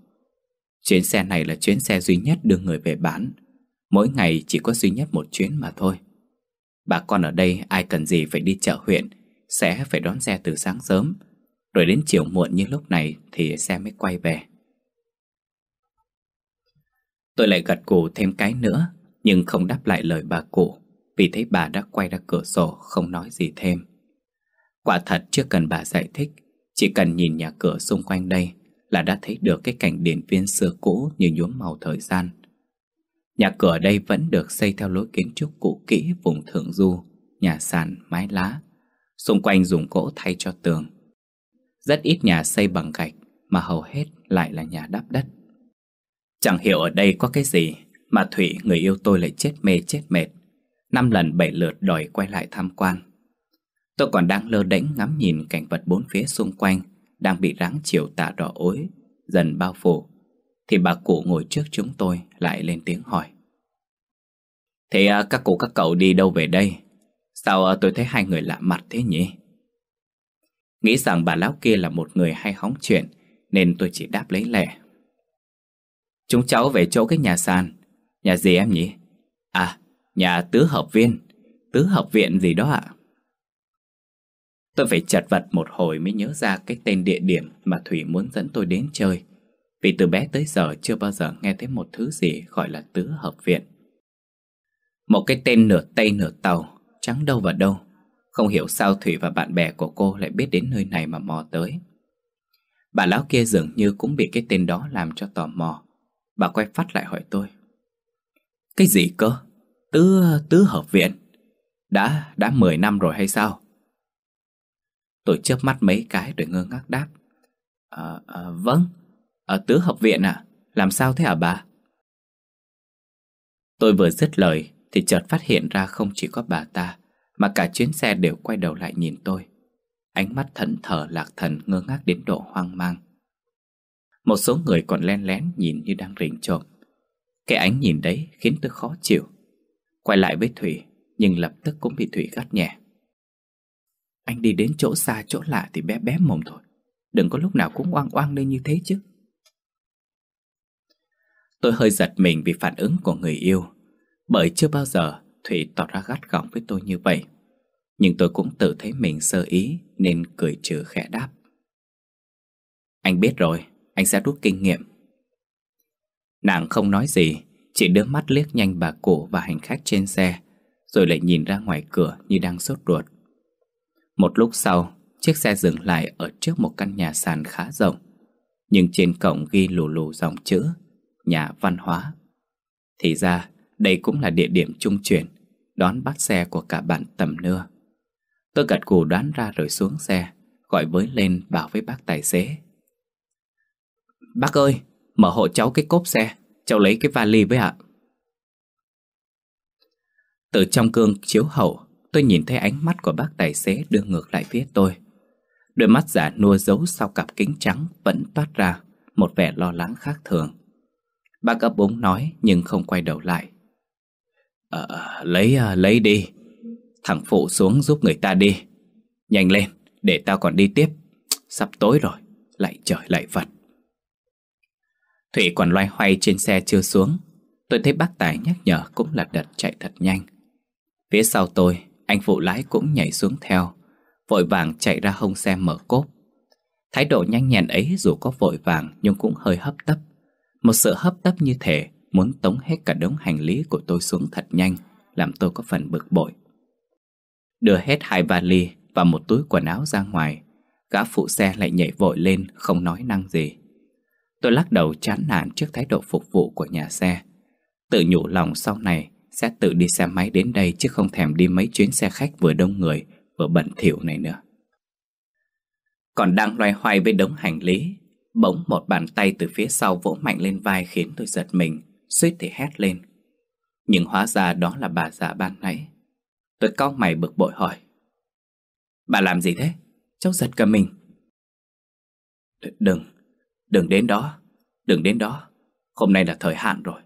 Chuyến xe này là chuyến xe duy nhất đưa người về bán, mỗi ngày chỉ có duy nhất một chuyến mà thôi. Bà con ở đây ai cần gì phải đi chợ huyện, sẽ phải đón xe từ sáng sớm, rồi đến chiều muộn như lúc này thì xe mới quay về. Tôi lại gật cụ thêm cái nữa, nhưng không đáp lại lời bà cụ, vì thấy bà đã quay ra cửa sổ không nói gì thêm. Quả thật chưa cần bà giải thích Chỉ cần nhìn nhà cửa xung quanh đây Là đã thấy được cái cảnh điện viên xưa cũ Như nhuốm màu thời gian Nhà cửa đây vẫn được xây theo lối kiến trúc cũ kỹ vùng thượng du, nhà sàn, mái lá. Xung quanh dùng gỗ thay cho tường. Rất ít nhà xây bằng gạch mà hầu hết lại là nhà đắp đất. Chẳng hiểu ở đây có cái gì mà Thủy người yêu tôi lại chết mê chết mệt. Năm lần bảy lượt đòi quay lại tham quan. Tôi còn đang lơ đánh ngắm nhìn cảnh vật bốn phía xung quanh đang bị ráng chiều tà đỏ ối dần bao phủ thì bà cụ ngồi trước chúng tôi lại lên tiếng hỏi. Thế à, các cụ các cậu đi đâu về đây? Sao à, tôi thấy hai người lạ mặt thế nhỉ? Nghĩ rằng bà lão kia là một người hay hóng chuyện nên tôi chỉ đáp lấy lẻ. Chúng cháu về chỗ cái nhà sàn. Nhà gì em nhỉ? À, nhà tứ hợp viên. Tứ hợp viện gì đó ạ. À? Tôi phải chật vật một hồi mới nhớ ra cái tên địa điểm mà Thủy muốn dẫn tôi đến chơi. Vì từ bé tới giờ chưa bao giờ nghe thấy một thứ gì gọi là tứ hợp viện. Một cái tên nửa Tây nửa Tàu, trắng đâu vào đâu. Không hiểu sao Thủy và bạn bè của cô lại biết đến nơi này mà mò tới. Bà lão kia dường như cũng bị cái tên đó làm cho tò mò. Bà quay phát lại hỏi tôi. Cái gì cơ? Tứ, tứ hợp viện? Đã, đã 10 năm rồi hay sao? Tôi chớp mắt mấy cái rồi ngơ ngác đáp à, à, Vâng, ở tứ học viện à? Làm sao thế hả bà? Tôi vừa dứt lời thì chợt phát hiện ra không chỉ có bà ta mà cả chuyến xe đều quay đầu lại nhìn tôi. Ánh mắt thẫn thờ lạc thần ngơ ngác đến độ hoang mang. Một số người còn len lén nhìn như đang rình trộm. Cái ánh nhìn đấy khiến tôi khó chịu. Quay lại với Thủy nhưng lập tức cũng bị Thủy gắt nhẹ. Anh đi đến chỗ xa chỗ lạ thì bé bé mồm thôi Đừng có lúc nào cũng oang oang lên như thế chứ Tôi hơi giật mình vì phản ứng của người yêu Bởi chưa bao giờ Thủy tỏ ra gắt gỏng với tôi như vậy Nhưng tôi cũng tự thấy mình sơ ý Nên cười trừ khẽ đáp Anh biết rồi Anh sẽ rút kinh nghiệm Nàng không nói gì Chỉ đưa mắt liếc nhanh bà cụ và hành khách trên xe Rồi lại nhìn ra ngoài cửa như đang sốt ruột một lúc sau, chiếc xe dừng lại ở trước một căn nhà sàn khá rộng, nhưng trên cổng ghi lù lù dòng chữ Nhà văn hóa. Thì ra, đây cũng là địa điểm trung chuyển, đón bắt xe của cả bạn tầm nưa. Tôi gật gù đoán ra rồi xuống xe, gọi với lên bảo với bác tài xế. Bác ơi, mở hộ cháu cái cốp xe, cháu lấy cái vali với ạ. Từ trong cương chiếu hậu, Tôi nhìn thấy ánh mắt của bác tài xế đưa ngược lại phía tôi Đôi mắt giả nua giấu sau cặp kính trắng vẫn toát ra Một vẻ lo lắng khác thường Bác ấp úng nói nhưng không quay đầu lại à, lấy, ờ, lấy đi Thằng phụ xuống giúp người ta đi Nhanh lên, để tao còn đi tiếp Sắp tối rồi, lại trời lại vật Thủy còn loay hoay trên xe chưa xuống Tôi thấy bác Tài nhắc nhở cũng lật đật chạy thật nhanh Phía sau tôi anh phụ lái cũng nhảy xuống theo Vội vàng chạy ra hông xe mở cốp Thái độ nhanh nhẹn ấy dù có vội vàng Nhưng cũng hơi hấp tấp Một sự hấp tấp như thế Muốn tống hết cả đống hành lý của tôi xuống thật nhanh Làm tôi có phần bực bội Đưa hết hai vali Và một túi quần áo ra ngoài Gã phụ xe lại nhảy vội lên Không nói năng gì Tôi lắc đầu chán nản trước thái độ phục vụ của nhà xe Tự nhủ lòng sau này sẽ tự đi xe máy đến đây chứ không thèm đi mấy chuyến xe khách vừa đông người, vừa bẩn thỉu này nữa. Còn đang loay hoay với đống hành lý, bỗng một bàn tay từ phía sau vỗ mạnh lên vai khiến tôi giật mình, suýt thì hét lên. Nhưng hóa ra đó là bà già ban nãy. Tôi cau mày bực bội hỏi. Bà làm gì thế? Cháu giật cả mình. Đừng, đừng đến đó, đừng đến đó. Hôm nay là thời hạn rồi,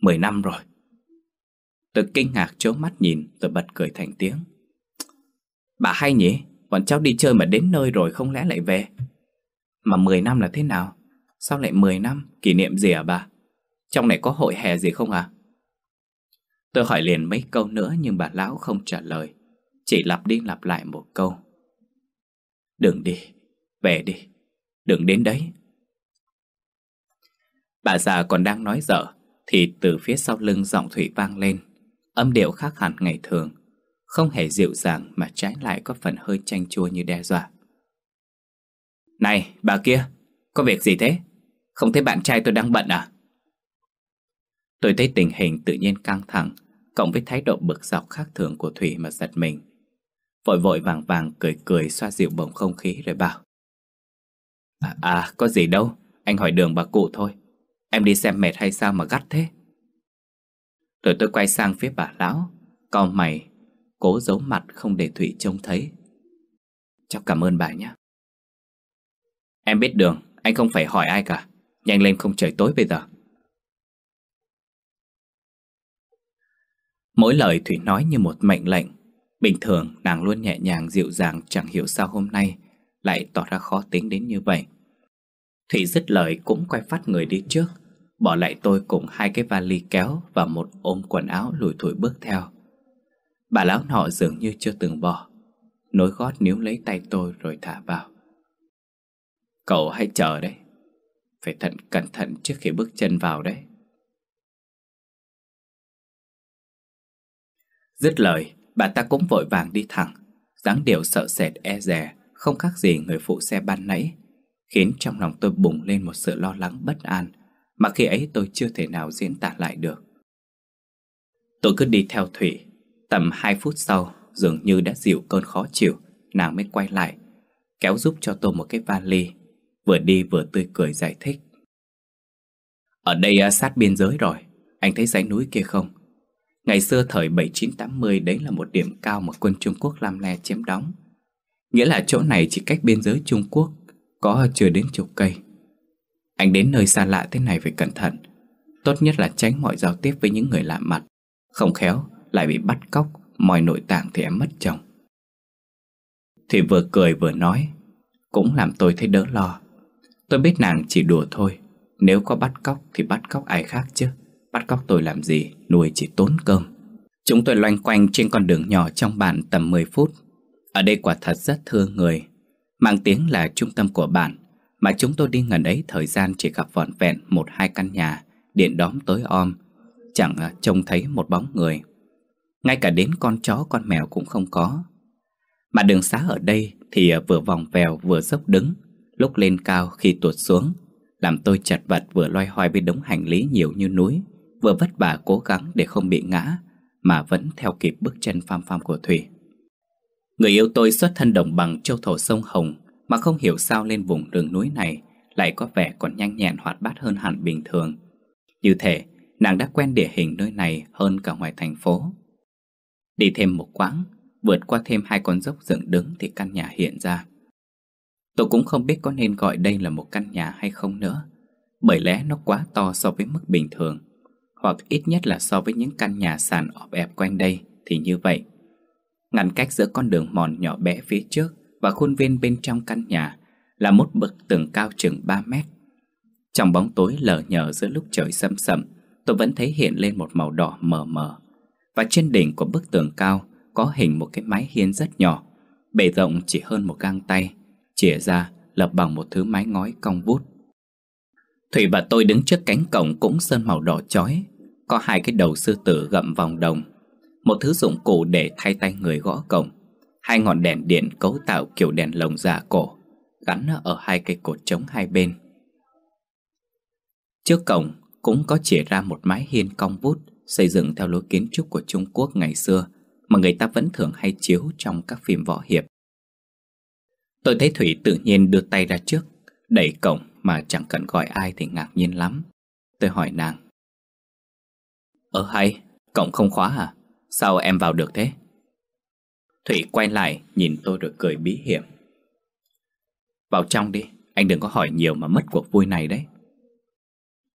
10 năm rồi. Tôi kinh ngạc chố mắt nhìn rồi bật cười thành tiếng. Bà hay nhỉ, bọn cháu đi chơi mà đến nơi rồi không lẽ lại về? Mà 10 năm là thế nào? Sao lại 10 năm? Kỷ niệm gì à bà? Trong này có hội hè gì không à? Tôi hỏi liền mấy câu nữa nhưng bà lão không trả lời. Chỉ lặp đi lặp lại một câu. Đừng đi, về đi, đừng đến đấy. Bà già còn đang nói dở thì từ phía sau lưng giọng Thủy vang lên. Âm điệu khác hẳn ngày thường Không hề dịu dàng mà trái lại có phần hơi chanh chua như đe dọa Này bà kia Có việc gì thế Không thấy bạn trai tôi đang bận à Tôi thấy tình hình tự nhiên căng thẳng Cộng với thái độ bực dọc khác thường của Thủy mà giật mình Vội vội vàng vàng cười cười xoa dịu bầu không khí rồi bảo À, à có gì đâu Anh hỏi đường bà cụ thôi Em đi xem mệt hay sao mà gắt thế rồi tôi quay sang phía bà lão Cau mày Cố giấu mặt không để Thủy trông thấy Cháu cảm ơn bà nhé Em biết đường Anh không phải hỏi ai cả Nhanh lên không trời tối bây giờ Mỗi lời Thủy nói như một mệnh lệnh Bình thường nàng luôn nhẹ nhàng dịu dàng Chẳng hiểu sao hôm nay Lại tỏ ra khó tính đến như vậy Thủy dứt lời cũng quay phát người đi trước Bỏ lại tôi cùng hai cái vali kéo Và một ôm quần áo lùi thủi bước theo Bà lão nọ dường như chưa từng bỏ Nối gót níu lấy tay tôi rồi thả vào Cậu hãy chờ đấy Phải thận cẩn thận trước khi bước chân vào đấy Dứt lời, bà ta cũng vội vàng đi thẳng dáng điệu sợ sệt e rè Không khác gì người phụ xe ban nãy Khiến trong lòng tôi bùng lên một sự lo lắng bất an mà khi ấy tôi chưa thể nào diễn tả lại được. Tôi cứ đi theo Thủy, tầm 2 phút sau dường như đã dịu cơn khó chịu, nàng mới quay lại, kéo giúp cho tôi một cái vali, vừa đi vừa tươi cười giải thích. Ở đây à, sát biên giới rồi, anh thấy dãy núi kia không? Ngày xưa thời 7980 đấy là một điểm cao mà quân Trung Quốc làm le chiếm đóng. Nghĩa là chỗ này chỉ cách biên giới Trung Quốc có chưa đến chục cây. Anh đến nơi xa lạ thế này phải cẩn thận Tốt nhất là tránh mọi giao tiếp với những người lạ mặt Không khéo lại bị bắt cóc Mọi nội tạng thì em mất chồng Thì vừa cười vừa nói Cũng làm tôi thấy đỡ lo Tôi biết nàng chỉ đùa thôi Nếu có bắt cóc thì bắt cóc ai khác chứ Bắt cóc tôi làm gì Nuôi chỉ tốn cơm Chúng tôi loanh quanh trên con đường nhỏ trong bản tầm 10 phút Ở đây quả thật rất thương người Mang tiếng là trung tâm của bản mà chúng tôi đi ngần ấy thời gian chỉ gặp vọn vẹn một hai căn nhà, điện đóm tối om, chẳng à, trông thấy một bóng người. Ngay cả đến con chó con mèo cũng không có. Mà đường xá ở đây thì à, vừa vòng vèo vừa dốc đứng, lúc lên cao khi tuột xuống, làm tôi chật vật vừa loay hoay với đống hành lý nhiều như núi, vừa vất vả cố gắng để không bị ngã, mà vẫn theo kịp bước chân pham pham của Thủy. Người yêu tôi xuất thân đồng bằng châu thổ sông Hồng, mà không hiểu sao lên vùng rừng núi này Lại có vẻ còn nhanh nhẹn hoạt bát hơn hẳn bình thường Như thể nàng đã quen địa hình nơi này hơn cả ngoài thành phố Đi thêm một quãng Vượt qua thêm hai con dốc dựng đứng thì căn nhà hiện ra Tôi cũng không biết có nên gọi đây là một căn nhà hay không nữa Bởi lẽ nó quá to so với mức bình thường Hoặc ít nhất là so với những căn nhà sàn ọp ẹp quanh đây thì như vậy Ngăn cách giữa con đường mòn nhỏ bé phía trước và khuôn viên bên trong căn nhà là một bậc tường cao chừng 3 mét. Trong bóng tối lờ nhờ giữa lúc trời sâm sầm, tôi vẫn thấy hiện lên một màu đỏ mờ mờ. Và trên đỉnh của bức tường cao có hình một cái máy hiên rất nhỏ, bề rộng chỉ hơn một gang tay, chìa ra lập bằng một thứ mái ngói cong vút. Thủy và tôi đứng trước cánh cổng cũng sơn màu đỏ chói, có hai cái đầu sư tử gậm vòng đồng, một thứ dụng cụ để thay tay người gõ cổng hai ngọn đèn điện cấu tạo kiểu đèn lồng giả cổ, gắn ở hai cây cột trống hai bên. Trước cổng cũng có chỉ ra một mái hiên cong vút xây dựng theo lối kiến trúc của Trung Quốc ngày xưa mà người ta vẫn thường hay chiếu trong các phim võ hiệp. Tôi thấy Thủy tự nhiên đưa tay ra trước, đẩy cổng mà chẳng cần gọi ai thì ngạc nhiên lắm. Tôi hỏi nàng. Ờ hay, cổng không khóa à? Sao em vào được thế? Thủy quay lại nhìn tôi rồi cười bí hiểm Vào trong đi Anh đừng có hỏi nhiều mà mất cuộc vui này đấy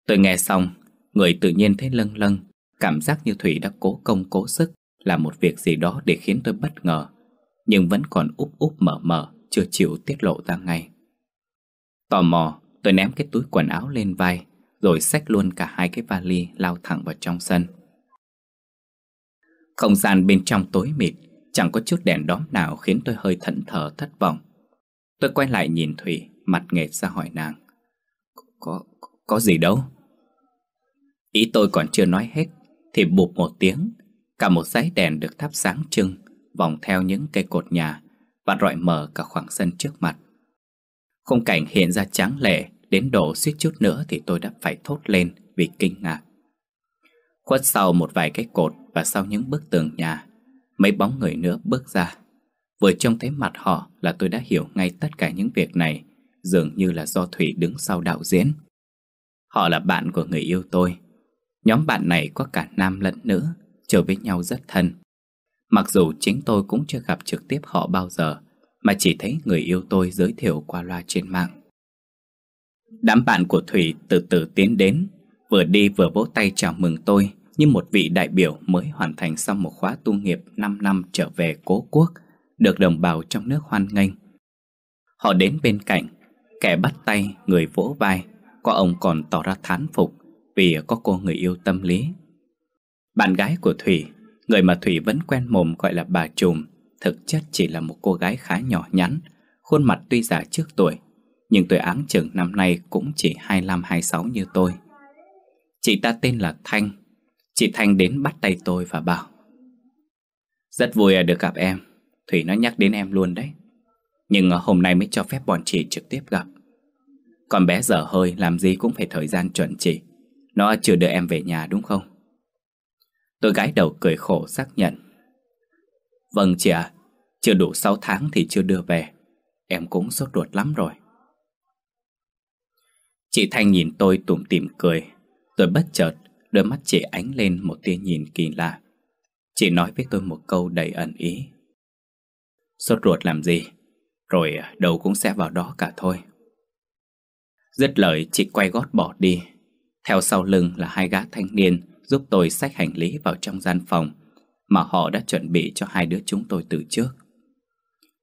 Tôi nghe xong Người tự nhiên thấy lâng lâng Cảm giác như Thủy đã cố công cố sức Làm một việc gì đó để khiến tôi bất ngờ Nhưng vẫn còn úp úp mở mở Chưa chịu tiết lộ ra ngay Tò mò Tôi ném cái túi quần áo lên vai Rồi xách luôn cả hai cái vali Lao thẳng vào trong sân Không gian bên trong tối mịt Chẳng có chút đèn đóm nào khiến tôi hơi thẫn thờ thất vọng Tôi quay lại nhìn Thủy Mặt nghệt ra hỏi nàng Có, có gì đâu Ý tôi còn chưa nói hết Thì bụp một tiếng Cả một dãy đèn được thắp sáng trưng Vòng theo những cây cột nhà Và rọi mờ cả khoảng sân trước mặt Khung cảnh hiện ra trắng lệ Đến độ suýt chút nữa Thì tôi đã phải thốt lên vì kinh ngạc Khuất sau một vài cái cột Và sau những bức tường nhà Mấy bóng người nữa bước ra Vừa trông thấy mặt họ là tôi đã hiểu ngay tất cả những việc này Dường như là do Thủy đứng sau đạo diễn Họ là bạn của người yêu tôi Nhóm bạn này có cả nam lẫn nữ Trở với nhau rất thân Mặc dù chính tôi cũng chưa gặp trực tiếp họ bao giờ Mà chỉ thấy người yêu tôi giới thiệu qua loa trên mạng Đám bạn của Thủy từ từ tiến đến Vừa đi vừa vỗ tay chào mừng tôi như một vị đại biểu mới hoàn thành xong một khóa tu nghiệp 5 năm trở về cố quốc, được đồng bào trong nước hoan nghênh. Họ đến bên cạnh, kẻ bắt tay, người vỗ vai, có ông còn tỏ ra thán phục vì có cô người yêu tâm lý. Bạn gái của Thủy, người mà Thủy vẫn quen mồm gọi là bà Trùm, thực chất chỉ là một cô gái khá nhỏ nhắn, khuôn mặt tuy già trước tuổi, nhưng tuổi áng chừng năm nay cũng chỉ 25-26 như tôi. Chị ta tên là Thanh, Chị Thanh đến bắt tay tôi và bảo Rất vui được gặp em Thủy nó nhắc đến em luôn đấy Nhưng ờ, hôm nay mới cho phép bọn chị trực tiếp gặp Còn bé dở hơi làm gì cũng phải thời gian chuẩn chỉ Nó chưa đưa em về nhà đúng không? Tôi gái đầu cười khổ xác nhận Vâng chị ạ à, Chưa đủ 6 tháng thì chưa đưa về Em cũng sốt ruột lắm rồi Chị Thanh nhìn tôi tủm tỉm cười Tôi bất chợt Đôi mắt chị ánh lên một tia nhìn kỳ lạ Chị nói với tôi một câu đầy ẩn ý Sốt ruột làm gì Rồi à, đầu cũng sẽ vào đó cả thôi Dứt lời chị quay gót bỏ đi Theo sau lưng là hai gã thanh niên Giúp tôi xách hành lý vào trong gian phòng Mà họ đã chuẩn bị cho hai đứa chúng tôi từ trước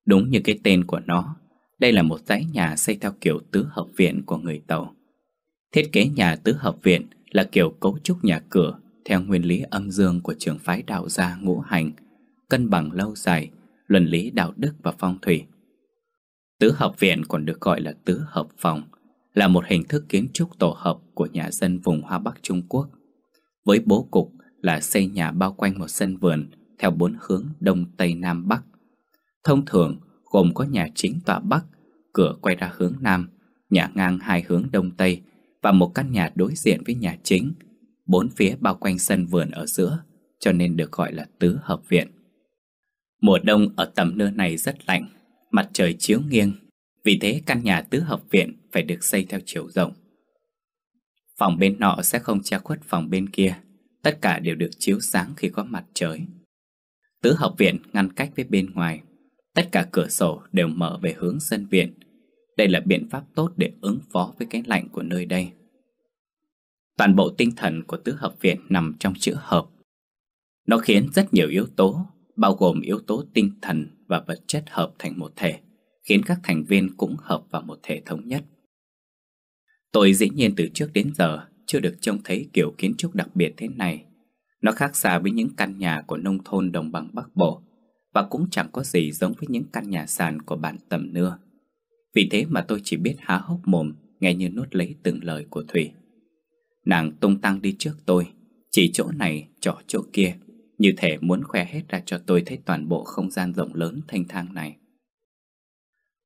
Đúng như cái tên của nó Đây là một dãy nhà xây theo kiểu tứ hợp viện của người Tàu Thiết kế nhà tứ hợp viện là kiểu cấu trúc nhà cửa theo nguyên lý âm dương của trường phái đạo gia ngũ hành, cân bằng lâu dài, luân lý đạo đức và phong thủy. Tứ hợp viện còn được gọi là tứ hợp phòng, là một hình thức kiến trúc tổ hợp của nhà dân vùng Hoa Bắc Trung Quốc, với bố cục là xây nhà bao quanh một sân vườn theo bốn hướng đông tây nam bắc. Thông thường gồm có nhà chính tọa bắc, cửa quay ra hướng nam, nhà ngang hai hướng đông tây và một căn nhà đối diện với nhà chính, bốn phía bao quanh sân vườn ở giữa, cho nên được gọi là tứ hợp viện. Mùa đông ở tầm nơi này rất lạnh, mặt trời chiếu nghiêng, vì thế căn nhà tứ hợp viện phải được xây theo chiều rộng. Phòng bên nọ sẽ không che khuất phòng bên kia, tất cả đều được chiếu sáng khi có mặt trời. Tứ hợp viện ngăn cách với bên ngoài, tất cả cửa sổ đều mở về hướng sân viện, đây là biện pháp tốt để ứng phó với cái lạnh của nơi đây. Toàn bộ tinh thần của tứ hợp viện nằm trong chữ hợp. Nó khiến rất nhiều yếu tố, bao gồm yếu tố tinh thần và vật chất hợp thành một thể, khiến các thành viên cũng hợp vào một thể thống nhất. Tôi dĩ nhiên từ trước đến giờ chưa được trông thấy kiểu kiến trúc đặc biệt thế này. Nó khác xa với những căn nhà của nông thôn đồng bằng Bắc Bộ và cũng chẳng có gì giống với những căn nhà sàn của bản tầm nưa. Vì thế mà tôi chỉ biết há hốc mồm Nghe như nốt lấy từng lời của Thủy Nàng tung tăng đi trước tôi Chỉ chỗ này trỏ chỗ kia Như thể muốn khoe hết ra cho tôi thấy toàn bộ không gian rộng lớn thanh thang này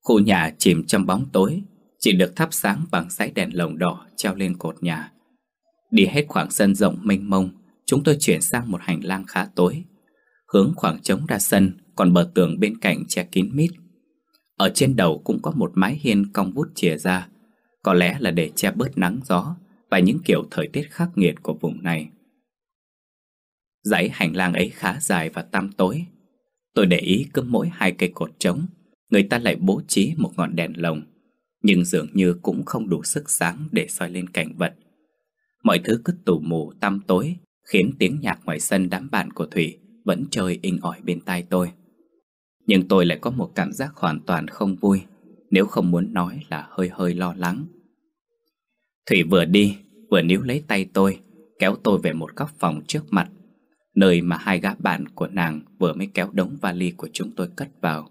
Khu nhà chìm trong bóng tối Chỉ được thắp sáng bằng sáy đèn lồng đỏ treo lên cột nhà Đi hết khoảng sân rộng mênh mông Chúng tôi chuyển sang một hành lang khá tối Hướng khoảng trống ra sân Còn bờ tường bên cạnh che kín mít ở trên đầu cũng có một mái hiên cong vút chìa ra, có lẽ là để che bớt nắng gió và những kiểu thời tiết khắc nghiệt của vùng này. Dãy hành lang ấy khá dài và tăm tối. Tôi để ý cứ mỗi hai cây cột trống, người ta lại bố trí một ngọn đèn lồng, nhưng dường như cũng không đủ sức sáng để soi lên cảnh vật. Mọi thứ cứ tù mù tăm tối, khiến tiếng nhạc ngoài sân đám bạn của Thủy vẫn chơi inh ỏi bên tai tôi. Nhưng tôi lại có một cảm giác hoàn toàn không vui Nếu không muốn nói là hơi hơi lo lắng Thủy vừa đi Vừa níu lấy tay tôi Kéo tôi về một góc phòng trước mặt Nơi mà hai gã bạn của nàng Vừa mới kéo đống vali của chúng tôi cất vào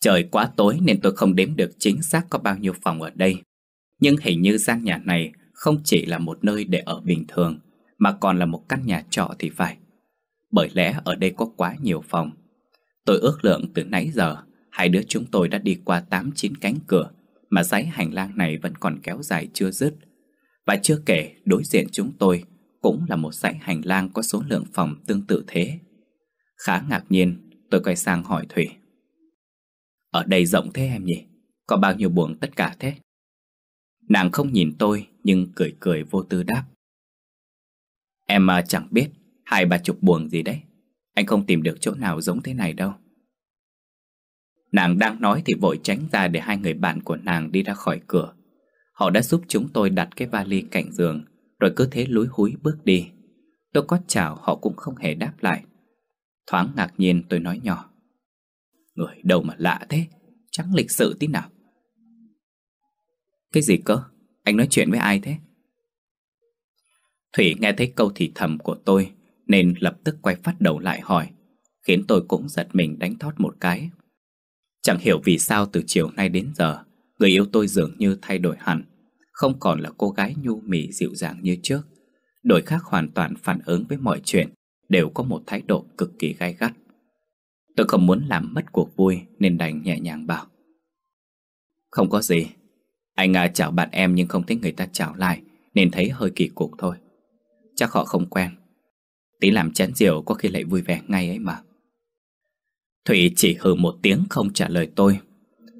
Trời quá tối nên tôi không đếm được chính xác có bao nhiêu phòng ở đây Nhưng hình như gian nhà này không chỉ là một nơi để ở bình thường Mà còn là một căn nhà trọ thì phải Bởi lẽ ở đây có quá nhiều phòng Tôi ước lượng từ nãy giờ, hai đứa chúng tôi đã đi qua 8-9 cánh cửa, mà dãy hành lang này vẫn còn kéo dài chưa dứt. Và chưa kể, đối diện chúng tôi cũng là một dãy hành lang có số lượng phòng tương tự thế. Khá ngạc nhiên, tôi quay sang hỏi Thủy. Ở đây rộng thế em nhỉ? Có bao nhiêu buồng tất cả thế? Nàng không nhìn tôi nhưng cười cười vô tư đáp. Em à, chẳng biết hai ba chục buồng gì đấy không tìm được chỗ nào giống thế này đâu. Nàng đang nói thì vội tránh ra để hai người bạn của nàng đi ra khỏi cửa. Họ đã giúp chúng tôi đặt cái vali cạnh giường, rồi cứ thế lúi húi bước đi. Tôi có chào họ cũng không hề đáp lại. Thoáng ngạc nhiên tôi nói nhỏ. Người đâu mà lạ thế, chẳng lịch sự tí nào. Cái gì cơ? Anh nói chuyện với ai thế? Thủy nghe thấy câu thì thầm của tôi nên lập tức quay phát đầu lại hỏi, khiến tôi cũng giật mình đánh thót một cái. Chẳng hiểu vì sao từ chiều nay đến giờ, người yêu tôi dường như thay đổi hẳn, không còn là cô gái nhu mì dịu dàng như trước. Đổi khác hoàn toàn phản ứng với mọi chuyện, đều có một thái độ cực kỳ gai gắt. Tôi không muốn làm mất cuộc vui nên đành nhẹ nhàng bảo. Không có gì, anh à chào bạn em nhưng không thấy người ta chào lại nên thấy hơi kỳ cục thôi. Chắc họ không quen Tí làm chén rượu có khi lại vui vẻ ngay ấy mà Thủy chỉ hừ một tiếng không trả lời tôi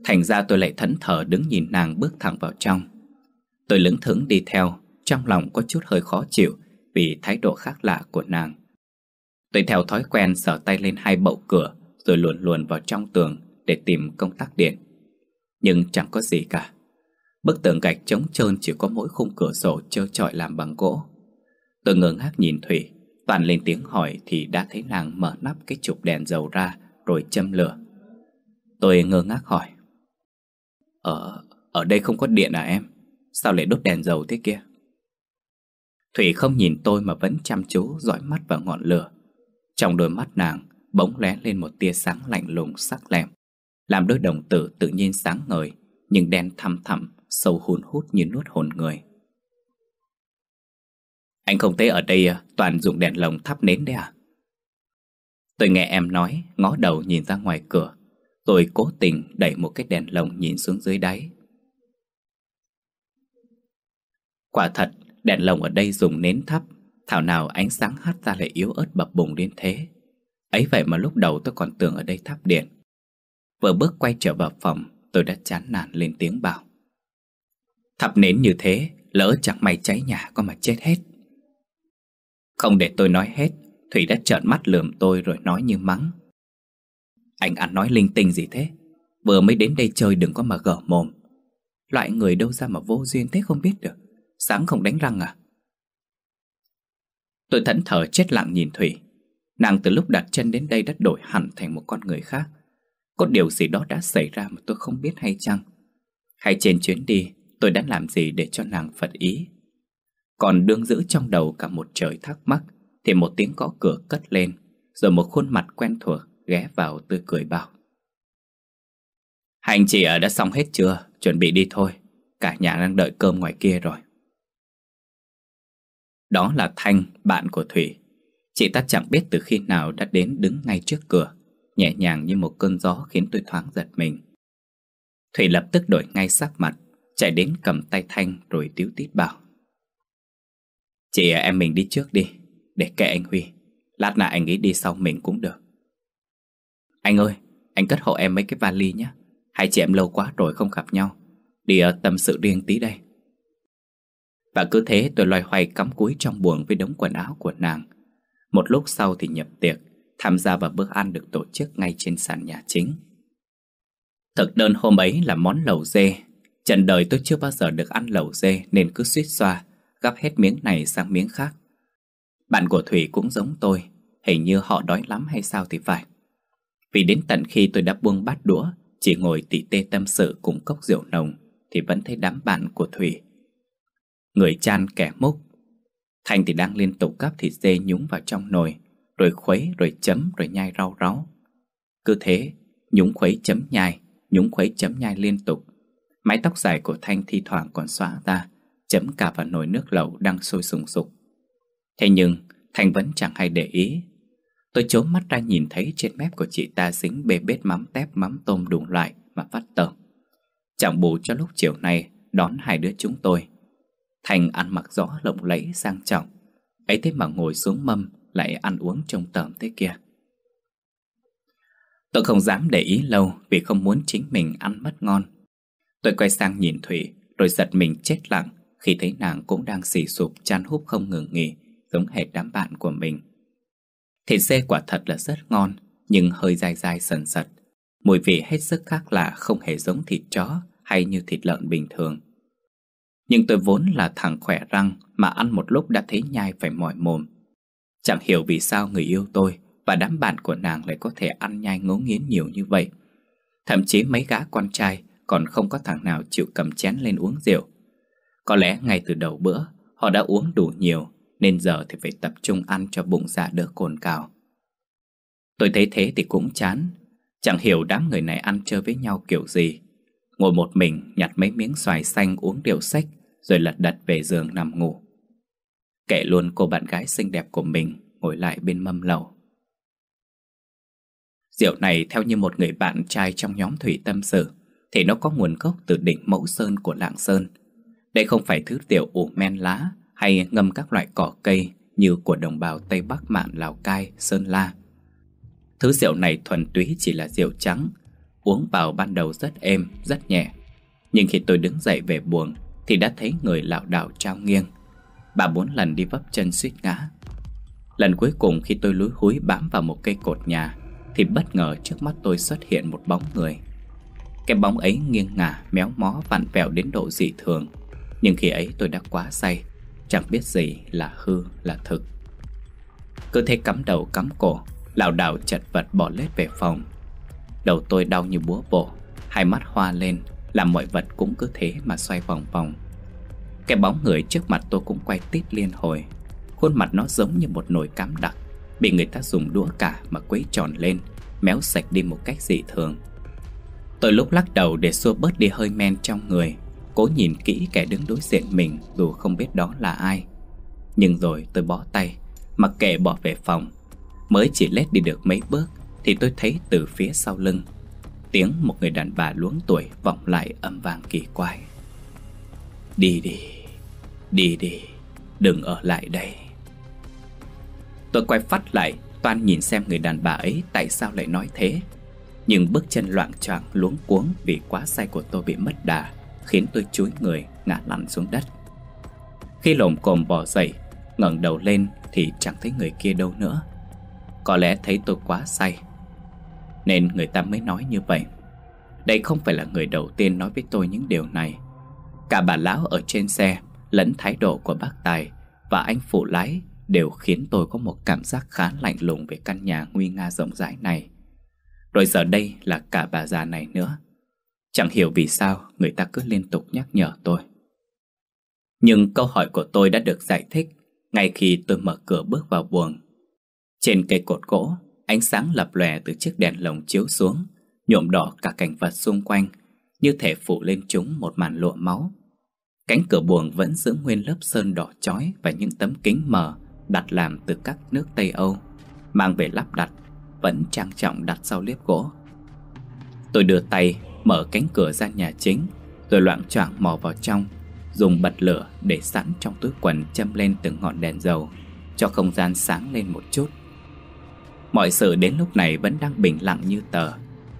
Thành ra tôi lại thẫn thờ đứng nhìn nàng bước thẳng vào trong Tôi lững thững đi theo Trong lòng có chút hơi khó chịu Vì thái độ khác lạ của nàng Tôi theo thói quen sờ tay lên hai bậu cửa Rồi luồn luồn vào trong tường Để tìm công tắc điện Nhưng chẳng có gì cả Bức tường gạch trống trơn chỉ có mỗi khung cửa sổ trơ trọi làm bằng gỗ Tôi ngơ ngác nhìn Thủy Toàn lên tiếng hỏi thì đã thấy nàng mở nắp cái chụp đèn dầu ra rồi châm lửa. Tôi ngơ ngác hỏi. Ở, ờ, ở đây không có điện à em? Sao lại đốt đèn dầu thế kia? Thủy không nhìn tôi mà vẫn chăm chú dõi mắt vào ngọn lửa. Trong đôi mắt nàng bỗng lóe lên một tia sáng lạnh lùng sắc lẹm, làm đôi đồng tử tự nhiên sáng ngời, nhưng đen thăm thẳm, sâu hun hút như nuốt hồn người. Anh không thấy ở đây à, toàn dùng đèn lồng thắp nến đấy à? Tôi nghe em nói, ngó đầu nhìn ra ngoài cửa, tôi cố tình đẩy một cái đèn lồng nhìn xuống dưới đáy. Quả thật, đèn lồng ở đây dùng nến thắp, thảo nào ánh sáng hắt ra lại yếu ớt bập bùng đến thế. Ấy vậy mà lúc đầu tôi còn tưởng ở đây thắp điện. Vừa bước quay trở vào phòng, tôi đã chán nản lên tiếng bảo. Thắp nến như thế, lỡ chẳng may cháy nhà có mà chết hết. Không để tôi nói hết, Thủy đã trợn mắt lườm tôi rồi nói như mắng. Anh ăn nói linh tinh gì thế? Vừa mới đến đây chơi đừng có mà gở mồm. Loại người đâu ra mà vô duyên thế không biết được. Sáng không đánh răng à? Tôi thẫn thờ chết lặng nhìn Thủy. Nàng từ lúc đặt chân đến đây đã đổi hẳn thành một con người khác. Có điều gì đó đã xảy ra mà tôi không biết hay chăng? Hay trên chuyến đi, tôi đã làm gì để cho nàng phật ý? Còn đương giữ trong đầu cả một trời thắc mắc Thì một tiếng gõ cửa cất lên Rồi một khuôn mặt quen thuộc ghé vào tươi cười bảo Hành chị ở đã xong hết chưa? Chuẩn bị đi thôi Cả nhà đang đợi cơm ngoài kia rồi Đó là Thanh, bạn của Thủy Chị ta chẳng biết từ khi nào đã đến đứng ngay trước cửa Nhẹ nhàng như một cơn gió khiến tôi thoáng giật mình Thủy lập tức đổi ngay sắc mặt Chạy đến cầm tay Thanh rồi tiếu tít bảo Chị à, em mình đi trước đi Để kệ anh Huy Lát nào anh ấy đi sau mình cũng được Anh ơi Anh cất hộ em mấy cái vali nhé Hai chị em lâu quá rồi không gặp nhau Đi à, tâm sự riêng tí đây Và cứ thế tôi loay hoay cắm cúi trong buồng Với đống quần áo của nàng Một lúc sau thì nhập tiệc Tham gia vào bữa ăn được tổ chức ngay trên sàn nhà chính Thực đơn hôm ấy là món lẩu dê Trần đời tôi chưa bao giờ được ăn lẩu dê Nên cứ suýt xoa gắp hết miếng này sang miếng khác. Bạn của Thủy cũng giống tôi, hình như họ đói lắm hay sao thì phải. Vì đến tận khi tôi đã buông bát đũa, chỉ ngồi tỉ tê tâm sự cùng cốc rượu nồng, thì vẫn thấy đám bạn của Thủy. Người chan kẻ múc. Thành thì đang liên tục gắp thịt dê nhúng vào trong nồi, rồi khuấy, rồi chấm, rồi nhai rau ráu. Cứ thế, nhúng khuấy chấm nhai, nhúng khuấy chấm nhai liên tục. Mái tóc dài của Thanh thi thoảng còn xóa ra, chấm cả vào nồi nước lẩu đang sôi sùng sục. Thế nhưng, Thành vẫn chẳng hay để ý. Tôi chố mắt ra nhìn thấy trên mép của chị ta dính bê bết mắm tép mắm tôm đủ loại mà phát tởm. Chẳng bù cho lúc chiều nay đón hai đứa chúng tôi. Thành ăn mặc gió lộng lẫy sang trọng. Ấy thế mà ngồi xuống mâm lại ăn uống trông tởm thế kia. Tôi không dám để ý lâu vì không muốn chính mình ăn mất ngon. Tôi quay sang nhìn Thủy rồi giật mình chết lặng khi thấy nàng cũng đang xì sụp chán húp không ngừng nghỉ, giống hệt đám bạn của mình. Thịt dê quả thật là rất ngon, nhưng hơi dai dai sần sật. Mùi vị hết sức khác lạ không hề giống thịt chó hay như thịt lợn bình thường. Nhưng tôi vốn là thằng khỏe răng mà ăn một lúc đã thấy nhai phải mỏi mồm. Chẳng hiểu vì sao người yêu tôi và đám bạn của nàng lại có thể ăn nhai ngấu nghiến nhiều như vậy. Thậm chí mấy gã con trai còn không có thằng nào chịu cầm chén lên uống rượu có lẽ ngay từ đầu bữa, họ đã uống đủ nhiều, nên giờ thì phải tập trung ăn cho bụng dạ đỡ cồn cào. Tôi thấy thế thì cũng chán, chẳng hiểu đám người này ăn chơi với nhau kiểu gì. Ngồi một mình nhặt mấy miếng xoài xanh uống điệu sách, rồi lật đật về giường nằm ngủ. Kể luôn cô bạn gái xinh đẹp của mình ngồi lại bên mâm lẩu. Rượu này theo như một người bạn trai trong nhóm Thủy Tâm Sử thì nó có nguồn gốc từ đỉnh Mẫu Sơn của Lạng Sơn đây không phải thứ tiểu ủ men lá hay ngâm các loại cỏ cây như của đồng bào Tây Bắc Mạn, Lào Cai, Sơn La. Thứ rượu này thuần túy chỉ là rượu trắng, uống vào ban đầu rất êm, rất nhẹ. Nhưng khi tôi đứng dậy về buồng thì đã thấy người lão đảo trao nghiêng. Bà bốn lần đi vấp chân suýt ngã. Lần cuối cùng khi tôi lúi húi bám vào một cây cột nhà thì bất ngờ trước mắt tôi xuất hiện một bóng người. Cái bóng ấy nghiêng ngả, méo mó vặn vẹo đến độ dị thường nhưng khi ấy tôi đã quá say Chẳng biết gì là hư là thực Cứ thế cắm đầu cắm cổ lảo đảo chật vật bỏ lết về phòng Đầu tôi đau như búa bổ Hai mắt hoa lên Làm mọi vật cũng cứ thế mà xoay vòng vòng Cái bóng người trước mặt tôi cũng quay tít liên hồi Khuôn mặt nó giống như một nồi cám đặc Bị người ta dùng đũa cả mà quấy tròn lên Méo sạch đi một cách dị thường Tôi lúc lắc đầu để xua bớt đi hơi men trong người cố nhìn kỹ kẻ đứng đối diện mình dù không biết đó là ai. Nhưng rồi tôi bó tay, mặc kệ bỏ về phòng. Mới chỉ lết đi được mấy bước thì tôi thấy từ phía sau lưng, tiếng một người đàn bà luống tuổi vọng lại âm vang kỳ quái. Đi đi, đi đi, đừng ở lại đây. Tôi quay phát lại, toan nhìn xem người đàn bà ấy tại sao lại nói thế. Nhưng bước chân loạn choạng luống cuống vì quá say của tôi bị mất đà khiến tôi chúi người ngã lăn xuống đất. Khi lồm cồm bỏ dậy, ngẩng đầu lên thì chẳng thấy người kia đâu nữa. Có lẽ thấy tôi quá say, nên người ta mới nói như vậy. Đây không phải là người đầu tiên nói với tôi những điều này. Cả bà lão ở trên xe, lẫn thái độ của bác Tài và anh phụ lái đều khiến tôi có một cảm giác khá lạnh lùng về căn nhà nguy nga rộng rãi này. Rồi giờ đây là cả bà già này nữa. Chẳng hiểu vì sao người ta cứ liên tục nhắc nhở tôi Nhưng câu hỏi của tôi đã được giải thích Ngay khi tôi mở cửa bước vào buồng Trên cây cột gỗ Ánh sáng lập lòe từ chiếc đèn lồng chiếu xuống Nhuộm đỏ cả cảnh vật xung quanh Như thể phủ lên chúng một màn lụa máu Cánh cửa buồng vẫn giữ nguyên lớp sơn đỏ chói Và những tấm kính mờ Đặt làm từ các nước Tây Âu Mang về lắp đặt Vẫn trang trọng đặt sau liếp gỗ Tôi đưa tay mở cánh cửa ra nhà chính, rồi loạn choạng mò vào trong, dùng bật lửa để sẵn trong túi quần châm lên từng ngọn đèn dầu, cho không gian sáng lên một chút. Mọi sự đến lúc này vẫn đang bình lặng như tờ,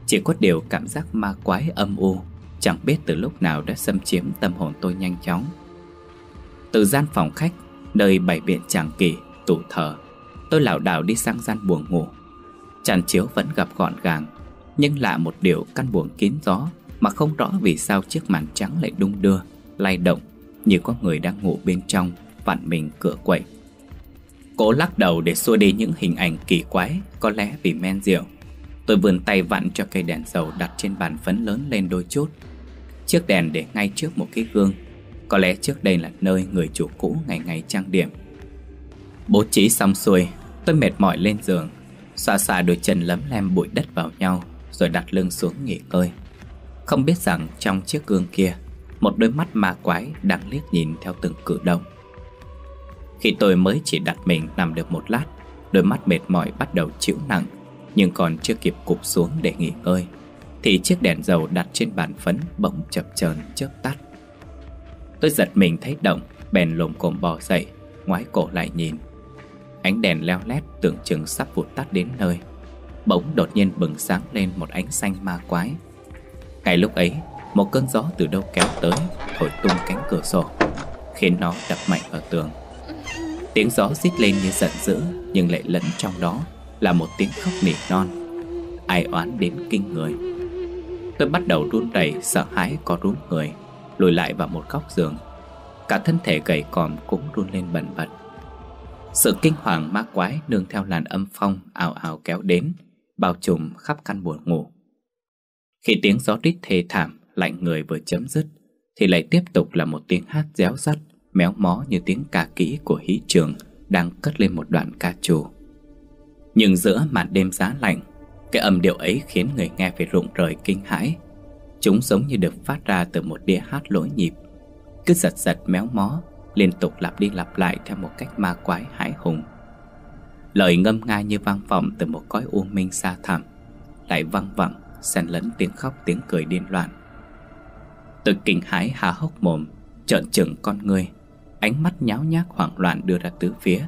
chỉ có điều cảm giác ma quái âm u, chẳng biết từ lúc nào đã xâm chiếm tâm hồn tôi nhanh chóng. Từ gian phòng khách, nơi bày biện tràng kỳ, tủ thờ, tôi lảo đảo đi sang gian buồng ngủ. Tràn chiếu vẫn gặp gọn gàng, nhưng lạ một điều căn buồng kín gió Mà không rõ vì sao chiếc màn trắng lại đung đưa Lay động như có người đang ngủ bên trong Vặn mình cửa quậy Cố lắc đầu để xua đi những hình ảnh kỳ quái Có lẽ vì men rượu Tôi vươn tay vặn cho cây đèn dầu đặt trên bàn phấn lớn lên đôi chút Chiếc đèn để ngay trước một cái gương Có lẽ trước đây là nơi người chủ cũ ngày ngày trang điểm Bố trí xong xuôi Tôi mệt mỏi lên giường Xoa xoa đôi chân lấm lem bụi đất vào nhau rồi đặt lưng xuống nghỉ ngơi. Không biết rằng trong chiếc gương kia, một đôi mắt ma quái đang liếc nhìn theo từng cử động. Khi tôi mới chỉ đặt mình nằm được một lát, đôi mắt mệt mỏi bắt đầu chịu nặng, nhưng còn chưa kịp cụp xuống để nghỉ ngơi, thì chiếc đèn dầu đặt trên bàn phấn bỗng chập chờn chớp tắt. Tôi giật mình thấy động, bèn lồm cồm bò dậy, ngoái cổ lại nhìn. Ánh đèn leo lét tưởng chừng sắp vụt tắt đến nơi bỗng đột nhiên bừng sáng lên một ánh xanh ma quái. Ngay lúc ấy, một cơn gió từ đâu kéo tới, thổi tung cánh cửa sổ, khiến nó đập mạnh vào tường. Tiếng gió rít lên như giận dữ, nhưng lại lẫn trong đó là một tiếng khóc nỉ non, ai oán đến kinh người. Tôi bắt đầu run rẩy sợ hãi có rúm người, lùi lại vào một góc giường. Cả thân thể gầy còm cũng run lên bần bật. Sự kinh hoàng ma quái nương theo làn âm phong ào ào kéo đến, bao trùm khắp căn buồn ngủ. Khi tiếng gió rít thê thảm, lạnh người vừa chấm dứt, thì lại tiếp tục là một tiếng hát réo rắt, méo mó như tiếng ca kỹ của hí trường đang cất lên một đoạn ca trù. Nhưng giữa màn đêm giá lạnh, cái âm điệu ấy khiến người nghe phải rụng rời kinh hãi. Chúng giống như được phát ra từ một đĩa hát lỗi nhịp, cứ giật giật méo mó, liên tục lặp đi lặp lại theo một cách ma quái hãi hùng Lời ngâm nga như vang vọng từ một cõi u minh xa thẳm Lại văng vẳng, xen lẫn tiếng khóc tiếng cười điên loạn Tôi kinh hãi há hốc mồm, trợn trừng con người Ánh mắt nháo nhác hoảng loạn đưa ra tứ phía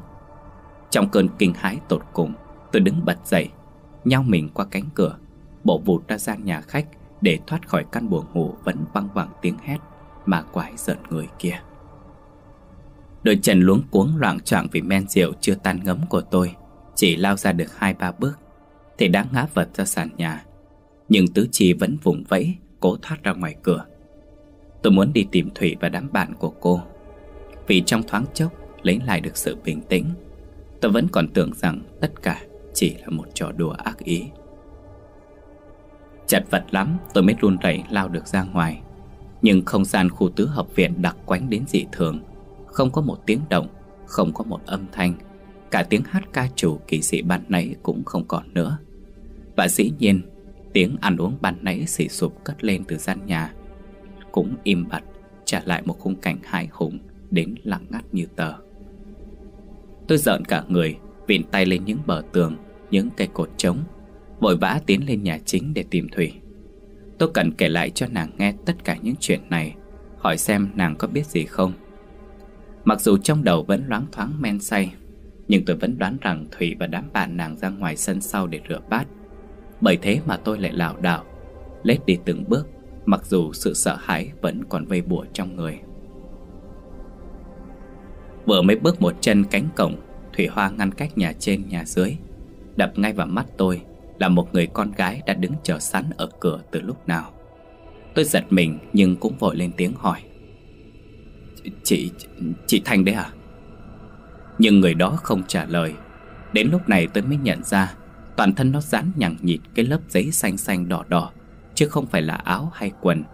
Trong cơn kinh hãi tột cùng, tôi đứng bật dậy Nhau mình qua cánh cửa, bộ vụt ra gian nhà khách Để thoát khỏi căn buồng ngủ vẫn văng vẳng tiếng hét mà quái giận người kia Đôi chân luống cuống loạn trọng vì men rượu chưa tan ngấm của tôi Chỉ lao ra được hai ba bước Thì đã ngã vật ra sàn nhà Nhưng tứ chi vẫn vùng vẫy Cố thoát ra ngoài cửa Tôi muốn đi tìm Thủy và đám bạn của cô Vì trong thoáng chốc Lấy lại được sự bình tĩnh Tôi vẫn còn tưởng rằng tất cả Chỉ là một trò đùa ác ý Chật vật lắm Tôi mới run rẩy lao được ra ngoài Nhưng không gian khu tứ hợp viện đặc quánh đến dị thường không có một tiếng động Không có một âm thanh Cả tiếng hát ca chủ kỳ dị ban nãy cũng không còn nữa Và dĩ nhiên Tiếng ăn uống ban nãy xỉ sụp cất lên từ gian nhà Cũng im bặt Trả lại một khung cảnh hài hùng Đến lặng ngắt như tờ Tôi giận cả người Vịn tay lên những bờ tường Những cây cột trống Vội vã tiến lên nhà chính để tìm Thủy Tôi cần kể lại cho nàng nghe tất cả những chuyện này Hỏi xem nàng có biết gì không Mặc dù trong đầu vẫn loáng thoáng men say Nhưng tôi vẫn đoán rằng Thủy và đám bạn nàng ra ngoài sân sau để rửa bát Bởi thế mà tôi lại lảo đảo Lết đi từng bước Mặc dù sự sợ hãi vẫn còn vây bủa trong người Vừa mới bước một chân cánh cổng Thủy Hoa ngăn cách nhà trên nhà dưới Đập ngay vào mắt tôi Là một người con gái đã đứng chờ sẵn ở cửa từ lúc nào Tôi giật mình nhưng cũng vội lên tiếng hỏi Chị... chị Thanh đấy à? Nhưng người đó không trả lời Đến lúc này tôi mới nhận ra Toàn thân nó dán nhằng nhịt cái lớp giấy xanh xanh đỏ đỏ Chứ không phải là áo hay quần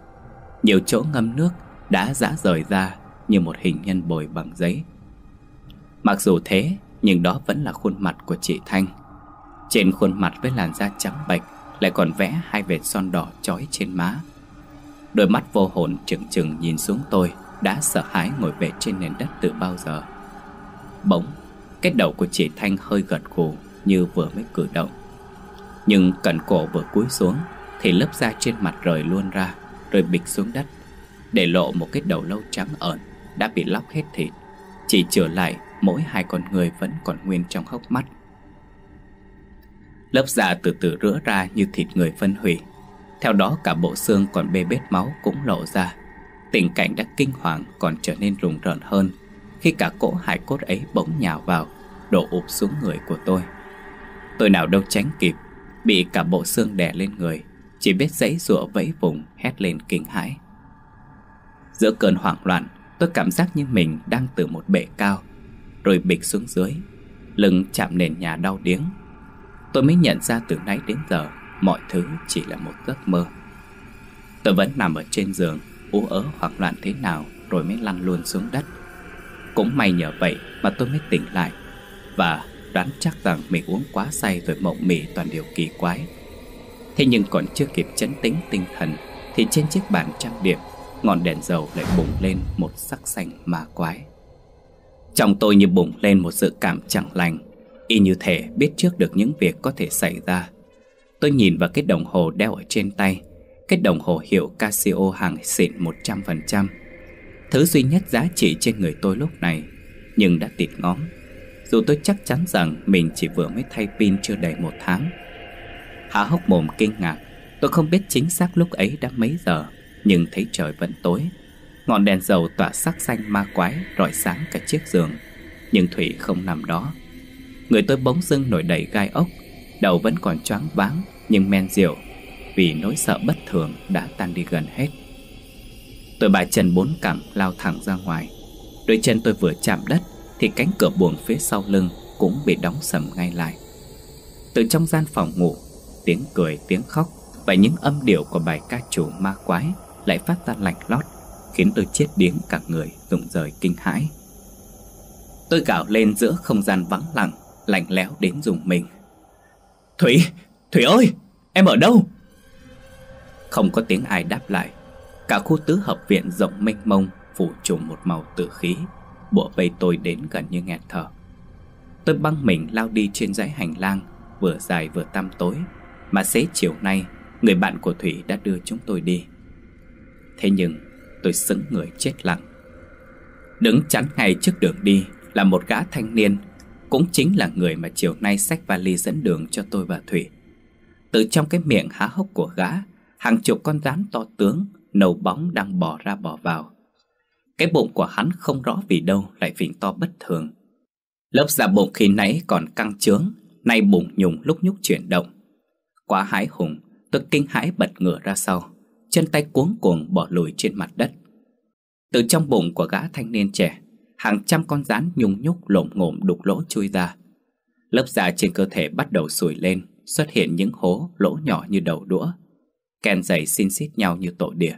Nhiều chỗ ngâm nước đã rã rời ra Như một hình nhân bồi bằng giấy Mặc dù thế Nhưng đó vẫn là khuôn mặt của chị Thanh Trên khuôn mặt với làn da trắng bạch Lại còn vẽ hai vệt son đỏ trói trên má Đôi mắt vô hồn chừng chừng nhìn xuống tôi đã sợ hãi ngồi về trên nền đất từ bao giờ. Bỗng, cái đầu của chị Thanh hơi gật gù như vừa mới cử động. Nhưng cẩn cổ vừa cúi xuống thì lớp da trên mặt rời luôn ra, rồi bịch xuống đất, để lộ một cái đầu lâu trắng ẩn đã bị lóc hết thịt. Chỉ trở lại mỗi hai con người vẫn còn nguyên trong hốc mắt. Lớp da từ từ rửa ra như thịt người phân hủy. Theo đó cả bộ xương còn bê bết máu cũng lộ ra Tình cảnh đã kinh hoàng còn trở nên rùng rợn hơn Khi cả cỗ hải cốt ấy bỗng nhào vào Đổ ụp xuống người của tôi Tôi nào đâu tránh kịp Bị cả bộ xương đè lên người Chỉ biết dãy rụa vẫy vùng hét lên kinh hãi Giữa cơn hoảng loạn Tôi cảm giác như mình đang từ một bệ cao Rồi bịch xuống dưới Lưng chạm nền nhà đau điếng Tôi mới nhận ra từ nãy đến giờ Mọi thứ chỉ là một giấc mơ Tôi vẫn nằm ở trên giường ú ớ hoặc loạn thế nào rồi mới lăn luôn xuống đất. Cũng may nhờ vậy mà tôi mới tỉnh lại và đoán chắc rằng mình uống quá say rồi mộng mị toàn điều kỳ quái. Thế nhưng còn chưa kịp chấn tĩnh tinh thần thì trên chiếc bàn trang điểm, ngọn đèn dầu lại bùng lên một sắc xanh ma quái. Trong tôi như bùng lên một sự cảm chẳng lành, y như thể biết trước được những việc có thể xảy ra. Tôi nhìn vào cái đồng hồ đeo ở trên tay cái đồng hồ hiệu Casio hàng xịn 100% Thứ duy nhất giá trị trên người tôi lúc này Nhưng đã tịt ngóm Dù tôi chắc chắn rằng mình chỉ vừa mới thay pin chưa đầy một tháng Há hốc mồm kinh ngạc Tôi không biết chính xác lúc ấy đã mấy giờ Nhưng thấy trời vẫn tối Ngọn đèn dầu tỏa sắc xanh ma quái rọi sáng cả chiếc giường Nhưng Thủy không nằm đó Người tôi bỗng dưng nổi đầy gai ốc Đầu vẫn còn choáng váng Nhưng men rượu vì nỗi sợ bất thường đã tan đi gần hết. Tôi bà chân bốn cẳng lao thẳng ra ngoài. Đôi chân tôi vừa chạm đất thì cánh cửa buồng phía sau lưng cũng bị đóng sầm ngay lại. Từ trong gian phòng ngủ, tiếng cười, tiếng khóc và những âm điệu của bài ca chủ ma quái lại phát ra lạnh lót, khiến tôi chết điếng cả người rụng rời kinh hãi. Tôi gào lên giữa không gian vắng lặng, lạnh lẽo đến dùng mình. Thủy, Thủy ơi, em ở đâu? Không có tiếng ai đáp lại Cả khu tứ hợp viện rộng mênh mông Phủ trùm một màu tử khí bộ vây tôi đến gần như nghẹt thở Tôi băng mình lao đi trên dãy hành lang Vừa dài vừa tăm tối Mà xế chiều nay Người bạn của Thủy đã đưa chúng tôi đi Thế nhưng tôi sững người chết lặng Đứng chắn ngay trước đường đi Là một gã thanh niên Cũng chính là người mà chiều nay xách vali dẫn đường cho tôi và Thủy Từ trong cái miệng há hốc của gã hàng chục con rắn to tướng, nâu bóng đang bò ra bò vào. Cái bụng của hắn không rõ vì đâu lại phình to bất thường. Lớp da bụng khi nãy còn căng trướng, nay bụng nhùng lúc nhúc chuyển động. Quá hãi hùng, tôi kinh hãi bật ngửa ra sau, chân tay cuống cuồng bỏ lùi trên mặt đất. Từ trong bụng của gã thanh niên trẻ, hàng trăm con rắn nhung nhúc lổm ngổm đục lỗ chui ra. Lớp da trên cơ thể bắt đầu sùi lên, xuất hiện những hố lỗ nhỏ như đầu đũa, kèn giày xin xít nhau như tổ địa.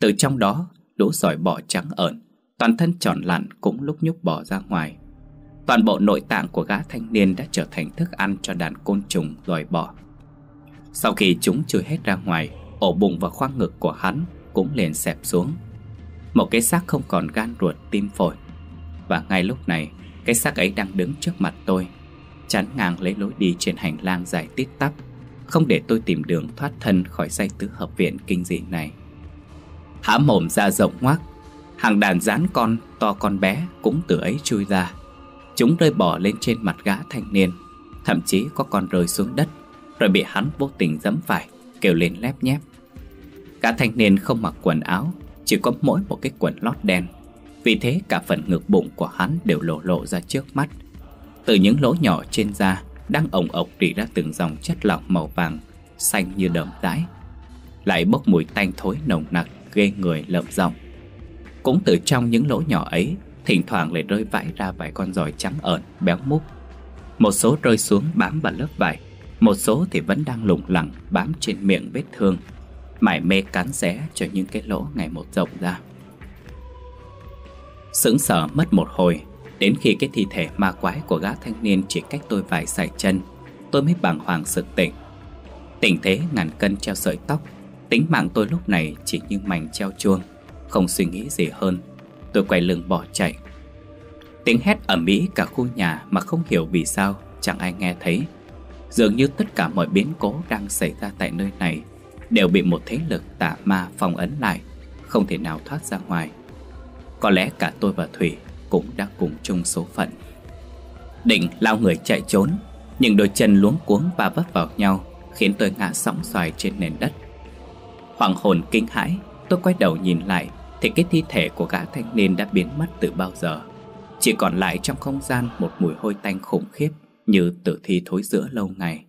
Từ trong đó, lũ sỏi bò trắng ẩn, toàn thân tròn lặn cũng lúc nhúc bò ra ngoài. Toàn bộ nội tạng của gã thanh niên đã trở thành thức ăn cho đàn côn trùng loài bò. Sau khi chúng chui hết ra ngoài, ổ bụng và khoang ngực của hắn cũng liền xẹp xuống. Một cái xác không còn gan ruột tim phổi. Và ngay lúc này, cái xác ấy đang đứng trước mặt tôi, chắn ngang lấy lối đi trên hành lang dài tít tắp không để tôi tìm đường thoát thân khỏi dây tứ hợp viện kinh dị này Há mồm ra rộng ngoác Hàng đàn rán con to con bé cũng từ ấy chui ra Chúng rơi bỏ lên trên mặt gã thanh niên Thậm chí có con rơi xuống đất Rồi bị hắn vô tình dẫm phải Kêu lên lép nhép Gã thanh niên không mặc quần áo Chỉ có mỗi một cái quần lót đen Vì thế cả phần ngực bụng của hắn đều lộ lộ ra trước mắt Từ những lỗ nhỏ trên da đang ổng ộc rỉ ra từng dòng chất lỏng màu vàng, xanh như đầm đãi. Lại bốc mùi tanh thối nồng nặc, ghê người lợm giọng. Cũng từ trong những lỗ nhỏ ấy, thỉnh thoảng lại rơi vãi ra vài con giòi trắng ợn, béo múc. Một số rơi xuống bám vào lớp vải, một số thì vẫn đang lủng lẳng bám trên miệng vết thương, mải mê cắn xé cho những cái lỗ ngày một rộng ra. Sững sờ mất một hồi Đến khi cái thi thể ma quái của gã thanh niên chỉ cách tôi vài sải chân Tôi mới bàng hoàng sự tỉnh Tình thế ngàn cân treo sợi tóc Tính mạng tôi lúc này chỉ như mảnh treo chuông Không suy nghĩ gì hơn Tôi quay lưng bỏ chạy Tiếng hét ở Mỹ cả khu nhà mà không hiểu vì sao chẳng ai nghe thấy Dường như tất cả mọi biến cố đang xảy ra tại nơi này Đều bị một thế lực tà ma phong ấn lại Không thể nào thoát ra ngoài Có lẽ cả tôi và Thủy cũng đã cùng chung số phận Định lao người chạy trốn Nhưng đôi chân luống cuống và vấp vào nhau Khiến tôi ngã sóng xoài trên nền đất Hoàng hồn kinh hãi Tôi quay đầu nhìn lại Thì cái thi thể của gã thanh niên đã biến mất từ bao giờ Chỉ còn lại trong không gian Một mùi hôi tanh khủng khiếp Như tử thi thối giữa lâu ngày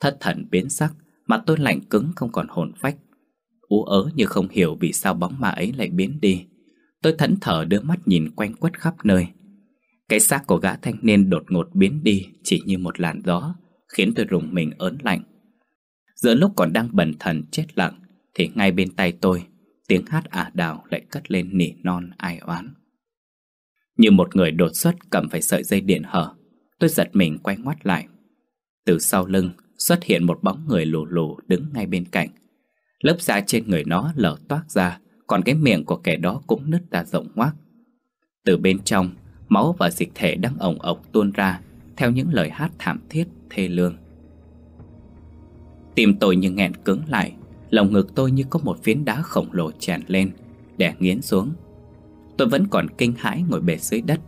Thất thần biến sắc Mà tôi lạnh cứng không còn hồn phách Ú ớ như không hiểu vì sao bóng ma ấy lại biến đi Tôi thẫn thở đưa mắt nhìn quanh quất khắp nơi Cái xác của gã thanh niên đột ngột biến đi Chỉ như một làn gió Khiến tôi rùng mình ớn lạnh Giữa lúc còn đang bần thần chết lặng Thì ngay bên tay tôi Tiếng hát ả à đào lại cất lên nỉ non ai oán Như một người đột xuất cầm phải sợi dây điện hở Tôi giật mình quay ngoắt lại Từ sau lưng xuất hiện một bóng người lù lù đứng ngay bên cạnh Lớp da trên người nó lở toát ra còn cái miệng của kẻ đó cũng nứt ra rộng ngoác Từ bên trong Máu và dịch thể đang ổng ộc tuôn ra Theo những lời hát thảm thiết thê lương Tim tôi như nghẹn cứng lại Lòng ngực tôi như có một phiến đá khổng lồ tràn lên Đè nghiến xuống Tôi vẫn còn kinh hãi ngồi bệt dưới đất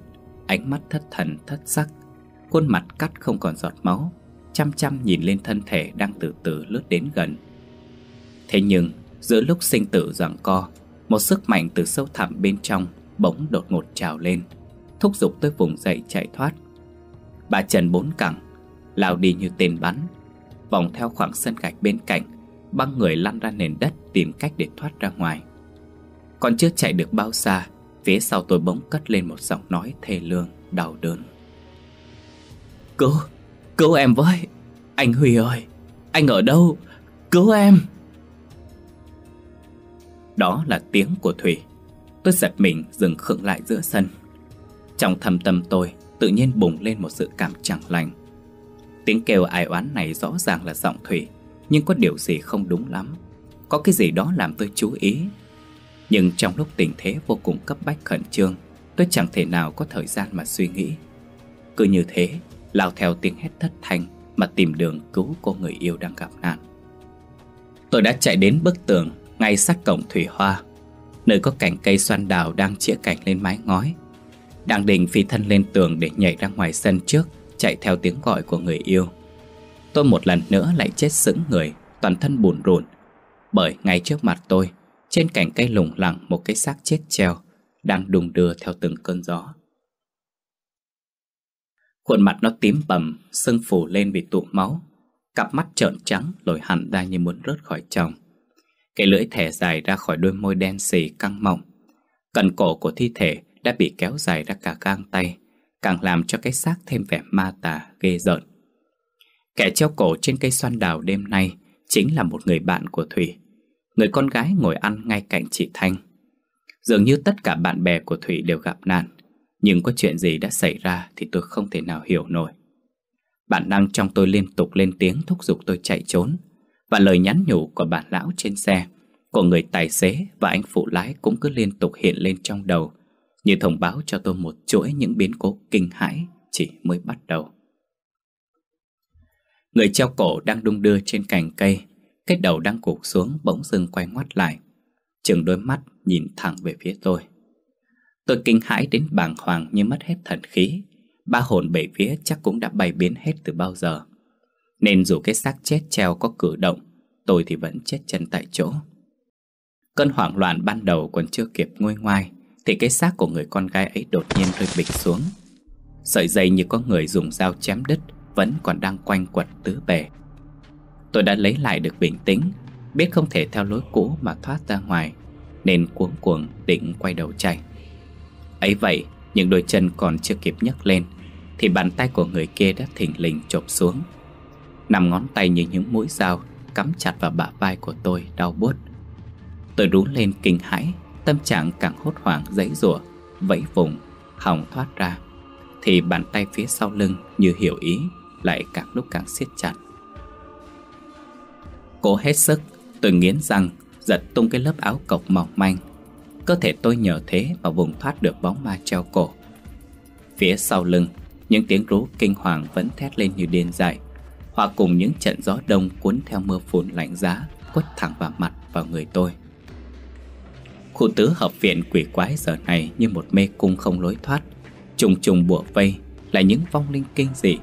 Ánh mắt thất thần thất sắc Khuôn mặt cắt không còn giọt máu Chăm chăm nhìn lên thân thể đang từ từ lướt đến gần Thế nhưng giữa lúc sinh tử giằng co một sức mạnh từ sâu thẳm bên trong bỗng đột ngột trào lên, thúc giục tôi vùng dậy chạy thoát. Bà Trần bốn cẳng, lao đi như tên bắn, vòng theo khoảng sân gạch bên cạnh, băng người lăn ra nền đất tìm cách để thoát ra ngoài. Còn chưa chạy được bao xa, phía sau tôi bỗng cất lên một giọng nói thê lương, đau đớn. Cứu, cứu em với, anh Huy ơi, anh ở đâu, cứu em. Đó là tiếng của Thủy Tôi giật mình dừng khựng lại giữa sân Trong thầm tâm tôi Tự nhiên bùng lên một sự cảm chẳng lành Tiếng kêu ai oán này rõ ràng là giọng Thủy Nhưng có điều gì không đúng lắm Có cái gì đó làm tôi chú ý Nhưng trong lúc tình thế vô cùng cấp bách khẩn trương Tôi chẳng thể nào có thời gian mà suy nghĩ Cứ như thế Lao theo tiếng hét thất thanh Mà tìm đường cứu cô người yêu đang gặp nạn Tôi đã chạy đến bức tường ngay sát cổng thủy hoa, nơi có cành cây xoan đào đang chĩa cành lên mái ngói. Đang định phi thân lên tường để nhảy ra ngoài sân trước, chạy theo tiếng gọi của người yêu. Tôi một lần nữa lại chết sững người, toàn thân bùn rùn. Bởi ngay trước mặt tôi, trên cành cây lủng lẳng một cái xác chết treo, đang đùng đưa theo từng cơn gió. Khuôn mặt nó tím bầm, sưng phù lên vì tụ máu, cặp mắt trợn trắng lồi hẳn ra như muốn rớt khỏi chồng. Cái lưỡi thẻ dài ra khỏi đôi môi đen xì căng mọng, Cần cổ của thi thể đã bị kéo dài ra cả gang tay Càng làm cho cái xác thêm vẻ ma tà ghê rợn Kẻ treo cổ trên cây xoan đào đêm nay Chính là một người bạn của Thủy Người con gái ngồi ăn ngay cạnh chị Thanh Dường như tất cả bạn bè của Thủy đều gặp nạn Nhưng có chuyện gì đã xảy ra thì tôi không thể nào hiểu nổi bạn đang trong tôi liên tục lên tiếng thúc giục tôi chạy trốn và lời nhắn nhủ của bà lão trên xe, của người tài xế và anh phụ lái cũng cứ liên tục hiện lên trong đầu, như thông báo cho tôi một chuỗi những biến cố kinh hãi chỉ mới bắt đầu. Người treo cổ đang đung đưa trên cành cây, cái đầu đang cụp xuống bỗng dưng quay ngoắt lại, chừng đôi mắt nhìn thẳng về phía tôi. Tôi kinh hãi đến bàng hoàng như mất hết thần khí, ba hồn bảy vía chắc cũng đã bay biến hết từ bao giờ. Nên dù cái xác chết treo có cử động Tôi thì vẫn chết chân tại chỗ Cơn hoảng loạn ban đầu còn chưa kịp nguôi ngoai Thì cái xác của người con gái ấy đột nhiên rơi bịch xuống Sợi dây như có người dùng dao chém đứt Vẫn còn đang quanh quật tứ bề Tôi đã lấy lại được bình tĩnh Biết không thể theo lối cũ mà thoát ra ngoài Nên cuống cuồng định quay đầu chạy Ấy vậy những đôi chân còn chưa kịp nhấc lên Thì bàn tay của người kia đã thỉnh lình chộp xuống Nằm ngón tay như những mũi dao Cắm chặt vào bả vai của tôi đau buốt Tôi rú lên kinh hãi Tâm trạng càng hốt hoảng dãy rủa Vẫy vùng Hỏng thoát ra Thì bàn tay phía sau lưng như hiểu ý Lại càng lúc càng siết chặt Cố hết sức Tôi nghiến răng Giật tung cái lớp áo cộc mỏng manh Cơ thể tôi nhờ thế mà vùng thoát được bóng ma treo cổ Phía sau lưng Những tiếng rú kinh hoàng vẫn thét lên như điên dại Hòa cùng những trận gió đông cuốn theo mưa phùn lạnh giá Quất thẳng vào mặt vào người tôi Khu tứ hợp viện quỷ quái giờ này như một mê cung không lối thoát Trùng trùng bủa vây là những vong linh kinh dị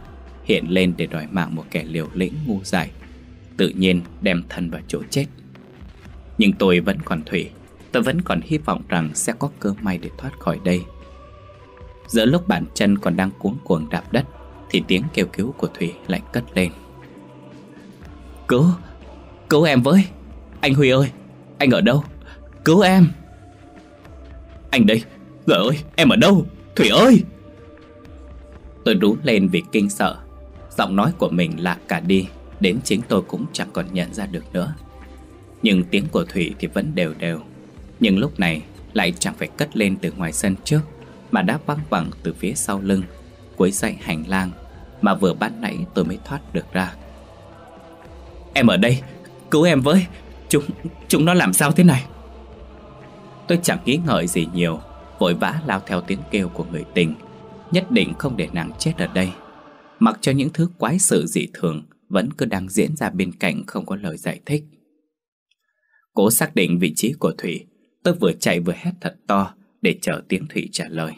Hiện lên để đòi mạng một kẻ liều lĩnh ngu dại Tự nhiên đem thân vào chỗ chết Nhưng tôi vẫn còn thủy Tôi vẫn còn hy vọng rằng sẽ có cơ may để thoát khỏi đây Giữa lúc bản chân còn đang cuốn cuồng đạp đất thì tiếng kêu cứu của Thủy lại cất lên Cứu, cứu em với Anh Huy ơi, anh ở đâu Cứu em Anh đây, trời ơi, em ở đâu Thủy ơi Tôi rú lên vì kinh sợ Giọng nói của mình lạc cả đi Đến chính tôi cũng chẳng còn nhận ra được nữa Nhưng tiếng của Thủy thì vẫn đều đều Nhưng lúc này lại chẳng phải cất lên từ ngoài sân trước Mà đã văng vẳng từ phía sau lưng cuối dãy hành lang Mà vừa ban nãy tôi mới thoát được ra Em ở đây Cứu em với Chúng chúng nó làm sao thế này Tôi chẳng nghĩ ngợi gì nhiều Vội vã lao theo tiếng kêu của người tình Nhất định không để nàng chết ở đây Mặc cho những thứ quái sự dị thường Vẫn cứ đang diễn ra bên cạnh Không có lời giải thích Cố xác định vị trí của Thủy Tôi vừa chạy vừa hét thật to Để chờ tiếng Thủy trả lời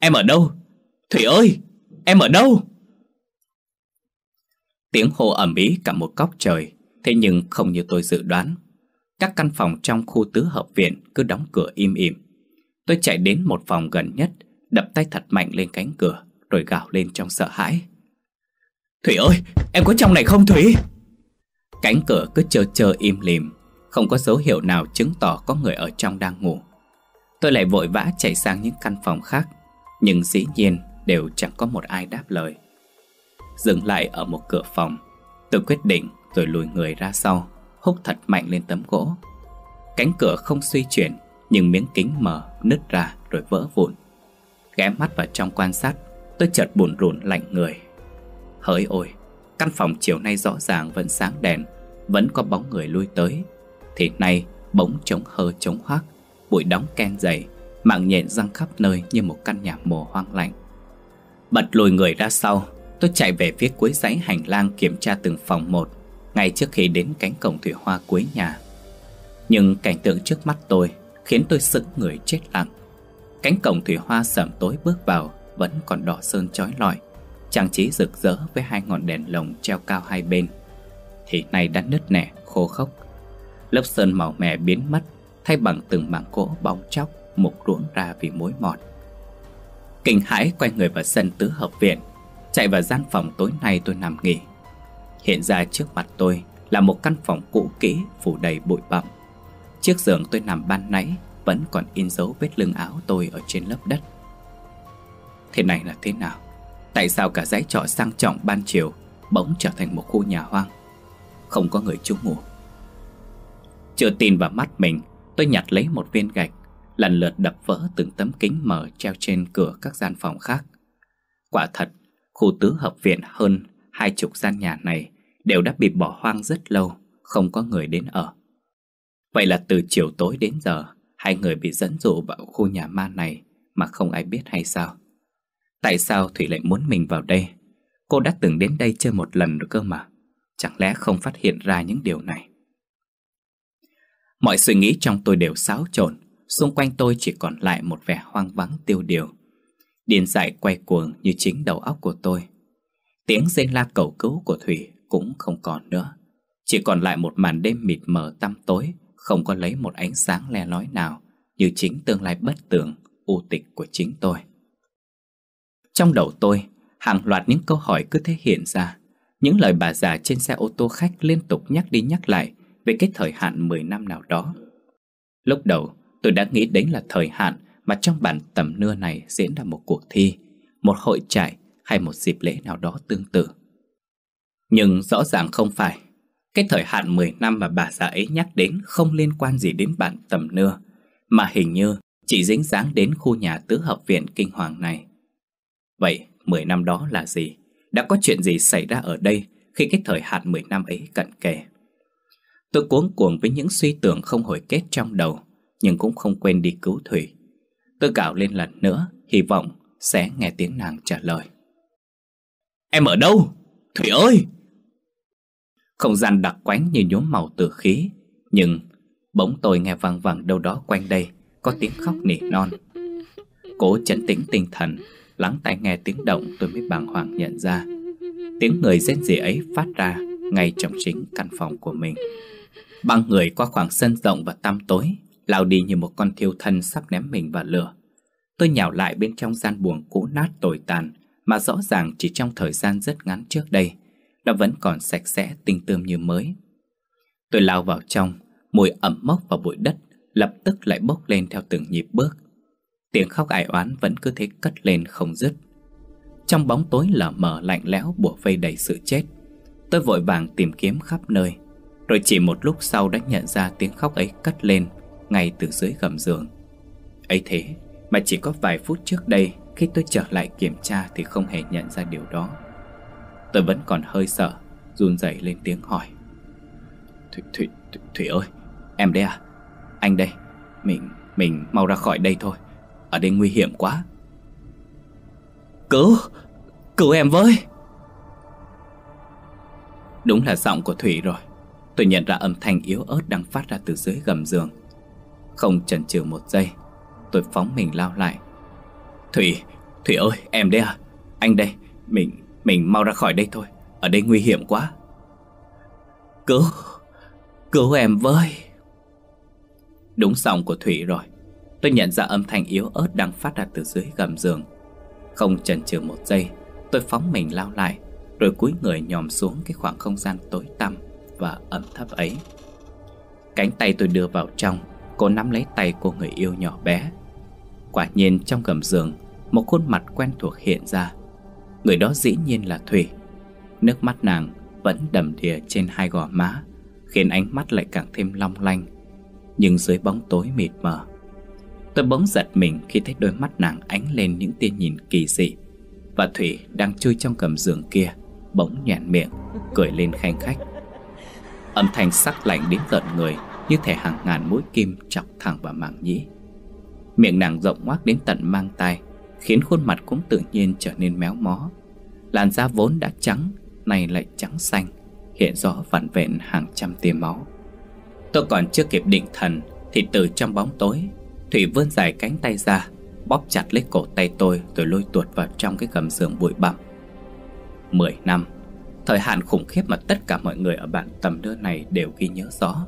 Em ở đâu? Thủy ơi, em ở đâu? Tiếng hô ầm ĩ cả một góc trời, thế nhưng không như tôi dự đoán. Các căn phòng trong khu tứ hợp viện cứ đóng cửa im im. Tôi chạy đến một phòng gần nhất, đập tay thật mạnh lên cánh cửa, rồi gào lên trong sợ hãi. Thủy ơi, em có trong này không Thủy? Cánh cửa cứ chờ chờ im lìm, không có dấu hiệu nào chứng tỏ có người ở trong đang ngủ. Tôi lại vội vã chạy sang những căn phòng khác, nhưng dĩ nhiên đều chẳng có một ai đáp lời. Dừng lại ở một cửa phòng, tôi quyết định rồi lùi người ra sau, húc thật mạnh lên tấm gỗ. Cánh cửa không suy chuyển, nhưng miếng kính mở nứt ra rồi vỡ vụn. Ghé mắt vào trong quan sát, tôi chợt buồn rùn lạnh người. Hỡi ôi, căn phòng chiều nay rõ ràng vẫn sáng đèn, vẫn có bóng người lui tới. Thì nay bỗng trống hơ trống hoác, bụi đóng ken dày, mạng nhện răng khắp nơi như một căn nhà mồ hoang lạnh. Bật lùi người ra sau Tôi chạy về phía cuối dãy hành lang kiểm tra từng phòng một Ngay trước khi đến cánh cổng thủy hoa cuối nhà Nhưng cảnh tượng trước mắt tôi Khiến tôi sững người chết lặng Cánh cổng thủy hoa sẩm tối bước vào Vẫn còn đỏ sơn chói lọi Trang trí rực rỡ với hai ngọn đèn lồng treo cao hai bên Thì nay đã nứt nẻ, khô khốc Lớp sơn màu mè biến mất Thay bằng từng mảng gỗ bóng chóc Mục ruỗng ra vì mối mọt Kinh hãi quay người vào sân tứ hợp viện Chạy vào gian phòng tối nay tôi nằm nghỉ Hiện ra trước mặt tôi là một căn phòng cũ kỹ phủ đầy bụi bặm Chiếc giường tôi nằm ban nãy vẫn còn in dấu vết lưng áo tôi ở trên lớp đất Thế này là thế nào? Tại sao cả dãy trọ sang trọng ban chiều bỗng trở thành một khu nhà hoang Không có người trú ngủ Chưa tin vào mắt mình Tôi nhặt lấy một viên gạch lần lượt đập vỡ từng tấm kính mở treo trên cửa các gian phòng khác. Quả thật, khu tứ hợp viện hơn hai chục gian nhà này đều đã bị bỏ hoang rất lâu, không có người đến ở. Vậy là từ chiều tối đến giờ, hai người bị dẫn dụ vào khu nhà ma này mà không ai biết hay sao. Tại sao Thủy lại muốn mình vào đây? Cô đã từng đến đây chơi một lần rồi cơ mà. Chẳng lẽ không phát hiện ra những điều này? Mọi suy nghĩ trong tôi đều xáo trộn xung quanh tôi chỉ còn lại một vẻ hoang vắng tiêu điều. điện dại quay cuồng như chính đầu óc của tôi. Tiếng rên la cầu cứu của Thủy cũng không còn nữa. Chỉ còn lại một màn đêm mịt mờ tăm tối, không có lấy một ánh sáng le lói nào, như chính tương lai bất tường, u tịch của chính tôi. Trong đầu tôi, hàng loạt những câu hỏi cứ thế hiện ra. Những lời bà già trên xe ô tô khách liên tục nhắc đi nhắc lại về cái thời hạn 10 năm nào đó. Lúc đầu, Tôi đã nghĩ đến là thời hạn mà trong bản tầm nưa này diễn ra một cuộc thi, một hội trại hay một dịp lễ nào đó tương tự. Nhưng rõ ràng không phải. Cái thời hạn 10 năm mà bà già ấy nhắc đến không liên quan gì đến bản tầm nưa, mà hình như chỉ dính dáng đến khu nhà tứ hợp viện kinh hoàng này. Vậy 10 năm đó là gì? Đã có chuyện gì xảy ra ở đây khi cái thời hạn 10 năm ấy cận kề? Tôi cuống cuồng với những suy tưởng không hồi kết trong đầu nhưng cũng không quên đi cứu Thủy. Tôi gào lên lần nữa, hy vọng sẽ nghe tiếng nàng trả lời. Em ở đâu? Thủy ơi! Không gian đặc quánh như nhốm màu tử khí, nhưng bỗng tôi nghe vang vang đâu đó quanh đây, có tiếng khóc nỉ non. Cố chấn tĩnh tinh thần, lắng tai nghe tiếng động tôi mới bàng hoàng nhận ra. Tiếng người rên rỉ ấy phát ra ngay trong chính căn phòng của mình. Băng người qua khoảng sân rộng và tăm tối lao đi như một con thiêu thân sắp ném mình vào lửa. Tôi nhào lại bên trong gian buồng cũ nát tồi tàn mà rõ ràng chỉ trong thời gian rất ngắn trước đây nó vẫn còn sạch sẽ tinh tươm như mới. Tôi lao vào trong, mùi ẩm mốc và bụi đất lập tức lại bốc lên theo từng nhịp bước. Tiếng khóc ải oán vẫn cứ thế cất lên không dứt. Trong bóng tối lờ mờ lạnh lẽo bủa vây đầy sự chết, tôi vội vàng tìm kiếm khắp nơi, rồi chỉ một lúc sau đã nhận ra tiếng khóc ấy cất lên ngay từ dưới gầm giường. Ấy thế mà chỉ có vài phút trước đây khi tôi trở lại kiểm tra thì không hề nhận ra điều đó. Tôi vẫn còn hơi sợ, run rẩy lên tiếng hỏi. Thủy, Thủy, Thủy, Thủy ơi, em đây à? Anh đây, mình, mình mau ra khỏi đây thôi, ở đây nguy hiểm quá. Cứu, cứu em với! Đúng là giọng của Thủy rồi, tôi nhận ra âm thanh yếu ớt đang phát ra từ dưới gầm giường. Không chần chừ một giây Tôi phóng mình lao lại Thủy, Thủy ơi em đây à Anh đây, mình, mình mau ra khỏi đây thôi Ở đây nguy hiểm quá Cứu, cứu em với Đúng giọng của Thủy rồi Tôi nhận ra âm thanh yếu ớt đang phát ra từ dưới gầm giường Không chần chừ một giây Tôi phóng mình lao lại Rồi cúi người nhòm xuống cái khoảng không gian tối tăm Và ẩm thấp ấy Cánh tay tôi đưa vào trong Cô nắm lấy tay của người yêu nhỏ bé Quả nhiên trong gầm giường Một khuôn mặt quen thuộc hiện ra Người đó dĩ nhiên là Thủy Nước mắt nàng vẫn đầm đìa trên hai gò má Khiến ánh mắt lại càng thêm long lanh Nhưng dưới bóng tối mịt mờ Tôi bỗng giật mình khi thấy đôi mắt nàng ánh lên những tia nhìn kỳ dị Và Thủy đang chui trong cầm giường kia Bỗng nhàn miệng, cười lên khanh khách Âm thanh sắc lạnh đến tận người như thể hàng ngàn mũi kim chọc thẳng vào màng nhĩ Miệng nàng rộng ngoác đến tận mang tay Khiến khuôn mặt cũng tự nhiên trở nên méo mó Làn da vốn đã trắng nay lại trắng xanh Hiện rõ vặn vẹn hàng trăm tia máu Tôi còn chưa kịp định thần Thì từ trong bóng tối Thủy vươn dài cánh tay ra Bóp chặt lấy cổ tay tôi Rồi lôi tuột vào trong cái gầm giường bụi bặm Mười năm Thời hạn khủng khiếp mà tất cả mọi người ở bản tầm đơ này đều ghi nhớ rõ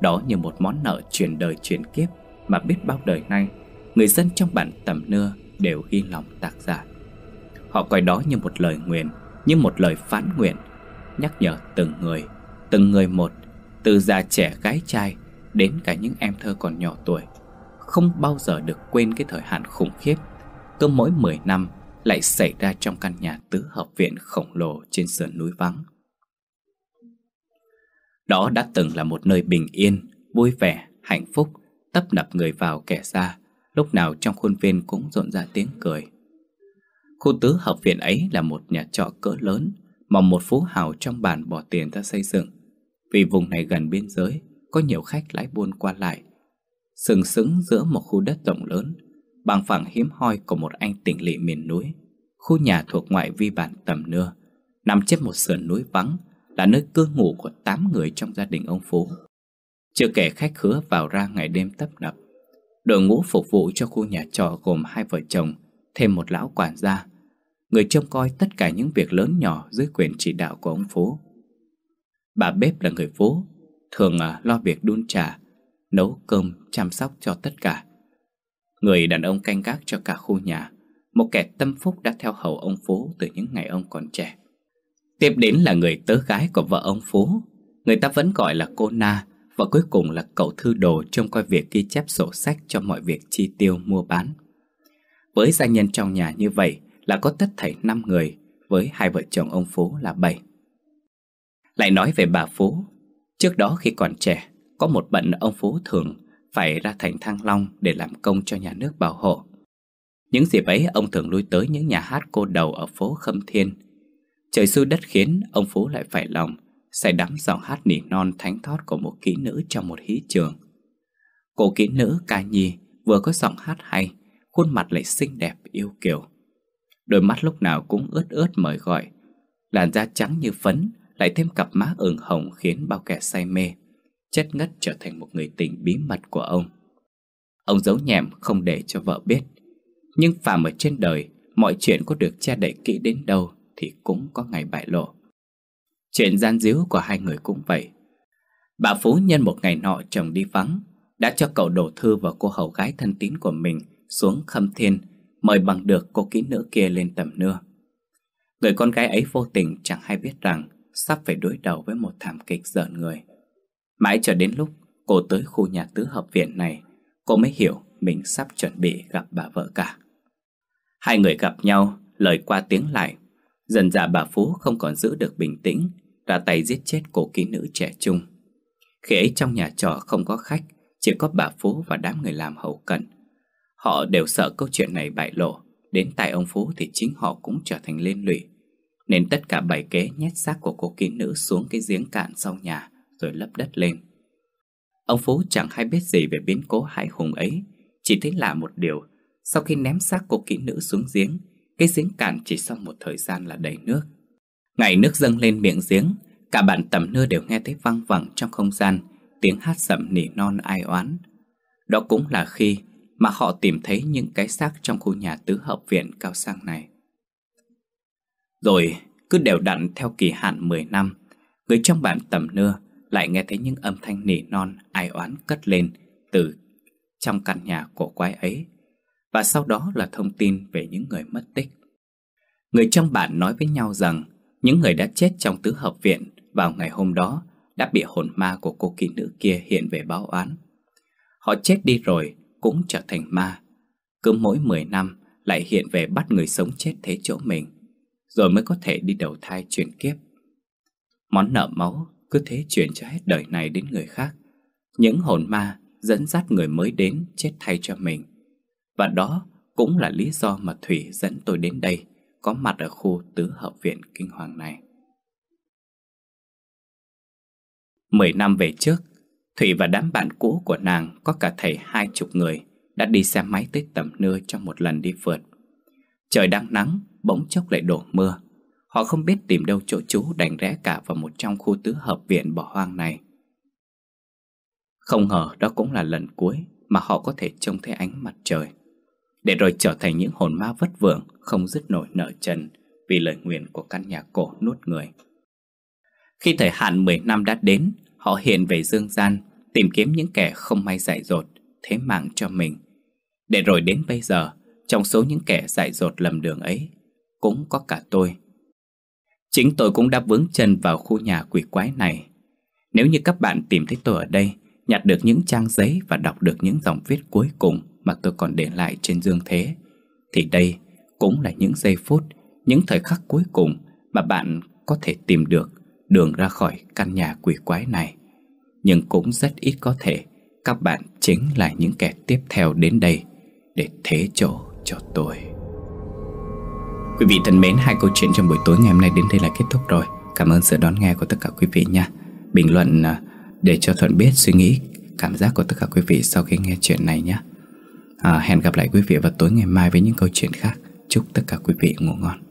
đó như một món nợ truyền đời truyền kiếp mà biết bao đời nay người dân trong bản tầm nưa đều ghi lòng tác giả. Họ coi đó như một lời nguyện, như một lời phán nguyện, nhắc nhở từng người, từng người một, từ già trẻ gái trai đến cả những em thơ còn nhỏ tuổi, không bao giờ được quên cái thời hạn khủng khiếp, cứ mỗi 10 năm lại xảy ra trong căn nhà tứ hợp viện khổng lồ trên sườn núi vắng. Đó đã từng là một nơi bình yên, vui vẻ, hạnh phúc, tấp nập người vào kẻ ra, lúc nào trong khuôn viên cũng rộn ra tiếng cười. Khu tứ hợp viện ấy là một nhà trọ cỡ lớn mà một phú hào trong bản bỏ tiền ra xây dựng. Vì vùng này gần biên giới, có nhiều khách lái buôn qua lại. Sừng sững giữa một khu đất rộng lớn, bằng phẳng hiếm hoi của một anh tỉnh lỵ miền núi. Khu nhà thuộc ngoại vi bản tầm nưa, nằm trên một sườn núi vắng, là nơi cư ngụ của 8 người trong gia đình ông Phú. Chưa kể khách khứa vào ra ngày đêm tấp nập. Đội ngũ phục vụ cho khu nhà trọ gồm hai vợ chồng, thêm một lão quản gia, người trông coi tất cả những việc lớn nhỏ dưới quyền chỉ đạo của ông Phú. Bà bếp là người phố, thường à, lo việc đun trà, nấu cơm, chăm sóc cho tất cả. Người đàn ông canh gác cho cả khu nhà, một kẻ tâm phúc đã theo hầu ông Phú từ những ngày ông còn trẻ. Tiếp đến là người tớ gái của vợ ông Phú Người ta vẫn gọi là cô Na Và cuối cùng là cậu thư đồ trông coi việc ghi chép sổ sách cho mọi việc chi tiêu mua bán Với gia nhân trong nhà như vậy là có tất thảy 5 người Với hai vợ chồng ông Phú là 7 Lại nói về bà Phú Trước đó khi còn trẻ Có một bận ông Phú thường phải ra thành Thăng Long để làm công cho nhà nước bảo hộ. Những dịp ấy ông thường lui tới những nhà hát cô đầu ở phố Khâm Thiên Trời xui đất khiến ông Phú lại phải lòng Say đắm giọng hát nỉ non thánh thót của một kỹ nữ trong một hí trường Cô kỹ nữ ca nhi vừa có giọng hát hay Khuôn mặt lại xinh đẹp yêu kiều Đôi mắt lúc nào cũng ướt ướt mời gọi Làn da trắng như phấn Lại thêm cặp má ửng hồng khiến bao kẻ say mê Chất ngất trở thành một người tình bí mật của ông Ông giấu nhẹm không để cho vợ biết Nhưng phàm ở trên đời Mọi chuyện có được che đậy kỹ đến đâu thì cũng có ngày bại lộ. Chuyện gian díu của hai người cũng vậy. Bà Phú nhân một ngày nọ chồng đi vắng, đã cho cậu đổ thư và cô hầu gái thân tín của mình xuống khâm thiên, mời bằng được cô kỹ nữ kia lên tầm nưa. Người con gái ấy vô tình chẳng hay biết rằng sắp phải đối đầu với một thảm kịch giỡn người. Mãi cho đến lúc cô tới khu nhà tứ hợp viện này, cô mới hiểu mình sắp chuẩn bị gặp bà vợ cả. Hai người gặp nhau, lời qua tiếng lại Dần dà dạ bà Phú không còn giữ được bình tĩnh Ra tay giết chết cô kỹ nữ trẻ trung Khi ấy trong nhà trọ không có khách Chỉ có bà Phú và đám người làm hậu cần Họ đều sợ câu chuyện này bại lộ Đến tại ông Phú thì chính họ cũng trở thành liên lụy Nên tất cả bảy kế nhét xác của cô kỹ nữ xuống cái giếng cạn sau nhà Rồi lấp đất lên Ông Phú chẳng hay biết gì về biến cố hãi hùng ấy Chỉ thấy lạ một điều Sau khi ném xác cô kỹ nữ xuống giếng cái giếng cạn chỉ sau một thời gian là đầy nước Ngày nước dâng lên miệng giếng Cả bản tầm nưa đều nghe thấy văng vẳng trong không gian Tiếng hát sẩm nỉ non ai oán Đó cũng là khi mà họ tìm thấy những cái xác trong khu nhà tứ hợp viện cao sang này Rồi cứ đều đặn theo kỳ hạn 10 năm Người trong bản tầm nưa lại nghe thấy những âm thanh nỉ non ai oán cất lên từ trong căn nhà cổ quái ấy và sau đó là thông tin về những người mất tích. Người trong bản nói với nhau rằng những người đã chết trong tứ hợp viện vào ngày hôm đó đã bị hồn ma của cô kỳ nữ kia hiện về báo oán. Họ chết đi rồi cũng trở thành ma. Cứ mỗi 10 năm lại hiện về bắt người sống chết thế chỗ mình, rồi mới có thể đi đầu thai chuyển kiếp. Món nợ máu cứ thế chuyển cho hết đời này đến người khác. Những hồn ma dẫn dắt người mới đến chết thay cho mình. Và đó cũng là lý do mà Thủy dẫn tôi đến đây, có mặt ở khu tứ hợp viện kinh hoàng này. Mười năm về trước, Thủy và đám bạn cũ của nàng có cả thầy hai chục người đã đi xe máy tới tầm nưa trong một lần đi vượt. Trời đang nắng, bỗng chốc lại đổ mưa. Họ không biết tìm đâu chỗ trú đành rẽ cả vào một trong khu tứ hợp viện bỏ hoang này. Không ngờ đó cũng là lần cuối mà họ có thể trông thấy ánh mặt trời để rồi trở thành những hồn ma vất vưởng không dứt nổi nợ trần vì lời nguyện của căn nhà cổ nuốt người. Khi thời hạn 10 năm đã đến, họ hiện về dương gian tìm kiếm những kẻ không may dại dột thế mạng cho mình. Để rồi đến bây giờ, trong số những kẻ dại dột lầm đường ấy, cũng có cả tôi. Chính tôi cũng đã vướng chân vào khu nhà quỷ quái này. Nếu như các bạn tìm thấy tôi ở đây, nhặt được những trang giấy và đọc được những dòng viết cuối cùng, mà tôi còn để lại trên dương thế Thì đây cũng là những giây phút, những thời khắc cuối cùng mà bạn có thể tìm được đường ra khỏi căn nhà quỷ quái này Nhưng cũng rất ít có thể các bạn chính là những kẻ tiếp theo đến đây để thế chỗ cho tôi Quý vị thân mến, hai câu chuyện trong buổi tối ngày hôm nay đến đây là kết thúc rồi Cảm ơn sự đón nghe của tất cả quý vị nha Bình luận à, để cho Thuận biết suy nghĩ, cảm giác của tất cả quý vị sau khi nghe chuyện này nhé à, Hẹn gặp lại quý vị vào tối ngày mai với những câu chuyện khác Chúc tất cả quý vị ngủ ngon